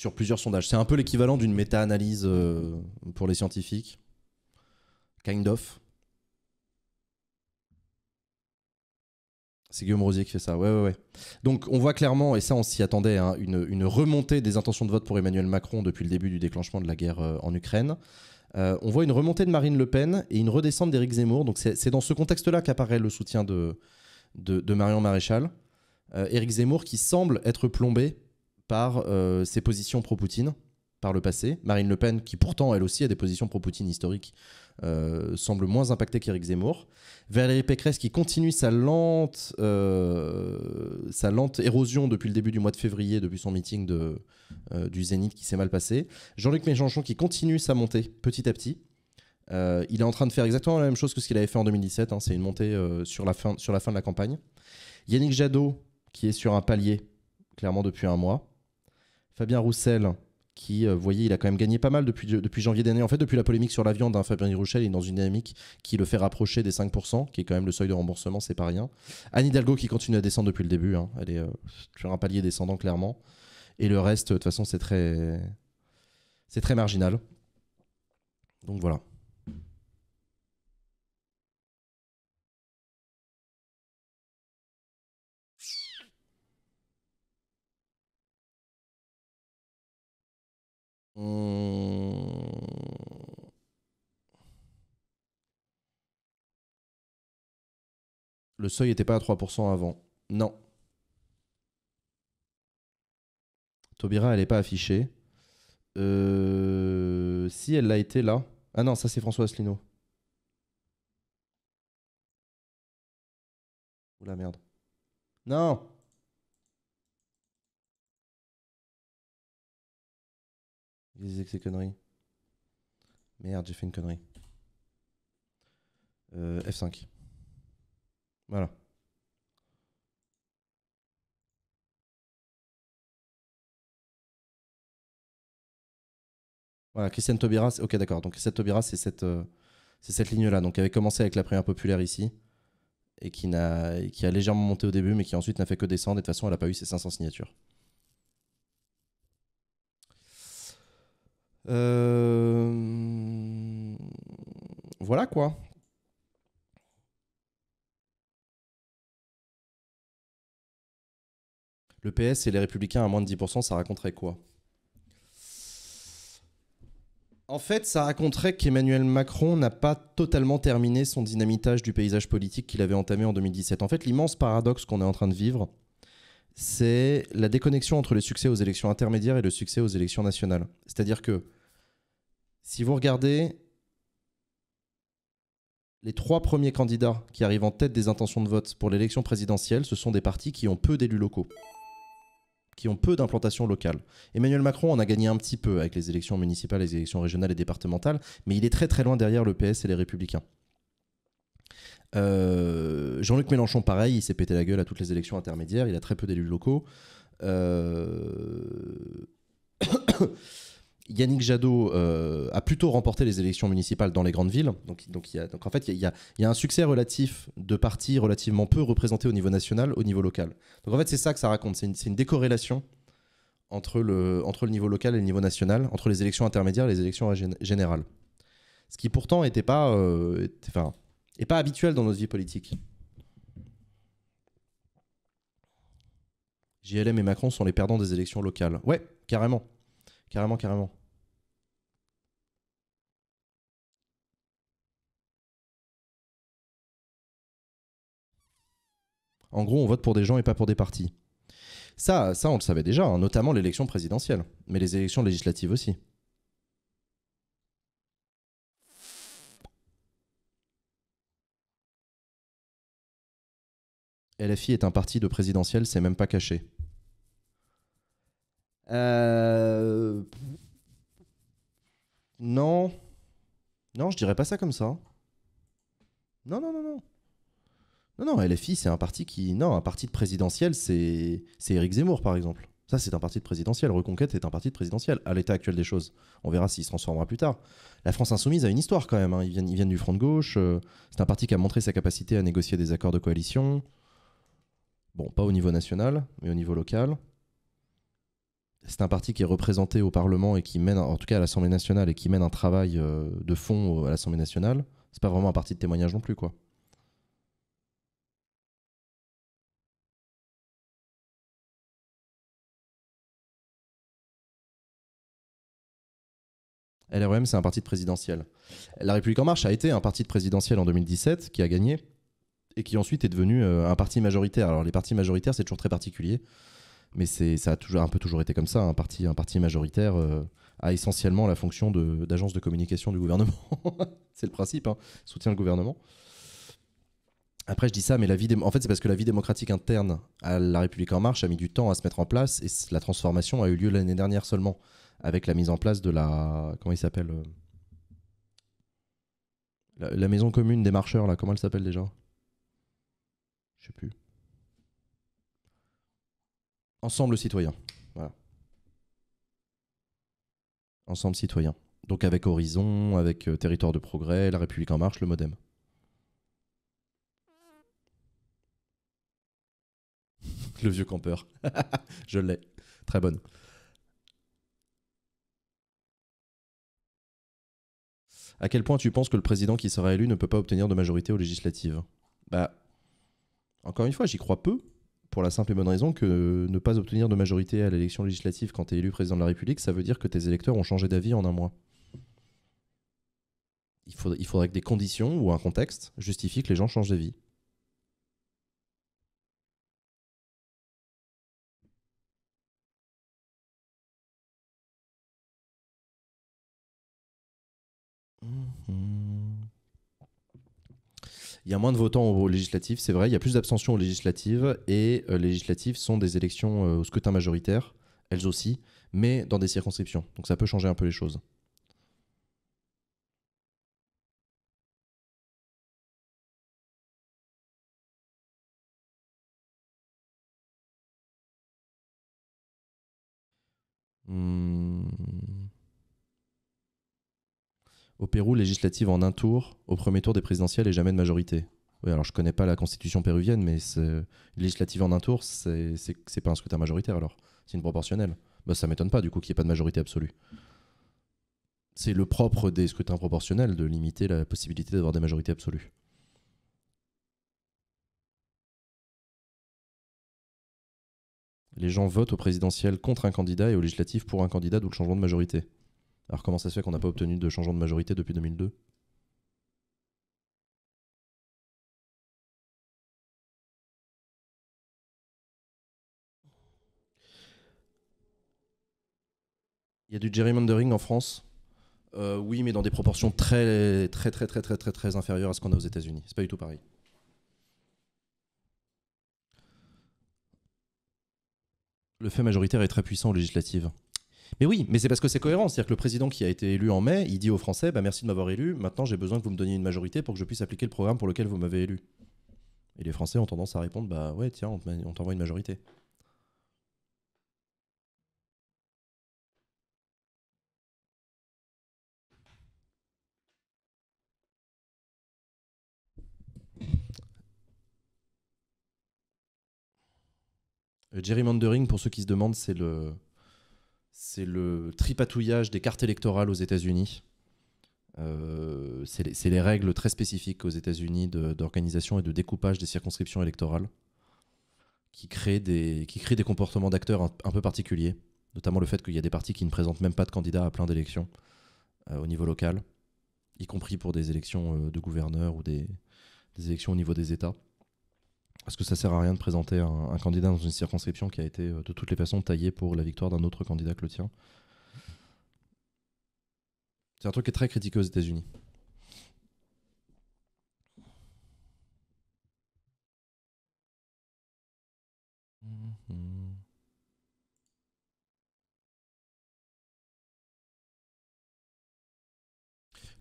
sur plusieurs sondages. C'est un peu l'équivalent d'une méta-analyse euh, pour les scientifiques. Kind of. C'est Guillaume Rosier qui fait ça, ouais, ouais, ouais. Donc on voit clairement, et ça on s'y attendait, hein, une, remontée des intentions de vote pour Emmanuel Macron depuis le début du déclenchement de la guerre euh, en Ukraine. Euh, on voit une remontée de Marine Le Pen et une redescente d'Éric Zemmour. Donc c'est dans ce contexte-là qu'apparaît le soutien de, de, Marion Maréchal. Éric Zemmour qui semble être plombé par euh, ses positions pro-Poutine par le passé. Marine Le Pen, qui pourtant elle aussi a des positions pro-Poutine historiques, euh, semble moins impactée qu'Éric Zemmour. Valérie Pécresse, qui continue sa lente, euh, sa lente érosion depuis le début du mois de février, depuis son meeting de, du Zénith qui s'est mal passé. Jean-Luc Mélenchon, qui continue sa montée petit à petit. il est en train de faire exactement la même chose que ce qu'il avait fait en 2017. Hein. C'est une montée sur, la fin, sur la fin de la campagne. Yannick Jadot, qui est sur un palier, clairement depuis un mois. Fabien Roussel, qui, euh, vous voyez, il a quand même gagné pas mal depuis, janvier dernier. En fait, depuis la polémique sur la viande, hein, Fabien Roussel est dans une dynamique qui le fait rapprocher des 5%, qui est quand même le seuil de remboursement, c'est pas rien. Anne Hidalgo qui continue à descendre depuis le début, hein, elle est euh, sur un palier descendant clairement. Et le reste, de toute façon, c'est très, c'est très marginal. Donc voilà. Hmm. Le seuil n'était pas à 3% avant. Non. Taubira, elle n'est pas affichée. Euh, si elle l'a été là. Ah non, ça c'est François Asselineau. Oula merde. Non Il disait que c'est conneries. Merde, j'ai fait une connerie. Euh, F5. Voilà. Voilà, Christiane Taubira. Ok, d'accord. Donc, Christiane Taubira, c'est cette, euh, cette ligne-là. Donc, elle avait commencé avec la première populaire ici et qui, n'a, qui a légèrement monté au début, mais qui ensuite n'a fait que descendre. Et de toute façon, elle n'a pas eu ses 500 signatures. Euh, voilà quoi. Le PS et les Républicains à moins de 10%, ça raconterait quoi En fait, ça raconterait qu'Emmanuel Macron n'a pas totalement terminé son dynamitage du paysage politique qu'il avait entamé en 2017. En fait, l'immense paradoxe qu'on est en train de vivre, c'est la déconnexion entre le succès aux élections intermédiaires et le succès aux élections nationales. C'est-à-dire que si vous regardez les trois premiers candidats qui arrivent en tête des intentions de vote pour l'élection présidentielle, ce sont des partis qui ont peu d'élus locaux, qui ont peu d'implantations locales. Emmanuel Macron en a gagné un petit peu avec les élections municipales, les élections régionales et départementales, mais il est très très loin derrière le PS et les Républicains. Euh, Jean-Luc Mélenchon, pareil, il s'est pété la gueule à toutes les élections intermédiaires. Il a très peu d'élus locaux. Euh, Yannick Jadot euh, a plutôt remporté les élections municipales dans les grandes villes. Donc, donc, y a, donc en fait, il y, a, un succès relatif de partis relativement peu représentés au niveau national, au niveau local. Donc en fait, c'est ça que ça raconte. C'est une, une, décorrélation entre le, entre le niveau local et le niveau national, entre les élections intermédiaires et les élections générales. Ce qui pourtant n'était pas et pas habituel dans notre vie politique. JLM et Macron sont les perdants des élections locales. Ouais, carrément. Carrément, carrément. En gros, on vote pour des gens et pas pour des partis. Ça, ça on le savait déjà, hein, notamment l'élection présidentielle, mais les élections législatives aussi. LFI est un parti de présidentiel, c'est même pas caché. Euh, non. Non, je dirais pas ça comme ça. Non, non, non, non. Non, non, LFI, c'est un parti qui. Non, un parti de présidentiel, c'est Éric Zemmour, par exemple. Ça, c'est un parti de présidentiel. Reconquête est un parti de présidentiel, à l'état actuel des choses. On verra s'il se transformera plus tard. La France Insoumise a une histoire quand même. Hein. Ils, viennent, ils, du Front de gauche. Euh, c'est un parti qui a montré sa capacité à négocier des accords de coalition bon, pas au niveau national, mais au niveau local. C'est un parti qui est représenté au Parlement et qui mène, en tout cas à l'Assemblée nationale, et qui mène un travail euh, de fond à l'Assemblée nationale. C'est pas vraiment un parti de témoignage non plus, quoi. LREM, c'est un parti de présidentiel. La République En Marche a été un parti de présidentiel en 2017 qui a gagné, et qui ensuite est devenu euh, un parti majoritaire. Alors les partis majoritaires, c'est toujours très particulier, mais ça a toujours, un peu toujours été comme ça. Un parti, un parti majoritaire euh, a essentiellement la fonction d'agence de, communication du gouvernement. c'est le principe, hein, soutient le gouvernement. Après, je dis ça, mais la vie, en fait, c'est parce que la vie démocratique interne à La République En Marche a mis du temps à se mettre en place, et la transformation a eu lieu l'année dernière seulement, avec la mise en place de la... Comment il s'appelle euh, la maison commune des marcheurs, là, comment elle s'appelle déjà Ensemble citoyen. Voilà. Ensemble citoyen. Donc avec Horizon, avec euh, Territoire de progrès, La République en marche, le Modem. le vieux campeur. Je l'ai. Très bonne. À quel point tu penses que le président qui sera élu ne peut pas obtenir de majorité aux législatives Bah, encore une fois, j'y crois peu, pour la simple et bonne raison que ne pas obtenir de majorité à l'élection législative quand tu es élu président de la République, ça veut dire que tes électeurs ont changé d'avis en un mois. Il faudrait, que des conditions ou un contexte justifient que les gens changent d'avis. Mmh, mmh. Il y a moins de votants aux législatives, c'est vrai. Il y a plus d'abstention aux législatives. Et euh, les législatives sont des élections euh, au scrutin majoritaire, elles aussi, mais dans des circonscriptions. Donc ça peut changer un peu les choses. Hmm. Au Pérou, législative en un tour, au premier tour des présidentielles et jamais de majorité. Oui, alors je connais pas la constitution péruvienne, mais législative en un tour, c'est pas un scrutin majoritaire alors. C'est une proportionnelle. Bah, ça m'étonne pas du coup qu'il n'y ait pas de majorité absolue. C'est le propre des scrutins proportionnels de limiter la possibilité d'avoir des majorités absolues. Les gens votent au présidentiel contre un candidat et au législatif pour un candidat, d'où le changement de majorité. Alors comment ça se fait qu'on n'a pas obtenu de changement de majorité depuis 2002 Il y a du gerrymandering en France euh, Oui, mais dans des proportions très, très, très, très, très, très, très inférieures à ce qu'on a aux États-Unis. C'est pas du tout pareil. Le fait majoritaire est très puissant aux législatives. Mais oui, mais c'est parce que c'est cohérent. C'est-à-dire que le président qui a été élu en mai, il dit aux Français bah, merci de m'avoir élu, maintenant j'ai besoin que vous me donniez une majorité pour que je puisse appliquer le programme pour lequel vous m'avez élu. Et les Français ont tendance à répondre bah ouais, tiens, on t'envoie une majorité. gerrymandering, euh, pour ceux qui se demandent, c'est le, c'est le tripatouillage des cartes électorales aux États-Unis. Euh, c'est les, règles très spécifiques aux États-Unis d'organisation et de découpage des circonscriptions électorales qui créent des, qui des comportements d'acteurs un, peu particuliers, notamment le fait qu'il y a des partis qui ne présentent même pas de candidats à plein d'élections euh, au niveau local, y compris pour des élections euh, de gouverneurs ou des élections au niveau des États. Est-ce que ça sert à rien de présenter un, candidat dans une circonscription qui a été euh, de toutes les façons taillée pour la victoire d'un autre candidat que le tien. C'est un truc qui est très critiqué aux États-Unis.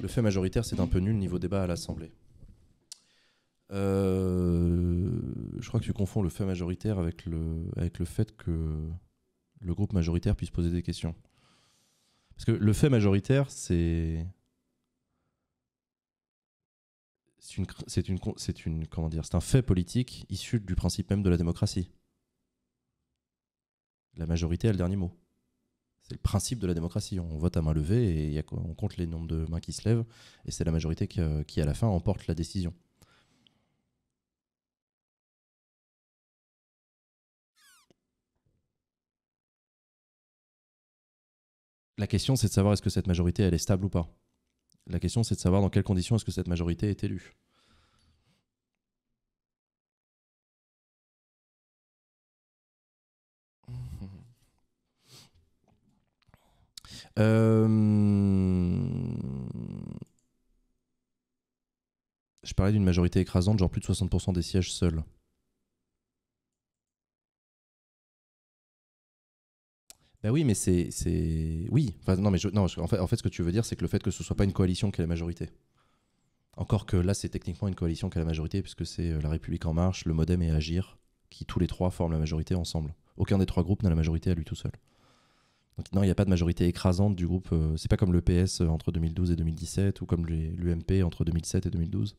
Le fait majoritaire, c'est un peu nul niveau débat à l'Assemblée. Euh je crois que tu confonds le fait majoritaire avec le, avec le fait que le groupe majoritaire puisse poser des questions. Parce que le fait majoritaire, c'est. C'est une, c'est une, une, comment dire, c'est un fait politique issu du principe même de la démocratie. La majorité a le dernier mot. C'est le principe de la démocratie. On vote à main levée et on compte les nombres de mains qui se lèvent et c'est la majorité qui euh, à la fin emporte la décision. La question, c'est de savoir est-ce que cette majorité, elle est stable ou pas. La question, c'est de savoir dans quelles conditions est-ce que cette majorité est élue. Euh, je parlais d'une majorité écrasante, genre plus de 60% des sièges seuls. Bah oui, mais c'est. Oui, enfin, non, mais non, en, fait, ce que tu veux dire, c'est que le fait que ce soit pas une coalition qui a la majorité. Encore que là, c'est techniquement une coalition qui a la majorité, puisque c'est euh, La République En Marche, le Modem et Agir, qui tous les trois forment la majorité ensemble. Aucun des trois groupes n'a la majorité à lui tout seul. Donc, non, il n'y a pas de majorité écrasante du groupe. Euh, c'est pas comme le PS euh, entre 2012 et 2017, ou comme l'UMP entre 2007 et 2012.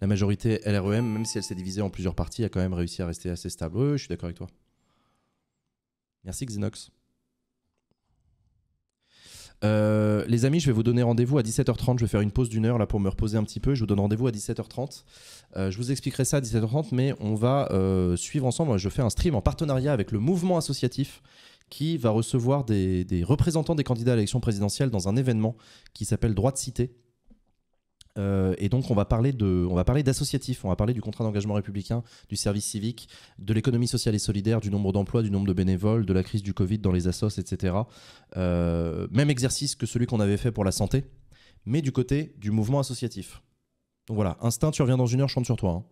la majorité LREM, même si elle s'est divisée en plusieurs parties, a quand même réussi à rester assez stable. Oui, je suis d'accord avec toi. Merci Xenox. Euh, les amis, je vais vous donner rendez-vous à 17h30. Je vais faire une pause d'une heure là pour me reposer un petit peu. Je vous donne rendez-vous à 17h30. Euh, je vous expliquerai ça à 17h30, mais on va euh, suivre ensemble. Je fais un stream en partenariat avec le mouvement associatif qui va recevoir des, des représentants des candidats à l'élection présidentielle dans un événement qui s'appelle Droit de Cité. Euh, et donc on va parler de, on va parler d'associatif, on va parler du contrat d'engagement républicain, du service civique, de l'économie sociale et solidaire, du nombre d'emplois, du nombre de bénévoles, de la crise du Covid dans les assos, etc. Euh, même exercice que celui qu'on avait fait pour la santé, mais du côté du mouvement associatif. Donc voilà, Instinct, tu reviens dans une heure, chante sur toi. Hein.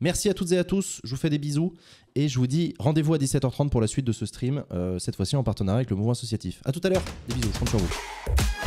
Merci à toutes et à tous, je vous fais des bisous et je vous dis rendez-vous à 17h30 pour la suite de ce stream, euh, cette fois-ci en partenariat avec le mouvement associatif. A tout à l'heure, des bisous, chante sur vous.